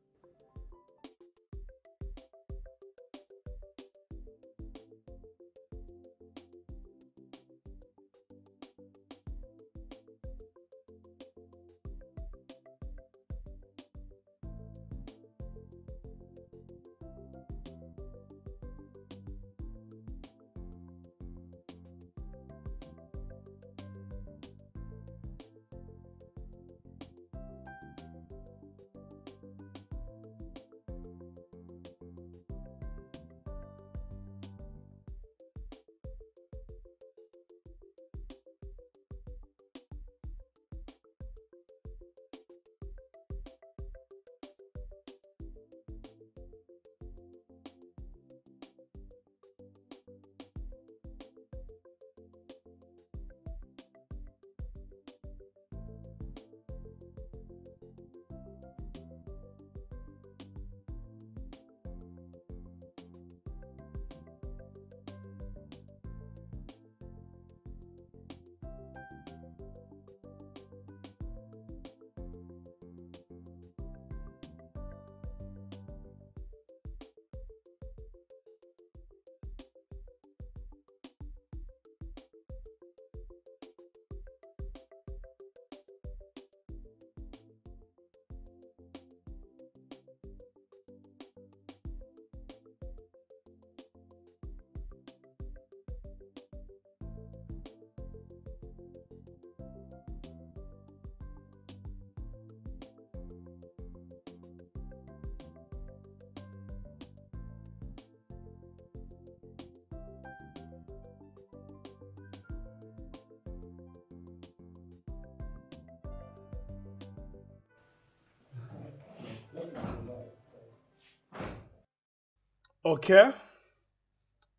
OK.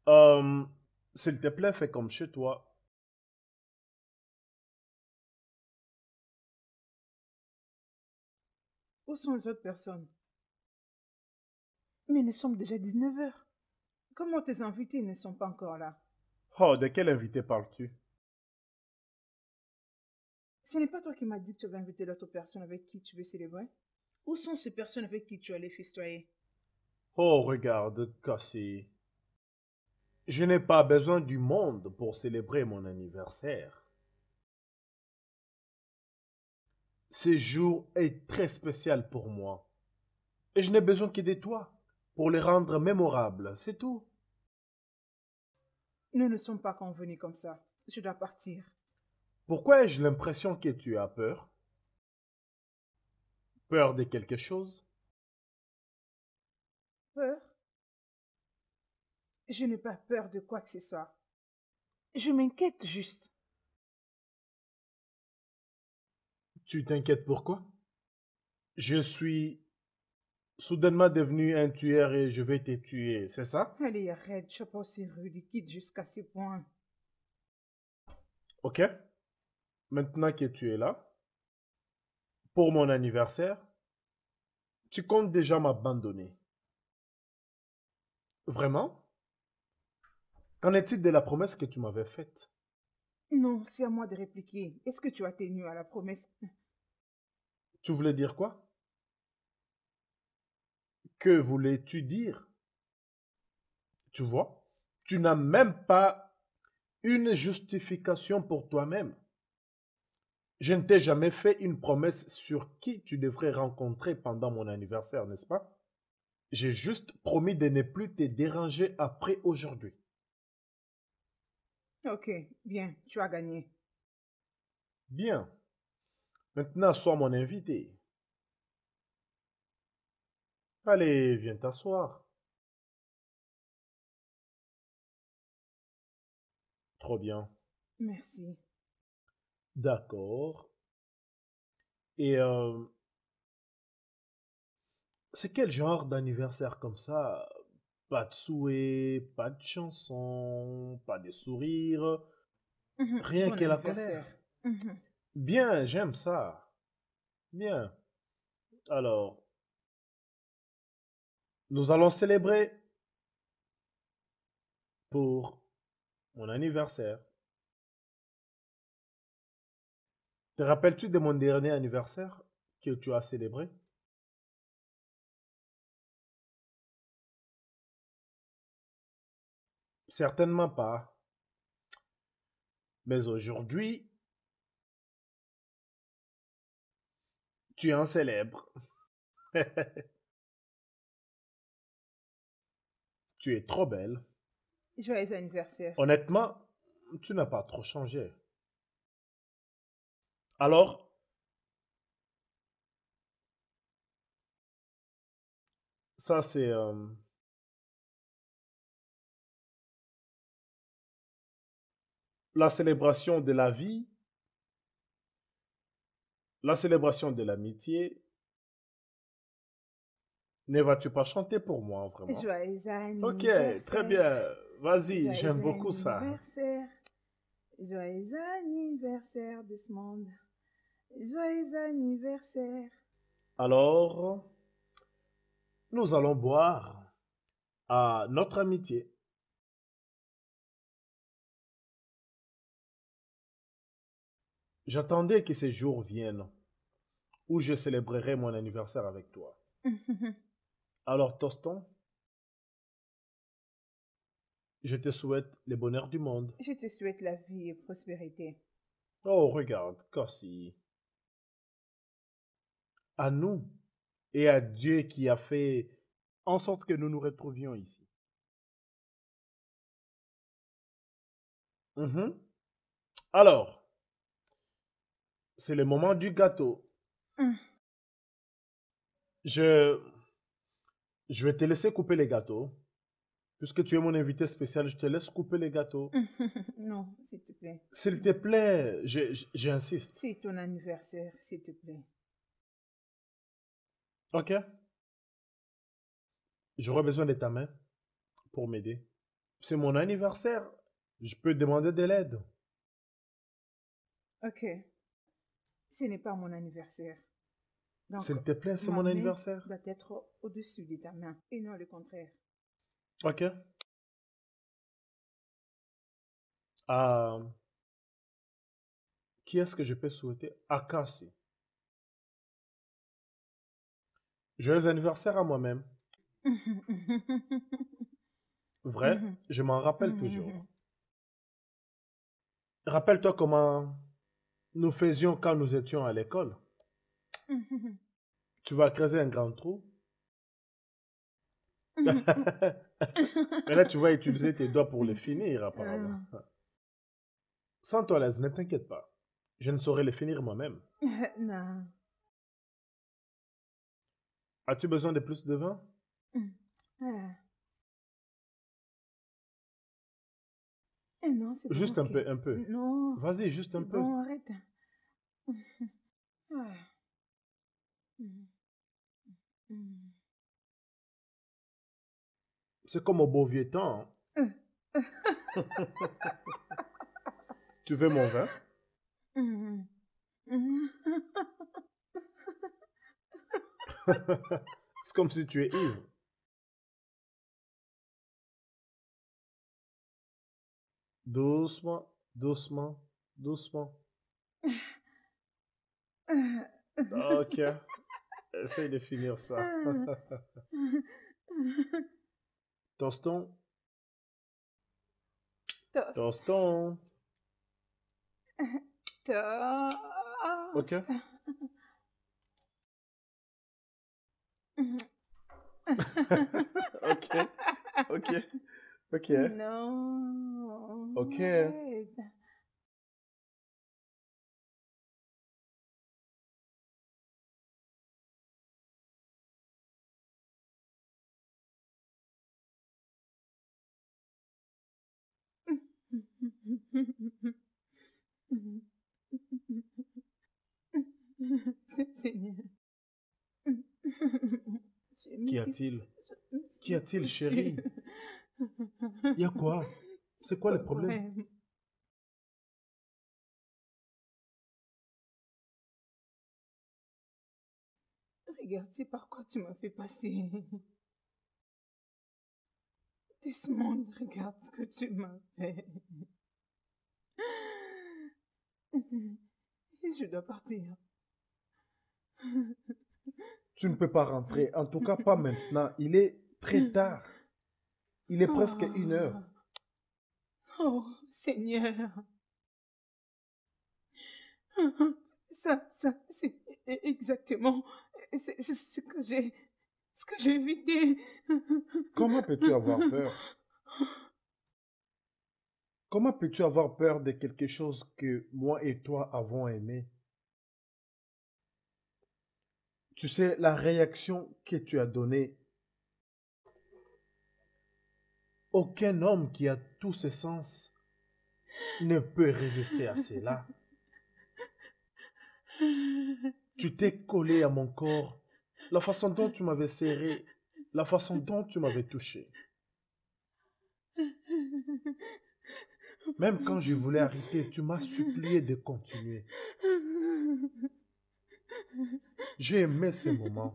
Hum, s'il te plaît, fais comme chez toi. Où sont les autres personnes Mais nous sommes déjà 19 h Comment tes invités ne sont pas encore là Oh, de quel invité parles-tu Ce n'est pas toi qui m'as dit que tu avais invité l'autre personne avec qui tu veux célébrer Où sont ces personnes avec qui tu allais festoyer Oh, regarde, Cassie. Je n'ai pas besoin du monde pour célébrer mon anniversaire. Ce jour est très spécial pour moi. Et je n'ai besoin que de toi pour le rendre mémorable, c'est tout. Nous ne sommes pas convenus comme ça. Je dois partir. Pourquoi ai-je l'impression que tu as peur Peur de quelque chose Peur Je n'ai pas peur de quoi que ce soit. Je m'inquiète juste. Tu t'inquiètes pourquoi Je suis soudainement devenu un tueur et je vais te tuer, c'est ça Allez, arrête, je pas aussi ridicule jusqu'à ce point. Ok. Maintenant que tu es là, pour mon anniversaire, tu comptes déjà m'abandonner. Vraiment Qu'en est-il de la promesse que tu m'avais faite Non, c'est à moi de répliquer. Est-ce que tu as tenu à la promesse Tu voulais dire quoi Que voulais-tu dire Tu vois, tu n'as même pas une justification pour toi-même. Je ne t'ai jamais fait une promesse sur qui tu devrais rencontrer pendant mon anniversaire, n'est-ce pas j'ai juste promis de ne plus te déranger après aujourd'hui. Ok, bien, tu as gagné. Bien. Maintenant, sois mon invité. Allez, viens t'asseoir. Trop bien. Merci. D'accord. Et euh, c'est quel genre d'anniversaire comme ça Pas de souhaits, pas de chanson, pas de sourires, mmh rien que la colère. Mmh Bien, j'aime ça. Bien. Alors, nous allons célébrer pour mon anniversaire. Te rappelles-tu de mon dernier anniversaire que tu as célébré Certainement pas. Mais aujourd'hui, tu es un célèbre. tu es trop belle. Joyeux anniversaire. Honnêtement, tu n'as pas trop changé. Alors, ça c'est... Euh, la célébration de la vie, la célébration de l'amitié. Ne vas-tu pas chanter pour moi, vraiment? Joyeux anniversaire. Ok, très bien. Vas-y, j'aime beaucoup ça. Joyeux anniversaire de ce monde. Joyeux anniversaire. Alors, nous allons boire à notre amitié. J'attendais que ces jours viennent où je célébrerai mon anniversaire avec toi. Alors, Toston, je te souhaite le bonheur du monde. Je te souhaite la vie et prospérité. Oh, regarde, Cassie. À nous et à Dieu qui a fait en sorte que nous nous retrouvions ici. Mhm. Alors, c'est le moment du gâteau. Hum. Je... Je vais te laisser couper les gâteaux. Puisque tu es mon invité spécial, je te laisse couper les gâteaux. non, s'il te plaît. S'il te plaît, j'insiste. C'est ton anniversaire, s'il te plaît. Ok. J'aurai besoin de ta main pour m'aider. C'est mon anniversaire. Je peux demander de l'aide. Ok ce n'est pas mon anniversaire. S'il te plaît, c'est mon anniversaire. doit être au-dessus de ta main et non le contraire. Ok. Euh, qui est-ce que je peux souhaiter à Cassie Joyeux anniversaire à moi-même. Vrai, je m'en rappelle toujours. Rappelle-toi comment nous faisions quand nous étions à l'école. tu vas creuser un grand trou. Et là, tu vas utiliser tes doigts pour les finir, apparemment. Ah. Sans toi, ne t'inquiète pas. Je ne saurais les finir moi-même. non. As-tu besoin de plus de vin? Hum. Ah. Eh non, c'est Juste un peu, un peu. Non. Vas-y, juste un peu. arrête. Ah. C'est comme au beau vieux temps. Hein. Euh. tu veux mon vin C'est comme si tu es ivre. Doucement, doucement, doucement. ok. Essaye de finir ça. Toston. Toston. Ok. ok. Ok. Okay. No. Okay. C'est Seigneur. Qu'y a-t-il Qu'y a-t-il, chérie il y a quoi C'est quoi le problème Regarde, c'est par quoi tu m'as fait passer. monde, regarde ce que tu m'as fait. je dois partir. Tu ne peux pas rentrer, en tout cas pas maintenant. Il est très tard. Il est oh. presque une heure. Oh Seigneur. Ça, ça, c'est exactement ce que j'ai, ce que j'ai Comment peux-tu avoir peur Comment peux-tu avoir peur de quelque chose que moi et toi avons aimé Tu sais, la réaction que tu as donnée Aucun homme qui a tous ses sens ne peut résister à cela. Tu t'es collé à mon corps, la façon dont tu m'avais serré, la façon dont tu m'avais touché. Même quand je voulais arrêter, tu m'as supplié de continuer. J'ai aimé ces moments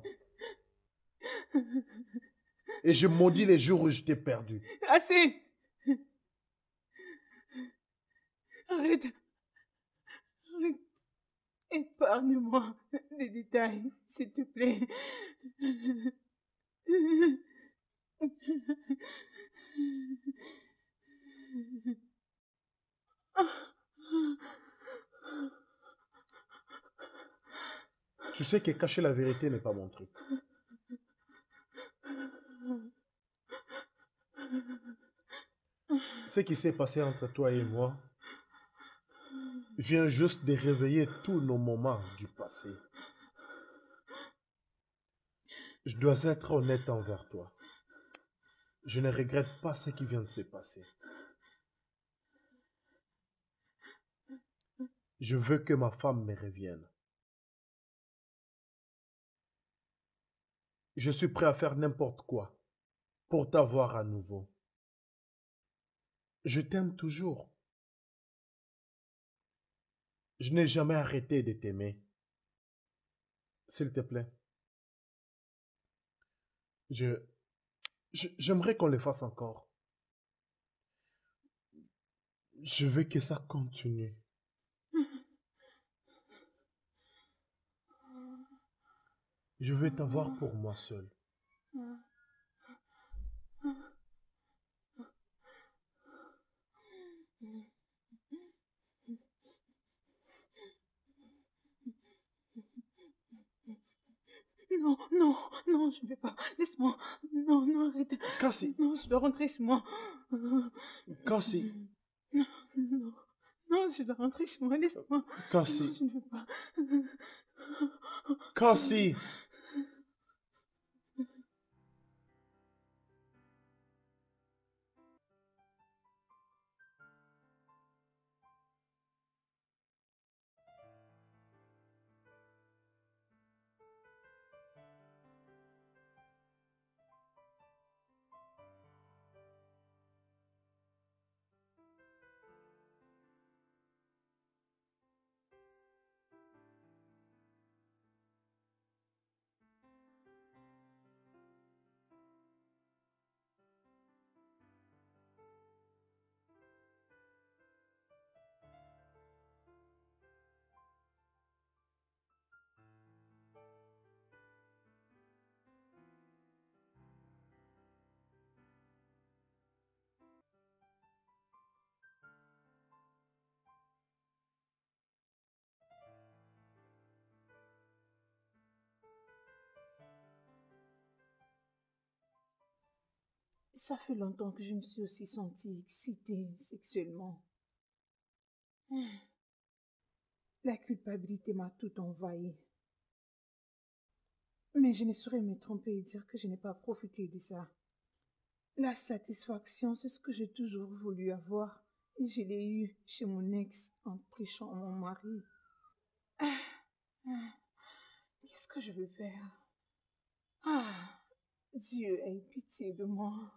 et je maudis les jours où je t'ai perdu. Assez Arrête Arrête Épargne-moi des détails, s'il te plaît. Tu sais que cacher la vérité n'est pas mon truc. Ce qui s'est passé entre toi et moi vient juste de réveiller tous nos moments du passé. Je dois être honnête envers toi. Je ne regrette pas ce qui vient de se passer. Je veux que ma femme me revienne. Je suis prêt à faire n'importe quoi pour t'avoir à nouveau. Je t'aime toujours. Je n'ai jamais arrêté de t'aimer. S'il te plaît. Je, j'aimerais qu'on le fasse encore. Je veux que ça continue. Je veux t'avoir pour moi seul. Non, non, non, je ne vais pas. Laisse-moi. Non, non, arrête. Cassie. Non, je dois rentrer chez moi. Cassie. Non, non. Non, je dois rentrer chez moi. Laisse-moi. Cassie. je ne veux pas. Cassie. ça fait longtemps que je me suis aussi sentie excitée sexuellement. La culpabilité m'a tout envahi. Mais je ne saurais me tromper et dire que je n'ai pas profité de ça. La satisfaction, c'est ce que j'ai toujours voulu avoir, et je l'ai eu chez mon ex en trichant mon mari. Qu'est-ce que je veux faire Ah, Dieu ait pitié de moi.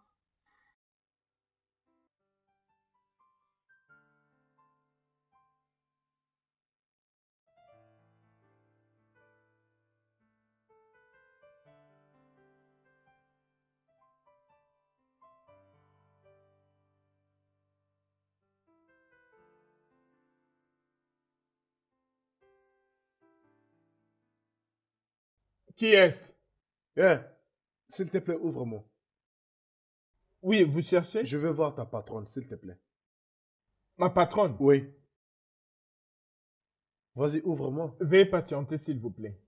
Qui est-ce Eh, s'il te plaît, ouvre-moi. Oui, vous cherchez Je veux voir ta patronne, s'il te plaît. Ma patronne Oui. Vas-y, ouvre-moi. Veuillez patienter, s'il vous plaît.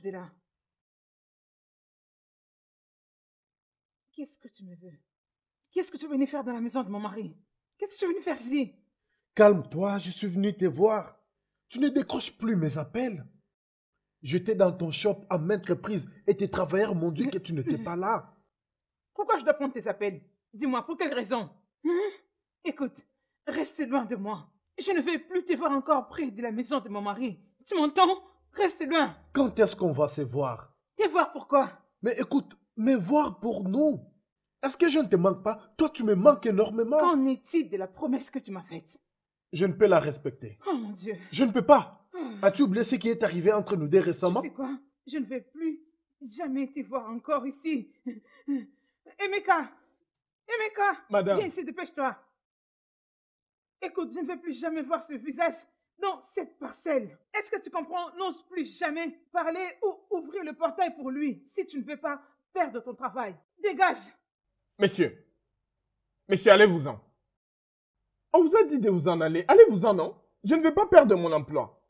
de là. Qu'est-ce que tu me veux Qu'est-ce que tu es venu faire dans la maison de mon mari Qu'est-ce que tu es venu faire ici Calme-toi, je suis venu te voir. Tu ne décroches plus mes appels. J'étais dans ton shop à maintes reprises et tes travailleurs m'ont dit que tu n'étais pas là. Pourquoi je dois prendre tes appels Dis-moi, pour quelle raison hein? Écoute, reste loin de moi. Je ne vais plus te voir encore près de la maison de mon mari. Tu m'entends Reste loin. Quand est-ce qu'on va se voir Te voir pourquoi Mais écoute, me voir pour nous. Est-ce que je ne te manque pas Toi, tu me manques énormément. Qu'en est-il de la promesse que tu m'as faite Je ne peux la respecter. Oh mon Dieu. Je ne peux pas. Oh. As-tu oublié ce qui est arrivé entre nous deux récemment Tu sais quoi Je ne vais plus jamais te voir encore ici. Emeka Emeka Madame Viens ici, dépêche-toi. Écoute, je ne vais plus jamais voir ce visage dans cette parcelle. Est-ce que tu comprends N'ose plus jamais parler ou ouvrir le portail pour lui si tu ne veux pas perdre ton travail. Dégage. Monsieur, Monsieur, allez-vous-en. On vous a dit de vous en aller. Allez-vous-en, non Je ne veux pas perdre mon emploi.